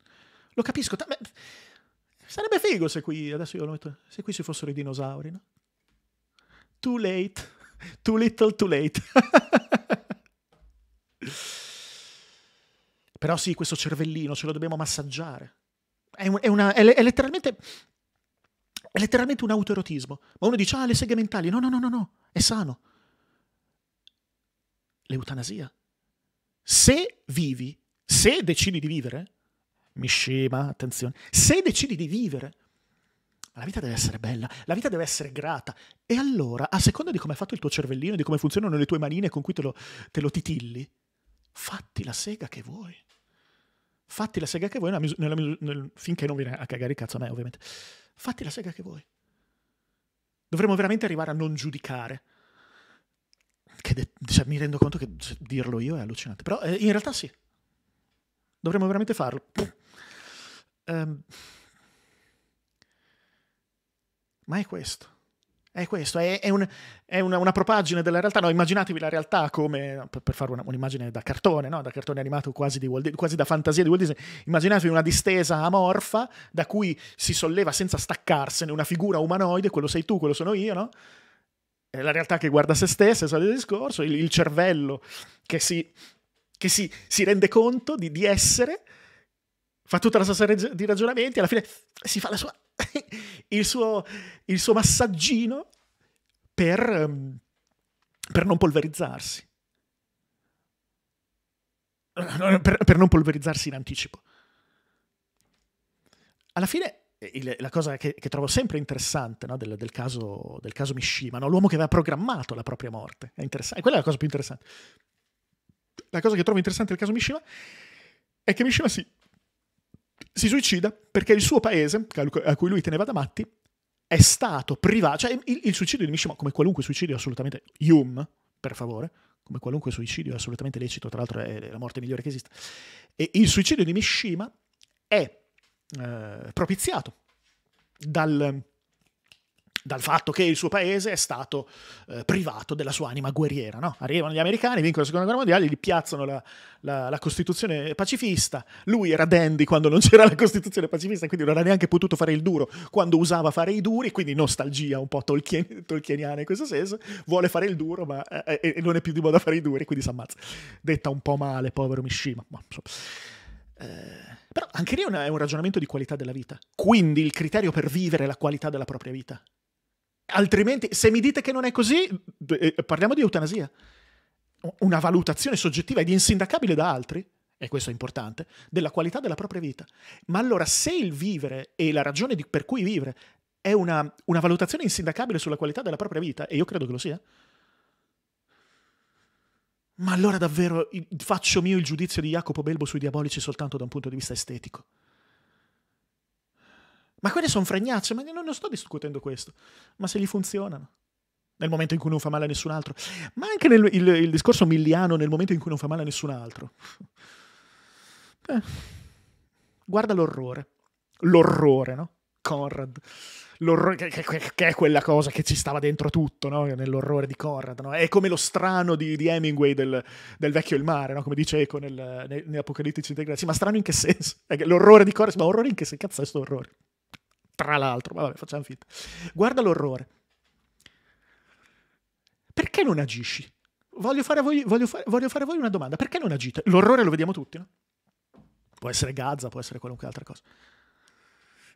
lo capisco. Beh, sarebbe figo se qui, adesso io lo metto, se qui ci fossero i dinosauri, no? Too late, too little, too late. Però sì, questo cervellino ce lo dobbiamo massaggiare. È, è, una, è, è letteralmente, è letteralmente un autoerotismo. Ma uno dice, ah, le seghe mentali. No, no, no, no, no, è sano. L'eutanasia. Se vivi se decidi di vivere, mi scema, attenzione, se decidi di vivere, la vita deve essere bella, la vita deve essere grata. E allora, a seconda di come è fatto il tuo cervellino, di come funzionano le tue manine con cui te lo, te lo titilli, fatti la sega che vuoi. Fatti la sega che vuoi, nella, nella, nel, finché non viene a cagare il cazzo a me, ovviamente. Fatti la sega che vuoi. Dovremmo veramente arrivare a non giudicare. De- cioè, mi rendo conto che cioè, dirlo io è allucinante. Però eh, in realtà sì, Dovremmo veramente farlo. Um, ma è questo. È questo, è, è, un, è una, una, propagine della realtà. No, immaginatevi la realtà come, per, per fare una, un'immagine da cartone, no? da cartone animato quasi, Disney, quasi, da fantasia di Walt Disney, immaginatevi una distesa amorfa da cui si solleva senza staccarsene una figura umanoide, quello sei tu, quello sono io, no? È la realtà che guarda se stessa, è il discorso, il, il cervello che si che si, si rende conto di, di, essere, fa tutta la sua serie di ragionamenti, alla fine si fa sua, il, suo, il, suo, massaggino per, ehm, per non polverizzarsi. Per, per, non polverizzarsi in anticipo. Alla fine, eh, il, la cosa che, che, trovo sempre interessante no, del, del, caso, del caso Mishima, no, l'uomo che aveva programmato la propria morte, è, è quella è la cosa più interessante la cosa che trovo interessante del caso Mishima è che Mishima si, si suicida perché il suo paese, a cui lui teneva da matti, è stato privato. Cioè, il, il, suicidio di Mishima, come qualunque suicidio, assolutamente. Yum, per favore. Come qualunque suicidio è assolutamente lecito, tra l'altro è la morte migliore che esista. E il suicidio di Mishima è eh, propiziato dal, dal fatto che il suo paese è stato eh, privato della sua anima guerriera. No? Arrivano gli americani, vincono la seconda guerra mondiale, gli piazzano la, la, la Costituzione pacifista. Lui era dandy quando non c'era la Costituzione pacifista, quindi non ha neanche potuto fare il duro quando usava fare i duri, quindi nostalgia un po' tolkien, tolkieniana in questo senso. Vuole fare il duro, ma eh, eh, non è più di moda fare i duri, quindi si ammazza. Detta un po' male, povero Mishima. Ma, eh, però anche lì è un ragionamento di qualità della vita. Quindi il criterio per vivere la qualità della propria vita. Altrimenti, se mi dite che non è così, eh, parliamo di eutanasia. Una valutazione soggettiva ed insindacabile da altri, e questo è importante, della qualità della propria vita. Ma allora, se il vivere e la ragione di, per cui vivere è una, una valutazione insindacabile sulla qualità della propria vita, e io credo che lo sia, ma allora davvero faccio mio il giudizio di Jacopo Belbo sui diabolici soltanto da un punto di vista estetico. Ma quelle sono fregnacce, ma non, non sto discutendo questo. Ma se gli funzionano nel momento in cui non fa male a nessun altro, ma anche nel, il, il, discorso milliano nel momento in cui non fa male a nessun altro. Eh. Guarda l'orrore, l'orrore, no? Conrad, l'orrore che, che, che, è quella cosa che ci stava dentro tutto, no? Nell'orrore di Conrad, no? È come lo strano di, di Hemingway del, del, vecchio il mare, no? Come dice Eco nel, nel, nell'Apocalittici Sì, ma strano in che senso? L'orrore di Conrad, ma orrore in che senso? Cazzo è questo orrore? Tra l'altro, vabbè, facciamo finta. Guarda l'orrore. Perché non agisci? Voglio fare, a voi, voglio, fa- voglio fare a voi una domanda. Perché non agite? L'orrore lo vediamo tutti, no? Può essere Gaza, può essere qualunque altra cosa.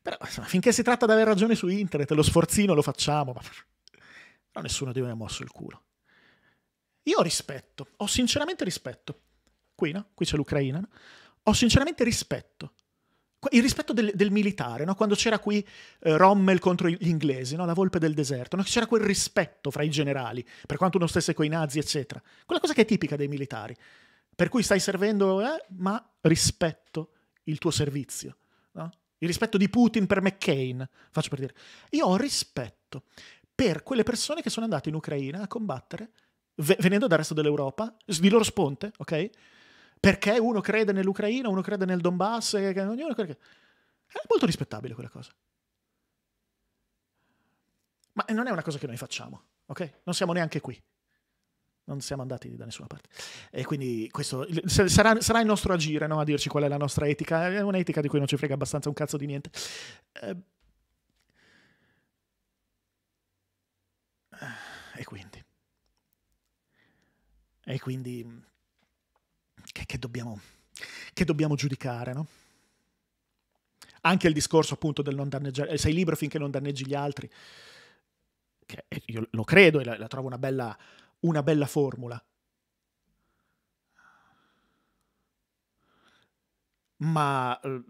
Però, insomma, finché si tratta di avere ragione su internet, lo sforzino lo facciamo, ma no, nessuno di noi ha mosso il culo. Io ho rispetto, ho sinceramente rispetto. Qui, no? Qui c'è l'Ucraina, no? Ho sinceramente rispetto il rispetto del, del militare, no? quando c'era qui eh, Rommel contro gli inglesi, no? la volpe del deserto, no? c'era quel rispetto fra i generali, per quanto uno stesse coi nazi, eccetera. Quella cosa che è tipica dei militari, per cui stai servendo, eh, ma rispetto il tuo servizio. Il rispetto di Putin per McCain, faccio per dire. Io ho rispetto per quelle persone che sono andate in Ucraina a combattere, venendo dal resto dell'Europa, di loro sponte, ok? Perché uno crede nell'Ucraina, uno crede nel Donbass, ognuno crede... È molto rispettabile quella cosa. Ma non è una cosa che noi facciamo, ok? Non siamo neanche qui. Non siamo andati da nessuna parte. E quindi questo sarà, sarà il nostro agire, no? A dirci qual è la nostra etica. È un'etica di cui non ci frega abbastanza un cazzo di niente. Eh, e quindi... E quindi che, che, dobbiamo, che dobbiamo giudicare, no? Anche il discorso appunto del non danneggiare, eh, sei libero finché non danneggi gli altri, che io lo credo e la, la trovo una bella, una bella formula. Ma eh,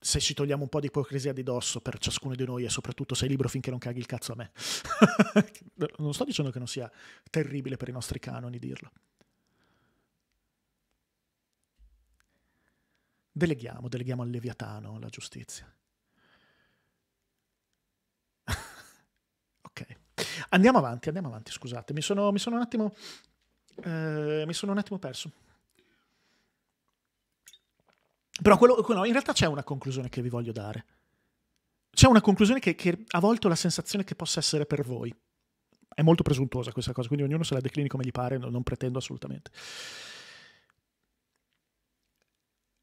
se ci togliamo un po' di ipocrisia di dosso per ciascuno di noi e soprattutto sei libero finché non caghi il cazzo a me. non sto dicendo che non sia terribile per i nostri canoni dirlo. Deleghiamo, deleghiamo al Leviatano la giustizia. ok. Andiamo avanti, andiamo avanti, scusate. Mi sono, mi sono un attimo... Eh, mi sono un attimo perso. Però quello, quello, in realtà c'è una conclusione che vi voglio dare. C'è una conclusione che, che a volte ho la sensazione che possa essere per voi. È molto presuntuosa questa cosa, quindi ognuno se la declini come gli pare, non, non pretendo assolutamente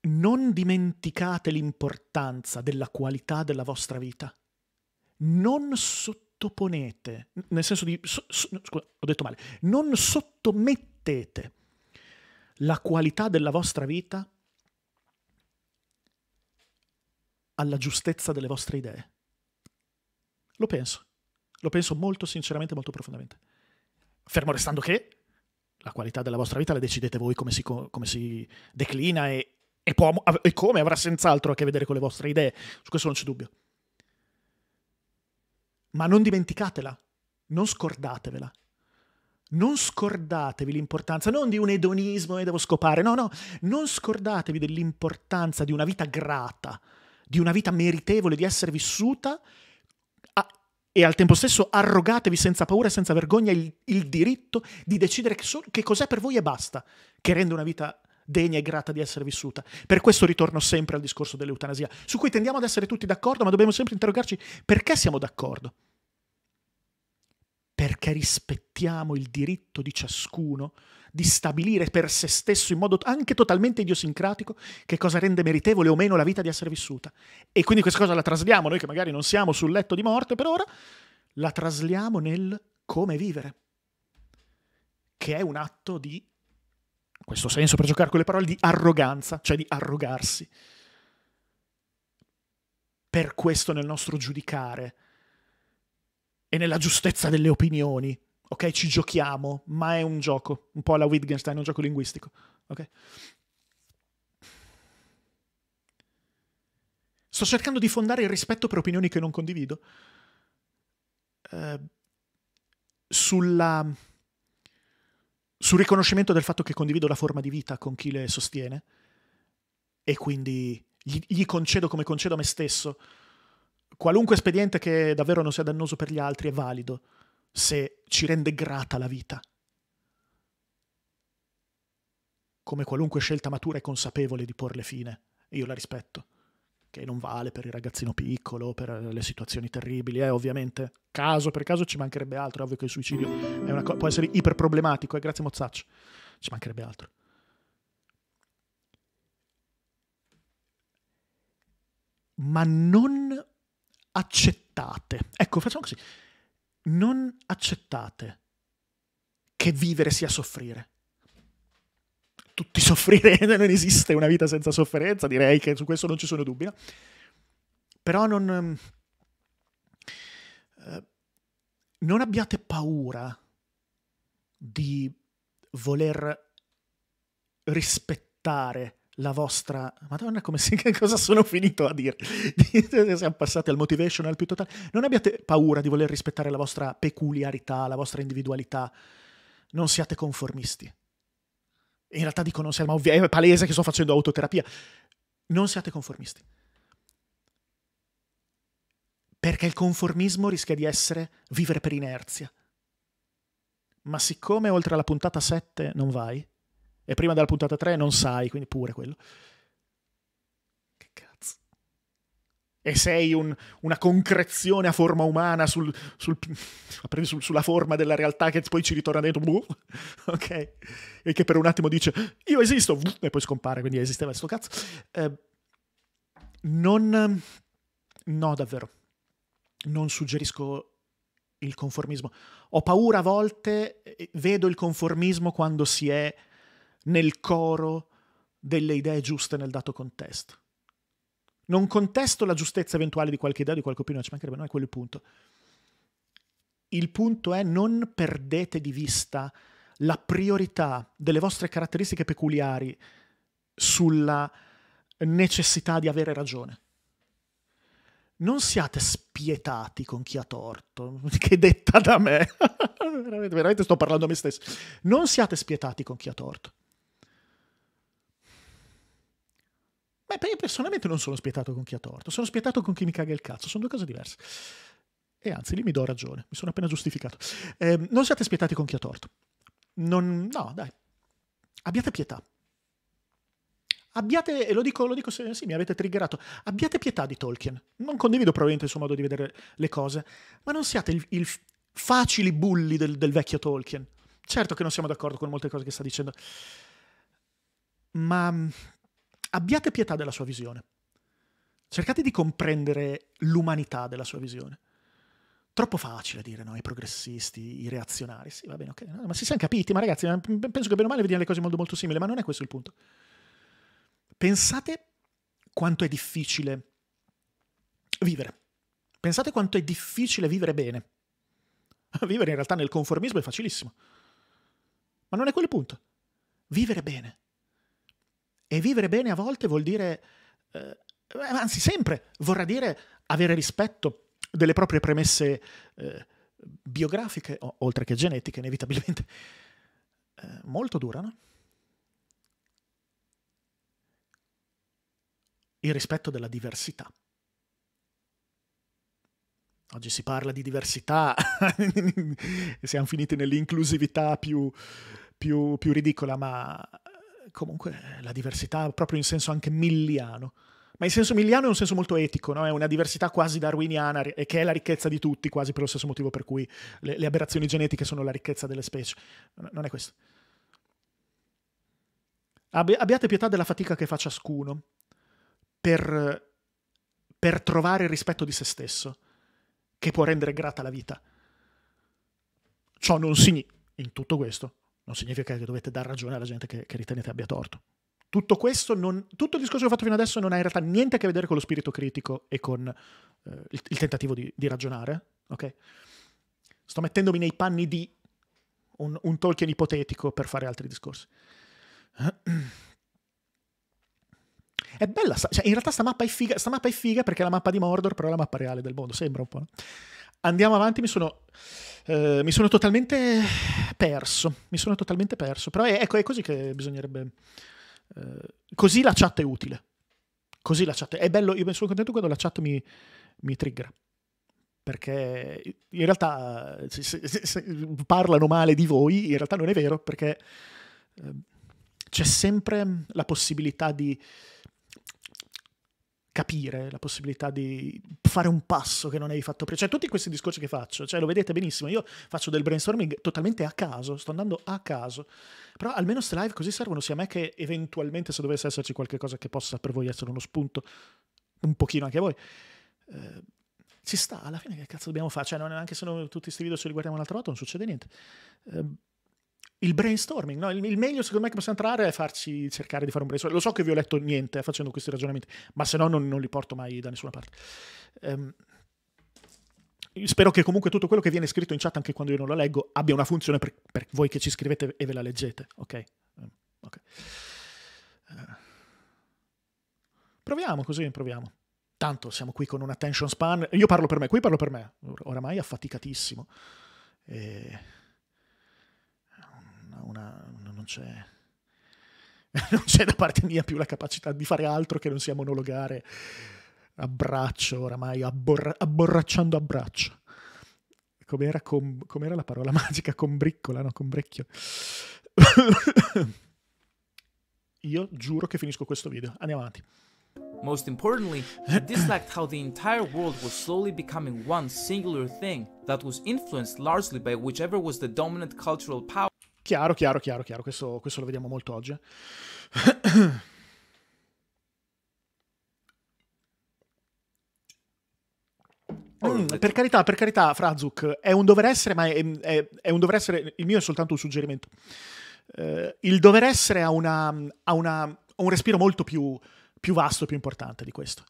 non dimenticate l'importanza della qualità della vostra vita. Non sottoponete, nel senso di, so, so, scusa, ho detto male, non sottomettete la qualità della vostra vita alla giustezza delle vostre idee. Lo penso, lo penso molto sinceramente, molto profondamente. Fermo restando che la qualità della vostra vita la decidete voi come si, come si declina e, e, può, e come avrà senz'altro a che vedere con le vostre idee, su questo non c'è dubbio. Ma non dimenticatela, non scordatevela. Non scordatevi l'importanza, non di un edonismo e devo scopare, no, no, non scordatevi dell'importanza di una vita grata, di una vita meritevole di essere vissuta a, e al tempo stesso arrogatevi senza paura e senza vergogna il, il diritto di decidere che, so, che cos'è per voi e basta, che rende una vita degna e grata di essere vissuta. Per questo ritorno sempre al discorso dell'eutanasia, su cui tendiamo ad essere tutti d'accordo, ma dobbiamo sempre interrogarci perché siamo d'accordo. Perché rispettiamo il diritto di ciascuno di stabilire per se stesso in modo anche totalmente idiosincratico che cosa rende meritevole o meno la vita di essere vissuta. E quindi questa cosa la trasliamo, noi che magari non siamo sul letto di morte per ora, la trasliamo nel come vivere, che è un atto di questo senso per giocare con le parole di arroganza, cioè di arrogarsi. Per questo nel nostro giudicare e nella giustezza delle opinioni, ok? Ci giochiamo, ma è un gioco, un po' alla Wittgenstein, un gioco linguistico, ok? Sto cercando di fondare il rispetto per opinioni che non condivido eh, sulla sul riconoscimento del fatto che condivido la forma di vita con chi le sostiene e quindi gli, gli concedo come concedo a me stesso qualunque espediente che davvero non sia dannoso per gli altri è valido se ci rende grata la vita. Come qualunque scelta matura e consapevole di porle fine, io la rispetto che non vale per il ragazzino piccolo, per le situazioni terribili, eh, ovviamente. Caso per caso ci mancherebbe altro, è ovvio che il suicidio co- può essere iperproblematico, e eh, grazie Mozzaccio, ci mancherebbe altro. Ma non accettate, ecco facciamo così, non accettate che vivere sia soffrire tutti soffrire, non esiste una vita senza sofferenza, direi che su questo non ci sono dubbi. Però non, ehm, eh, non abbiate paura di voler rispettare la vostra... Madonna, come si... che cosa sono finito a dire? Siamo passati al motivational più totale. Non abbiate paura di voler rispettare la vostra peculiarità, la vostra individualità. Non siate conformisti in realtà dico non siamo, ovvi- è palese che sto facendo autoterapia. Non siate conformisti. Perché il conformismo rischia di essere vivere per inerzia. Ma siccome oltre alla puntata 7 non vai, e prima della puntata 3 non sai, quindi pure quello, e sei un, una concrezione a forma umana sul, sul, sul, sulla forma della realtà che poi ci ritorna dentro, buh, ok? E che per un attimo dice io esisto, e poi scompare, quindi esisteva sto cazzo. Eh, non... No, davvero. Non suggerisco il conformismo. Ho paura a volte, vedo il conformismo quando si è nel coro delle idee giuste nel dato contesto non contesto la giustezza eventuale di qualche idea, di qualche opinione, ci mancherebbe, non è quello il punto. Il punto è non perdete di vista la priorità delle vostre caratteristiche peculiari sulla necessità di avere ragione. Non siate spietati con chi ha torto, che detta da me. veramente, veramente sto parlando a me stesso. Non siate spietati con chi ha torto. Beh, io personalmente non sono spietato con chi ha torto, sono spietato con chi mi caga il cazzo, sono due cose diverse. E anzi, lì mi do ragione, mi sono appena giustificato. Eh, non siate spietati con chi ha torto. Non, no, dai. Abbiate pietà. Abbiate, e lo dico, lo dico sì, mi avete triggerato, abbiate pietà di Tolkien. Non condivido probabilmente il suo modo di vedere le cose, ma non siate il, il facili bulli del, del vecchio Tolkien. Certo che non siamo d'accordo con molte cose che sta dicendo, ma abbiate pietà della sua visione. Cercate di comprendere l'umanità della sua visione. Troppo facile dire no, i progressisti, i reazionari. Sì, va bene, ok. No, ma si siamo capiti, ma ragazzi, eh, penso che bene o male vediamo le cose molto molto simili, ma non è questo il punto. Pensate quanto è difficile vivere. Pensate quanto è difficile vivere bene. Vivere in realtà nel conformismo è facilissimo. Ma non è quello il punto. Vivere bene e vivere bene a volte vuol dire, eh, eh, anzi sempre, vorrà dire avere rispetto delle proprie premesse eh, biografiche, o, oltre che genetiche, inevitabilmente. Eh, molto dura, no? Il rispetto della diversità. Oggi si parla di diversità, siamo finiti nell'inclusività più, più, più ridicola, ma comunque eh, la diversità proprio in senso anche milliano. Ma in senso miliano è un senso molto etico, no? è una diversità quasi darwiniana e che è la ricchezza di tutti, quasi per lo stesso motivo per cui le, le aberrazioni genetiche sono la ricchezza delle specie. Non è questo. Abbiate pietà della fatica che fa ciascuno per, per trovare il rispetto di se stesso, che può rendere grata la vita. Ciò non significa, in tutto questo, non significa che dovete dar ragione alla gente che, che ritenete abbia torto. Tutto questo, non, tutto il discorso che ho fatto fino adesso non ha in realtà niente a che vedere con lo spirito critico e con eh, il, il, tentativo di, di ragionare, ok? Sto mettendomi nei panni di un, un Tolkien ipotetico per fare altri discorsi. È bella, cioè in realtà sta mappa è figa, sta mappa è figa perché è la mappa di Mordor, però è la mappa reale del mondo, sembra un po'. No? Andiamo avanti, mi sono... Eh, mi sono totalmente perso, mi sono totalmente perso, però è, ecco, è così che bisognerebbe... Eh, così la chat è utile. Così la chat è bello, io sono contento quando la chat mi, mi trigger perché in realtà se, se, se, parlano male di voi, in realtà non è vero, perché eh, c'è sempre la possibilità di capire la possibilità di fare un passo che non hai fatto prima. Cioè, tutti questi discorsi che faccio, cioè, lo vedete benissimo, io faccio del brainstorming totalmente a caso, sto andando a caso. Però almeno queste live così servono sia a me che eventualmente se dovesse esserci qualcosa che possa per voi essere uno spunto, un pochino anche a voi. Eh, ci sta, alla fine che cazzo dobbiamo fare? Cioè, non, anche se non, tutti questi video ce li guardiamo un'altra volta, non succede niente. Eh, il brainstorming, no? il, il, meglio secondo me che possiamo entrare è farci cercare di fare un brainstorming. Lo so che vi ho letto niente eh, facendo questi ragionamenti, ma se no non, non li porto mai da nessuna parte. Um, spero che comunque tutto quello che viene scritto in chat, anche quando io non lo leggo, abbia una funzione per, per voi che ci scrivete e ve la leggete, ok? Um, okay. Uh, proviamo così, proviamo. Tanto siamo qui con un attention span. Io parlo per me, qui parlo per me, oramai affaticatissimo. E una, non c'è non c'è da parte mia più la capacità di fare altro che non sia monologare abbraccio oramai, abbor- abborracciando abbraccio Com'era, com- com'era la parola magica? combriccola no? combrecchio Io giuro che finisco questo video. Andiamo avanti. Most importantly, i disliked how the entire world was slowly becoming one singular thing that was influenced largely by whichever was the dominant cultural power. Chiaro, chiaro, chiaro, chiaro, questo, questo lo vediamo molto oggi. Eh. Mm, per carità, per carità, Frazuk, è un dover essere, ma è, è, è, un dover essere, il mio è soltanto un suggerimento. Uh, il dover essere ha, una, ha, una, un respiro molto più, più, vasto, più importante di questo.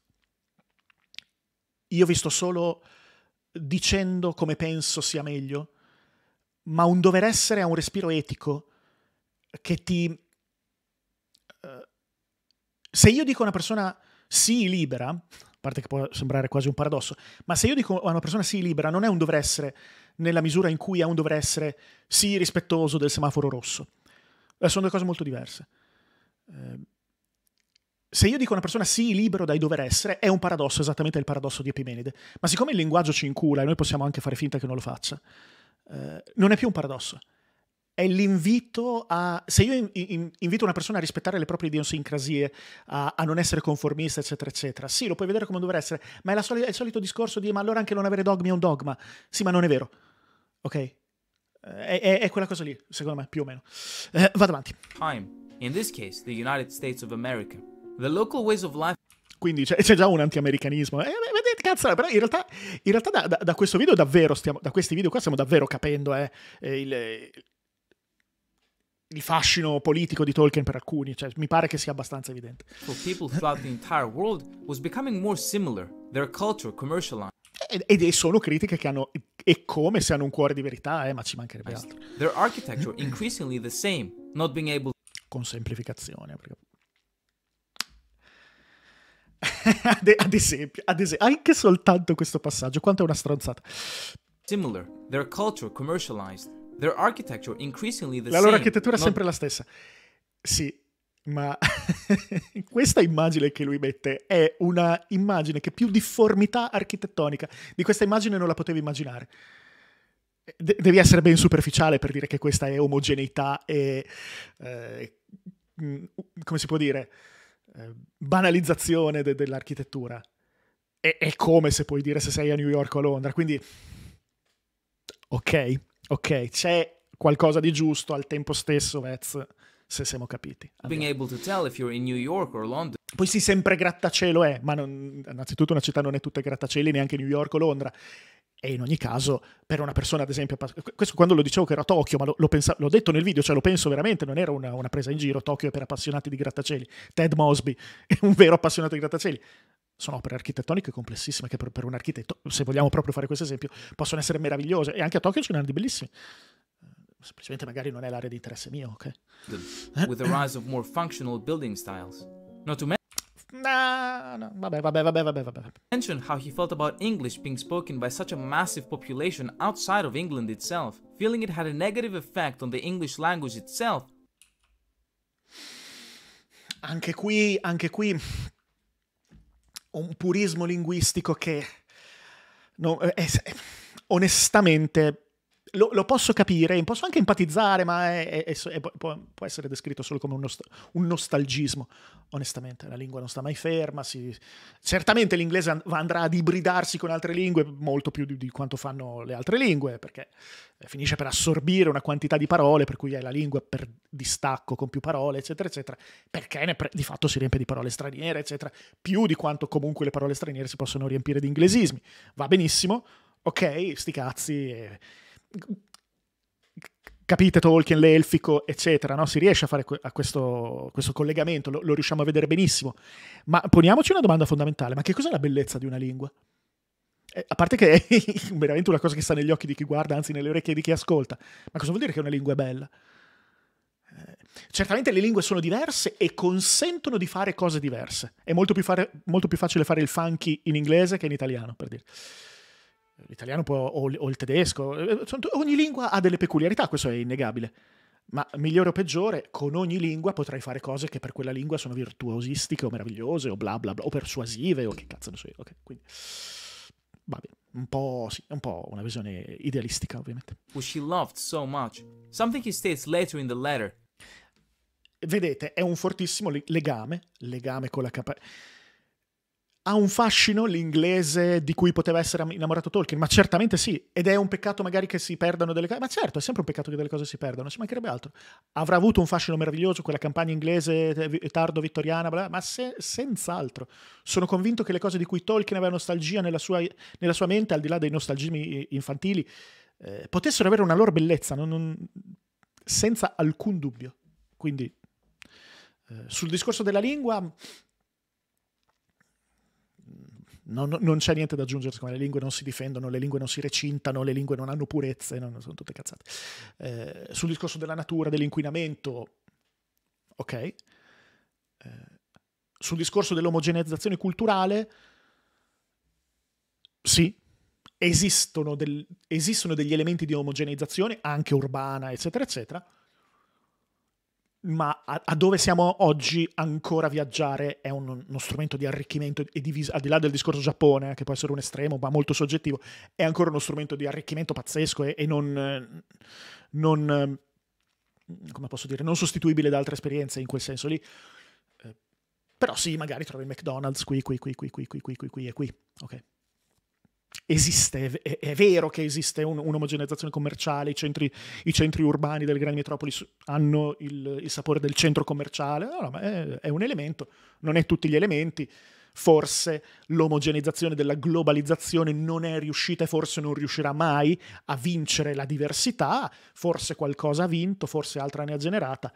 Io vi sto solo dicendo come penso sia meglio, ma un dover essere ha un respiro etico che ti... Eh, se io dico a una persona sì libera, a parte che può sembrare quasi un paradosso, ma se io dico a una persona sì libera non è un dover essere nella misura in cui è un dover essere sì rispettoso del semaforo rosso. Eh, sono due cose molto diverse. Ehm, se io dico a una persona sì, libero dai dover essere, è un paradosso, esattamente il paradosso di Epimenide. Ma siccome il linguaggio ci incula e noi possiamo anche fare finta che non lo faccia, eh, non è più un paradosso. È l'invito a... Se io in, in, invito una persona a rispettare le proprie idiosincrasie, a, a, non essere conformista, eccetera, eccetera, sì, lo puoi vedere come dovrebbe essere, ma è, soli, è il solito discorso di ma allora anche non avere dogmi è un dogma. Sì, ma non è vero. Ok? Eh, è, è, è, quella cosa lì, secondo me, più o meno. Eh, vado avanti. Case, Quindi c'è, c'è, già un anti-americanismo. Eh, vedete cazzo, però in realtà, in realtà da, da, da, questo video davvero, stiamo, da questi video qua stiamo davvero capendo eh, eh, il, il fascino politico di Tolkien per alcuni, cioè mi pare che sia abbastanza evidente. For people throughout the entire world was becoming more similar, their culture commercialized. Ed, ed sono critiche che hanno, e come se hanno un cuore di verità, eh, ma ci mancherebbe altro. Their architecture increasingly the same, not being able con semplificazione. Perché ad, esempio, ad esempio, anche soltanto questo passaggio, quanto è una stronzata. Similar, their culture commercialized, their architecture increasingly the La loro architettura è sempre la stessa. Sì, ma questa immagine che lui mette è una immagine che più difformità architettonica di questa immagine non la potevi immaginare. De- devi essere ben superficiale per dire che questa è omogeneità e... Eh, mm, come si può dire? Eh, banalizzazione de- dell'architettura. E- è come se puoi dire se sei a New York o a Londra. Quindi, ok, ok, c'è qualcosa di giusto al tempo stesso, Vez, se siamo capiti. Allora. Poi sì, sempre grattacielo è, ma non, innanzitutto una città non è tutta grattacieli, neanche New York o Londra. E in ogni caso, per una persona, ad esempio, questo quando lo dicevo che era Tokyo, ma lo, lo pensa, l'ho detto nel video, cioè lo penso veramente, non era una, una, presa in giro, Tokyo è per appassionati di grattacieli. Ted Mosby è un vero appassionato di grattacieli. Sono opere architettoniche complessissime che per, per un architetto, se vogliamo proprio fare questo esempio, possono essere meravigliose. E anche a Tokyo ce ne hanno di bellissime. Eh, semplicemente magari non è l'area di interesse mio, ok? With the rise of more functional building styles. Not to No, no, vabbè, vabbè, vabbè, vabbè, vabbè. Mentioned how he felt about English being spoken by such a massive population outside of England itself, feeling it had a negative effect on the English language itself. Anche qui, anche qui, un purismo linguistico che... No, eh, eh onestamente lo, lo, posso capire, posso anche empatizzare, ma è, è, è, può, può, essere descritto solo come un, nost- un, nostalgismo. Onestamente, la lingua non sta mai ferma. Si... Certamente l'inglese andrà ad ibridarsi con altre lingue molto più di, di, quanto fanno le altre lingue, perché eh, finisce per assorbire una quantità di parole, per cui hai la lingua per distacco con più parole, eccetera, eccetera, perché pre- di fatto si riempie di parole straniere, eccetera, più di quanto comunque le parole straniere si possono riempire di inglesismi. Va benissimo, ok, sti cazzi. Eh capite Tolkien, l'elfico, eccetera, no? si riesce a fare a questo, questo, collegamento, lo, lo, riusciamo a vedere benissimo. Ma poniamoci una domanda fondamentale, ma che cos'è la bellezza di una lingua? Eh, a parte che è veramente una cosa che sta negli occhi di chi guarda, anzi nelle orecchie di chi ascolta, ma cosa vuol dire che una lingua è bella? Eh, certamente le lingue sono diverse e consentono di fare cose diverse. È molto più, fare, molto più facile fare il funky in inglese che in italiano, per dire l'italiano può, o, o, il tedesco, eh, eh, ogni lingua ha delle peculiarità, questo è innegabile. Ma migliore o peggiore, con ogni lingua potrai fare cose che per quella lingua sono virtuosistiche o meravigliose o bla bla bla, o persuasive o che cazzo ne so io. Ok, quindi va bene. Un po', sì, un po' una visione idealistica, ovviamente. Which she loved so much. Something he states later in the letter. Vedete, è un fortissimo legame, legame con la capacità ha un fascino l'inglese di cui poteva essere innamorato Tolkien, ma certamente sì, ed è un peccato magari che si perdano delle cose, ma certo è sempre un peccato che delle cose si perdano, ci mancherebbe altro. Avrà avuto un fascino meraviglioso quella campagna inglese eh, eh, tardo-vittoriana, bla, ma se, senz'altro. Sono convinto che le cose di cui Tolkien aveva nostalgia nella sua, nella sua mente, al di là dei nostalgimi eh, infantili, eh, potessero avere una loro bellezza, non, non, senza alcun dubbio. Quindi, eh, sul discorso della lingua non, non, c'è niente da aggiungere, siccome le lingue non si difendono, le lingue non si recintano, le lingue non hanno purezze, no, sono tutte cazzate. Eh, sul discorso della natura, dell'inquinamento, ok. Eh, sul discorso dell'omogeneizzazione culturale, sì, esistono, del, esistono degli elementi di omogeneizzazione, anche urbana, eccetera, eccetera, ma a, a, dove siamo oggi ancora viaggiare è un, uno strumento di arricchimento e di vis- al di là del discorso Giappone, che può essere un estremo, ma molto soggettivo, è ancora uno strumento di arricchimento pazzesco e, e non, eh, non, eh, come posso dire, non sostituibile da altre esperienze in quel senso lì. Eh, però sì, magari trovi il McDonald's qui, qui, qui, qui, qui, qui, qui, qui, qui e qui. Ok esiste, è, è, vero che esiste un, un'omogeneizzazione commerciale, i centri, i centri, urbani delle grandi metropoli hanno il, il sapore del centro commerciale, no, no, è, è, un elemento, non è tutti gli elementi, forse l'omogeneizzazione della globalizzazione non è riuscita e forse non riuscirà mai a vincere la diversità, forse qualcosa ha vinto, forse altra ne ha generata,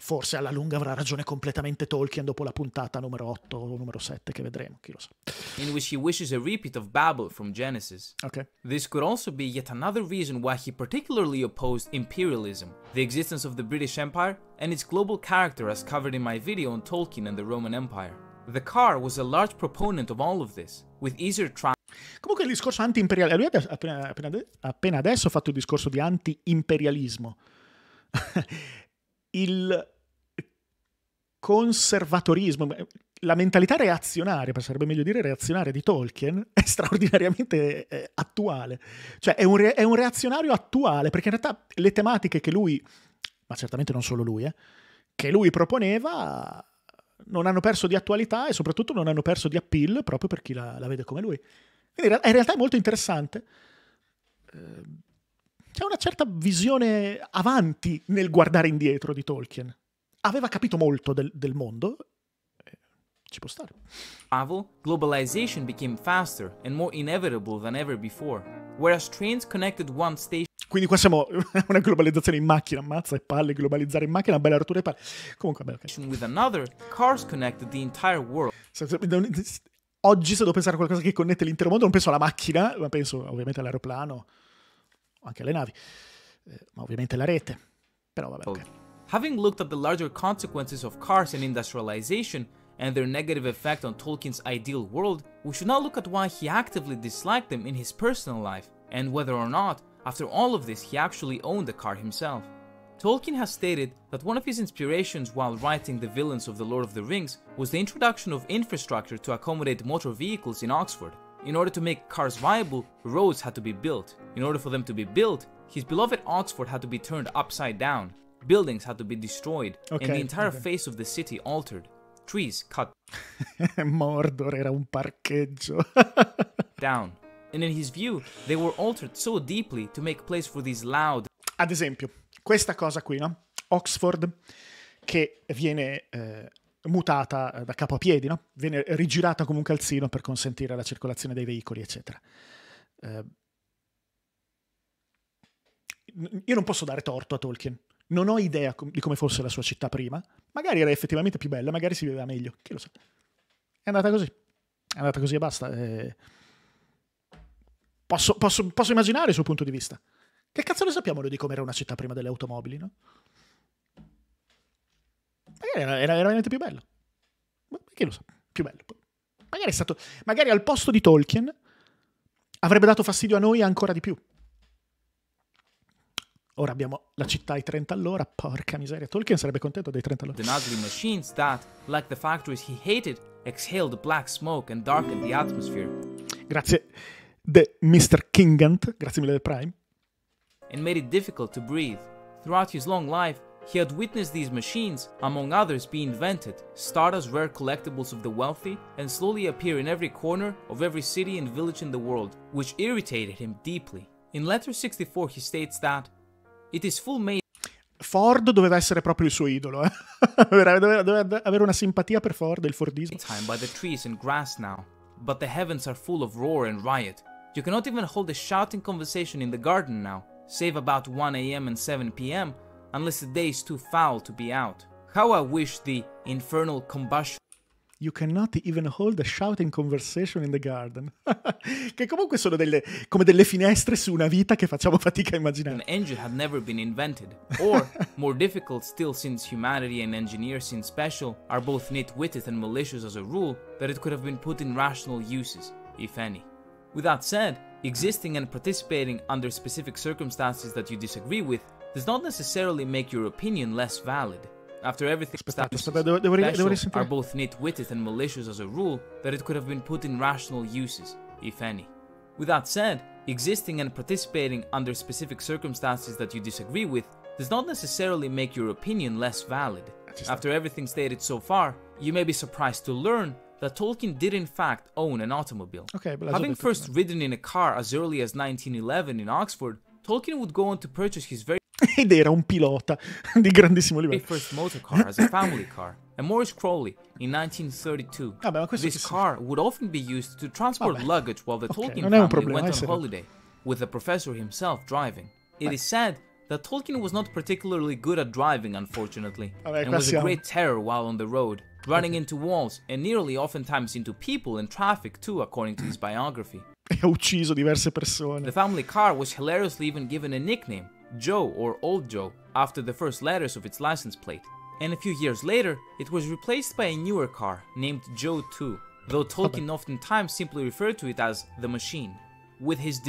forse alla lunga avrà ragione completamente Tolkien dopo la puntata numero 8 o numero 7 che vedremo, chi lo sa. In which he wishes a repeat of Babel from Genesis. Okay. This could also be yet another reason why he particularly opposed imperialism, the existence of the British Empire, and its global character as covered in my video on Tolkien and the Roman Empire. The car was a large proponent of all of this, with easier travel Comunque il discorso anti imperialismo lui ha appena, appena, appena adesso ha fatto il discorso di anti-imperialismo. il conservatorismo, eh, la mentalità reazionaria, sarebbe meglio dire reazionaria di Tolkien, è straordinariamente eh, attuale. Cioè è un, re, è un, reazionario attuale, perché in realtà le tematiche che lui, ma certamente non solo lui, eh, che lui proponeva non hanno perso di attualità e soprattutto non hanno perso di appeal proprio per chi la, la vede come lui. Quindi in realtà è molto interessante una certa visione avanti nel guardare indietro di Tolkien. Aveva capito molto del, del mondo. Eh, ci può stare. Travel, globalization became faster and more inevitable than ever before. Whereas trains connected one station. Quindi qua siamo a una globalizzazione in macchina, ammazza e palle, globalizzare in macchina, bella rottura e palle. Comunque, beh, okay. With another, cars connected the entire world. Oggi se devo pensare a qualcosa che connette l'intero mondo non penso alla macchina, ma penso ovviamente all'aeroplano. anche alle navi, eh, ma ovviamente la rete. Però vabbè, ok. Oh. Having looked at the larger consequences of cars and industrialization and their negative effect on Tolkien's ideal world, we should now look at why he actively disliked them in his personal life, and whether or not, after all of this, he actually owned a car himself. Tolkien has stated that one of his inspirations while writing the villains of The Lord of the Rings was the introduction of infrastructure to accommodate motor vehicles in Oxford, in order to make cars viable, roads had to be built. In order for them to be built, his beloved Oxford had to be turned upside down. Buildings had to be destroyed okay, and the entire okay. face of the city altered. Trees cut. Mordor era un parcheggio. down. And in his view, they were altered so deeply to make place for these loud. Ad esempio, questa cosa qui, no? Oxford che viene eh, mutata eh, da capo a piedi, no? viene rigirata come un calzino per consentire la circolazione dei veicoli, eccetera. Eh, io non posso dare torto a Tolkien, non ho idea di come fosse la sua città prima, magari era effettivamente più bella, magari si viveva meglio, chi lo sa. È andata così, è andata così e basta. Eh, posso, posso, posso immaginare il suo punto di vista. Che cazzo ne sappiamo noi di com'era una città prima delle automobili, no? Era, era, veramente più bello. Ma boh, chi lo sa? Più bello. Boh. Magari, stato, magari al posto di Tolkien avrebbe dato fastidio a noi ancora di più. Ora abbiamo la città ai 30 all'ora, porca miseria, Tolkien sarebbe contento dei 30 all'ora. The Nazgul machines that, like the factories he hated, exhaled black smoke and darkened the atmosphere. Grazie, The Mr. Kingant, grazie mille del Prime. And made it difficult to breathe. Throughout his long life, He had witnessed these machines, among others, be invented, start as rare collectibles of the wealthy, and slowly appear in every corner of every city and village in the world, which irritated him deeply. In Letter 64 he states that, It is full made Ford doveva essere proprio il suo idolo, eh? doveva, doveva avere una simpatia per Ford, il Fordismo. Time by the trees and grass now, but the heavens are full of roar and riot. You cannot even hold a shouting conversation in the garden now, save about 1 a.m. and 7 p.m., unless the day is too foul to be out. How I wish the infernal combustion You cannot even hold a shouting conversation in the garden. che comunque sono delle, come delle finestre su una vita che facciamo fatica a immaginare. An engine had never been invented. Or, more difficult still since humanity and engineers in special are both nitwitted and malicious as a rule, that it could have been put in rational uses, if any. With that said, existing and participating under specific circumstances that you disagree with does not necessarily make your opinion less valid. After everything statues special are both nitwitted and malicious as a rule, that it could have been put in rational uses, if any. With that said, existing and participating under specific circumstances that you disagree with does not necessarily make your opinion less valid. After everything stated so far, you may be surprised to learn that Tolkien did in fact own an automobile. Okay, Having first ridden in a car as early as 1911 in Oxford, Tolkien would go on to purchase his very Ed era un pilota di grandissimo livello. Il primo motor car was a family car. And Morris Crowley in 1932. Vabbè, questo This car si... would often be used to transport Vabbè. luggage while the okay, Tolkien family problema, went on holiday, with the professor himself driving. It Beh. is said that Tolkien was not particularly good at driving, unfortunately, Vabbè, and was siamo. a great terror while on the road, running into walls and nearly oftentimes into people and traffic too, according to his biography. ha ucciso diverse persone. The family car was hilariously even given a nickname, Joe or Old Joe after the first letters of its license plate, and a few years later it was replaced by a newer car named Joe 2, though Tolkien oftentimes simply referred to it as the machine. With his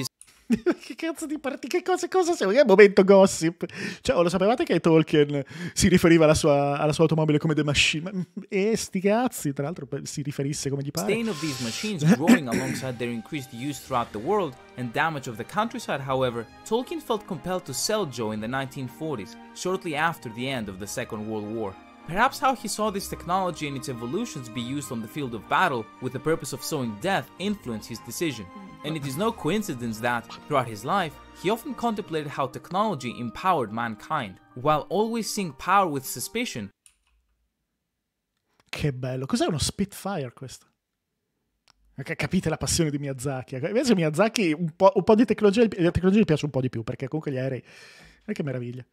che cazzo di partita? Che cosa, cosa siamo? Che momento gossip. Cioè, oh, lo sapevate che Tolkien si riferiva alla sua, alla sua automobile come The Machine? Mm, e eh, sti cazzi, tra l'altro, si riferisse come gli pare. Stain of these machines growing alongside their increased use throughout the world and damage of the countryside, however, Tolkien felt compelled to sell Joe in the 1940s, shortly after the end of the Second World War. Perhaps how he saw this technology and its evolutions be used on the field of battle with the purpose of sowing death influenced his decision, mm. and it is no coincidence that, throughout his life, he often contemplated how technology empowered mankind, while always seeing power with suspicion. Che bello, cos'è uno Spitfire questo? Capite la passione di Miyazaki. Ecco, invece Miyazaki un po', un po di tecnologia, la tecnologia gli piace un po' di più, perché comunque gli aerei... E eh, che meraviglia.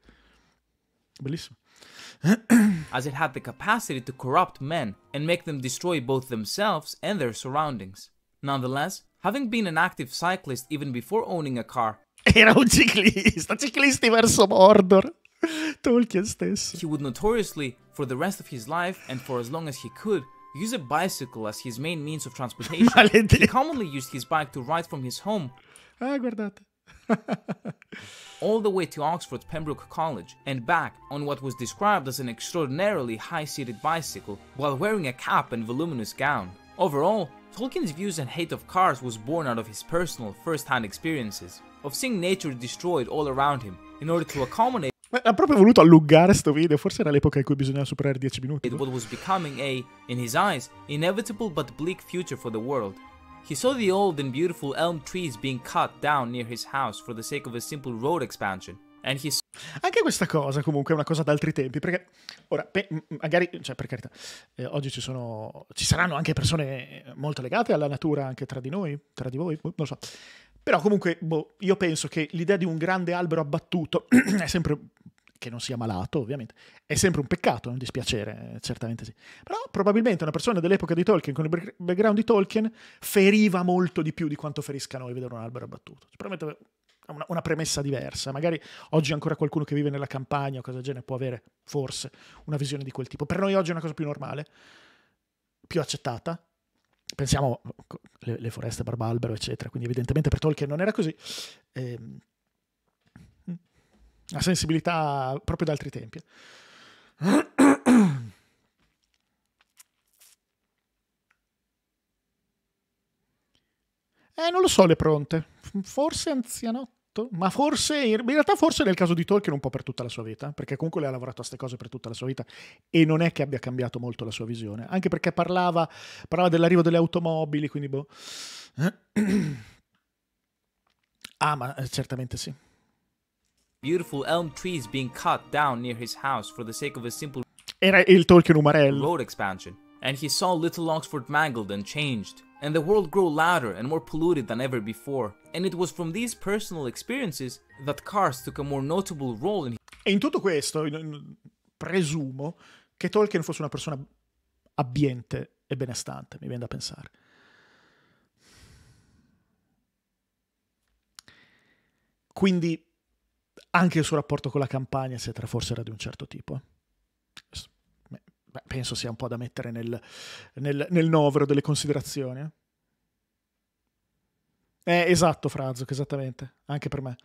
Bellissimo. as it had the capacity to corrupt men and make them destroy both themselves and their surroundings. Nonetheless, having been an active cyclist even before owning a car, era un ciclista, ciclisti verso He would notoriously, for the rest of his life and for as long as he could, use a bicycle as his main means of transportation. he commonly used his bike to ride from his home. Ah, guardate. all the way to Oxford's Pembroke College and back on what was described as an extraordinarily high-seated bicycle while wearing a cap and voluminous gown. Overall, Tolkien's views and hate of cars was born out of his personal first-hand experiences, of seeing nature destroyed all around him in order to accommodate Ma eh, ha proprio voluto allungare sto video, forse era l'epoca in cui bisognava superare 10 minuti. It what was becoming a, in his eyes, inevitable but bleak future for the world, He saw the old and beautiful elm trees being cut down near his house for the sake of a simple road expansion. And he anche questa cosa comunque è una cosa d'altri tempi, perché ora, pe magari, cioè per carità, eh, oggi ci, sono, ci saranno anche persone molto legate alla natura anche tra di noi, tra di voi, boh, non lo so. Però comunque, boh, io penso che l'idea di un grande albero abbattuto è sempre che non sia malato ovviamente, è sempre un peccato, è un dispiacere, eh, certamente sì. Però probabilmente una persona dell'epoca di Tolkien, con il background di Tolkien, feriva molto di più di quanto ferisca noi vedere un albero abbattuto. Probabilmente una, una, premessa diversa. Magari oggi ancora qualcuno che vive nella campagna o cosa del genere può avere forse una visione di quel tipo. Per noi oggi è una cosa più normale, più accettata. Pensiamo alle foreste barbalbero, eccetera. Quindi evidentemente per Tolkien non era così. Eh, la sensibilità proprio da altri tempi. Eh, non lo so le pronte. Forse anzianotto, ma forse in realtà forse nel caso di Tolkien un po' per tutta la sua vita, perché comunque lei ha lavorato a queste cose per tutta la sua vita e non è che abbia cambiato molto la sua visione, anche perché parlava, parlava dell'arrivo delle automobili, quindi boh. Ah, ma eh, certamente sì beautiful elm trees being cut down near his house for the sake of a simple Era il Tolkien Umarell. road expansion. And he saw Little Oxford mangled and changed, and the world grow louder and more polluted than ever before. And it was from these personal experiences that cars took a more notable role in. E in tutto questo, in, in, presumo che Tolkien fosse una persona abbiente e benestante, mi viene da pensare. Quindi anche il suo rapporto con la campagna, eccetera, forse era di un certo tipo. Beh, penso sia un po' da mettere nel, nel, nel novero delle considerazioni. Eh, eh esatto, Frazzoc, esattamente, anche per me.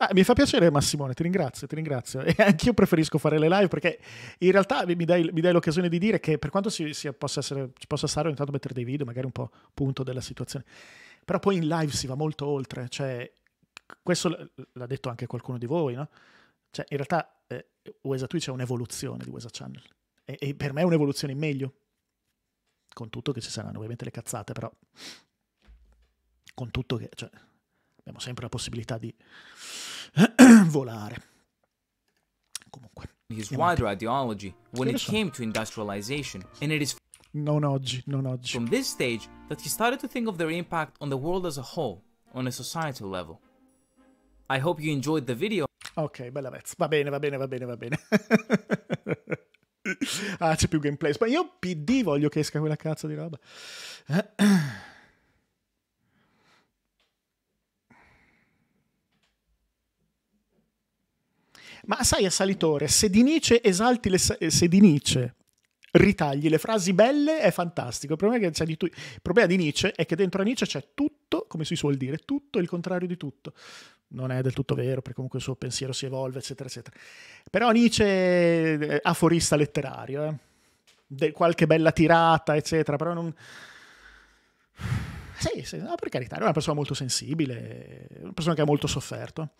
Ah, mi fa piacere Massimone, ti ringrazio, ti ringrazio. E anch'io preferisco fare le live perché in realtà mi dai, mi dai l'occasione di dire che per quanto si, si possa essere, ci possa stare ogni tanto mettere dei video, magari un po' punto della situazione, però poi in live si va molto oltre, cioè questo l'ha detto anche qualcuno di voi, no? Cioè, in realtà eh, USA Twitch è un'evoluzione di USA Channel. E, e per me è un'evoluzione in meglio. Con tutto che ci saranno ovviamente le cazzate, però... Con tutto che... Cioè, abbiamo sempre la possibilità di volare. Comunque. His wider ideology when it came to industrialization, and it is non oggi, non oggi. from this stage that he started to think of their impact on the world as a whole, on a societal level. I hope you enjoyed the video. Ok, bella pezza. Va bene, va bene, va bene, va bene. ah, c'è più gameplay. Ma io PD voglio che esca quella cazzo di roba. Ma sai, assalitore, se di Nietzsche esalti le, eh, se di Nietzsche ritagli le frasi belle è fantastico. Il problema, è di, tu- il problema di Nietzsche è che dentro a Nietzsche c'è tutto, come si suol dire, tutto il contrario di tutto. Non è del tutto vero, perché comunque il suo pensiero si evolve, eccetera, eccetera. Però Nietzsche è aforista letterario, eh. De- qualche bella tirata, eccetera, però non... Sì, sì no, per carità, è una persona molto sensibile, una persona che ha molto sofferto.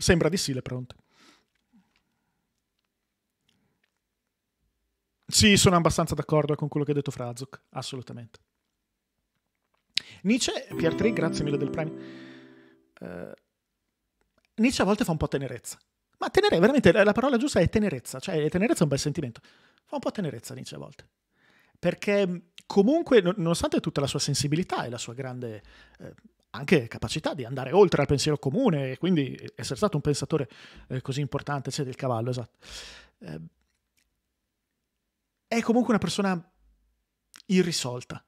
Sembra di sì, le pronte. Sì, sono abbastanza d'accordo con quello che ha detto Frazok, assolutamente. Nietzsche, Pier 3, grazie mille del premio. Uh, Nietzsche a volte fa un po' tenerezza. Ma tenerezza, veramente, la parola giusta è tenerezza. Cioè, tenerezza è un bel sentimento. Fa un po' tenerezza Nietzsche a volte. Perché mm, comunque, nonostante tutta la sua sensibilità e la sua grande eh, anche capacità di andare oltre al pensiero comune e quindi essere stato un pensatore eh, così importante, c'è del cavallo, esatto. Eh, è comunque una persona irrisolta,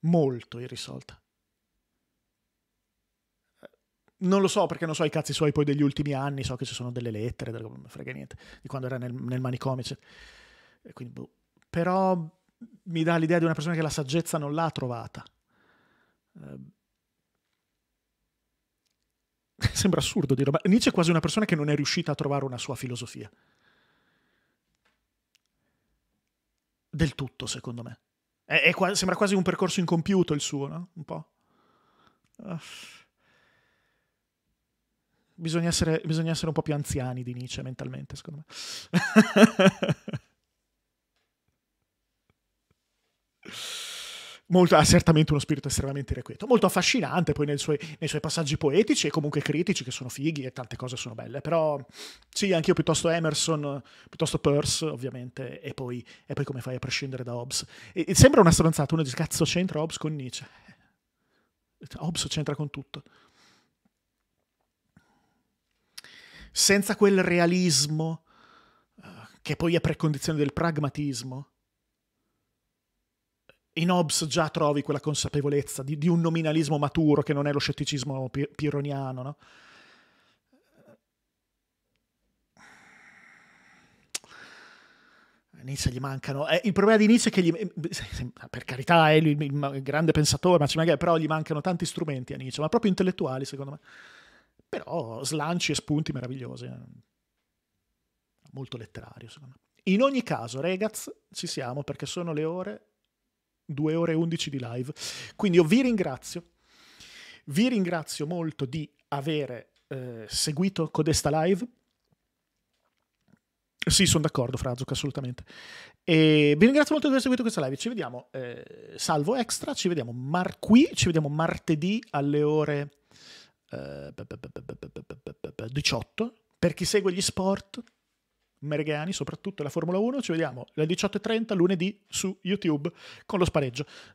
molto irrisolta. Non lo so perché non so i cazzi suoi poi degli ultimi anni, so che ci sono delle lettere, delle, non frega niente, di quando era nel, nel manicomio. Cioè. Quindi, boh. Però mi dà l'idea di una persona che la saggezza non l'ha trovata. Eh, Sembra assurdo dirlo, ma Nietzsche è quasi una persona che non è riuscita a trovare una sua filosofia. Del tutto, secondo me. È, è sembra quasi un percorso incompiuto il suo, no? Un po'. Uh. Bisogna essere, bisogna essere, un po' più anziani di Nietzsche mentalmente, secondo me. molto, ha certamente uno spirito estremamente irrequieto, molto affascinante poi nei suoi, nei suoi, passaggi poetici e comunque critici che sono fighi e tante cose sono belle, però sì, anch'io piuttosto Emerson, piuttosto Peirce ovviamente e poi, e poi come fai a prescindere da Hobbes. E, e sembra una stronzata, uno dice cazzo c'entra Hobbes con Nietzsche, Hobbes c'entra con tutto. Senza quel realismo eh, che poi è precondizione del pragmatismo, in Hobbes già trovi quella consapevolezza di, di un nominalismo maturo che non è lo scetticismo pir- pironiano, no? Nietzsche gli mancano. Eh, il problema di Nietzsche è che gli, eh, ah, per carità è il, il grande pensatore, ma magari, però gli mancano tanti strumenti a Nietzsche, ma proprio intellettuali secondo me. Però slanci e spunti meravigliosi. Eh, molto letterario secondo me. In ogni caso, ragazzi, ci siamo perché sono le ore due ore e 11 di live. Quindi io vi ringrazio, vi ringrazio molto di avere eh, seguito Codesta Live. Sì, sono d'accordo, Frazuc, assolutamente. E vi ringrazio molto di aver seguito questa live. Ci vediamo, eh, salvo extra, ci vediamo mar- qui, ci vediamo martedì alle ore eh, 18. Per chi segue gli sport, Mergani, soprattutto la Formula 1. Ci vediamo alle 18.30 lunedì su YouTube con lo spareggio.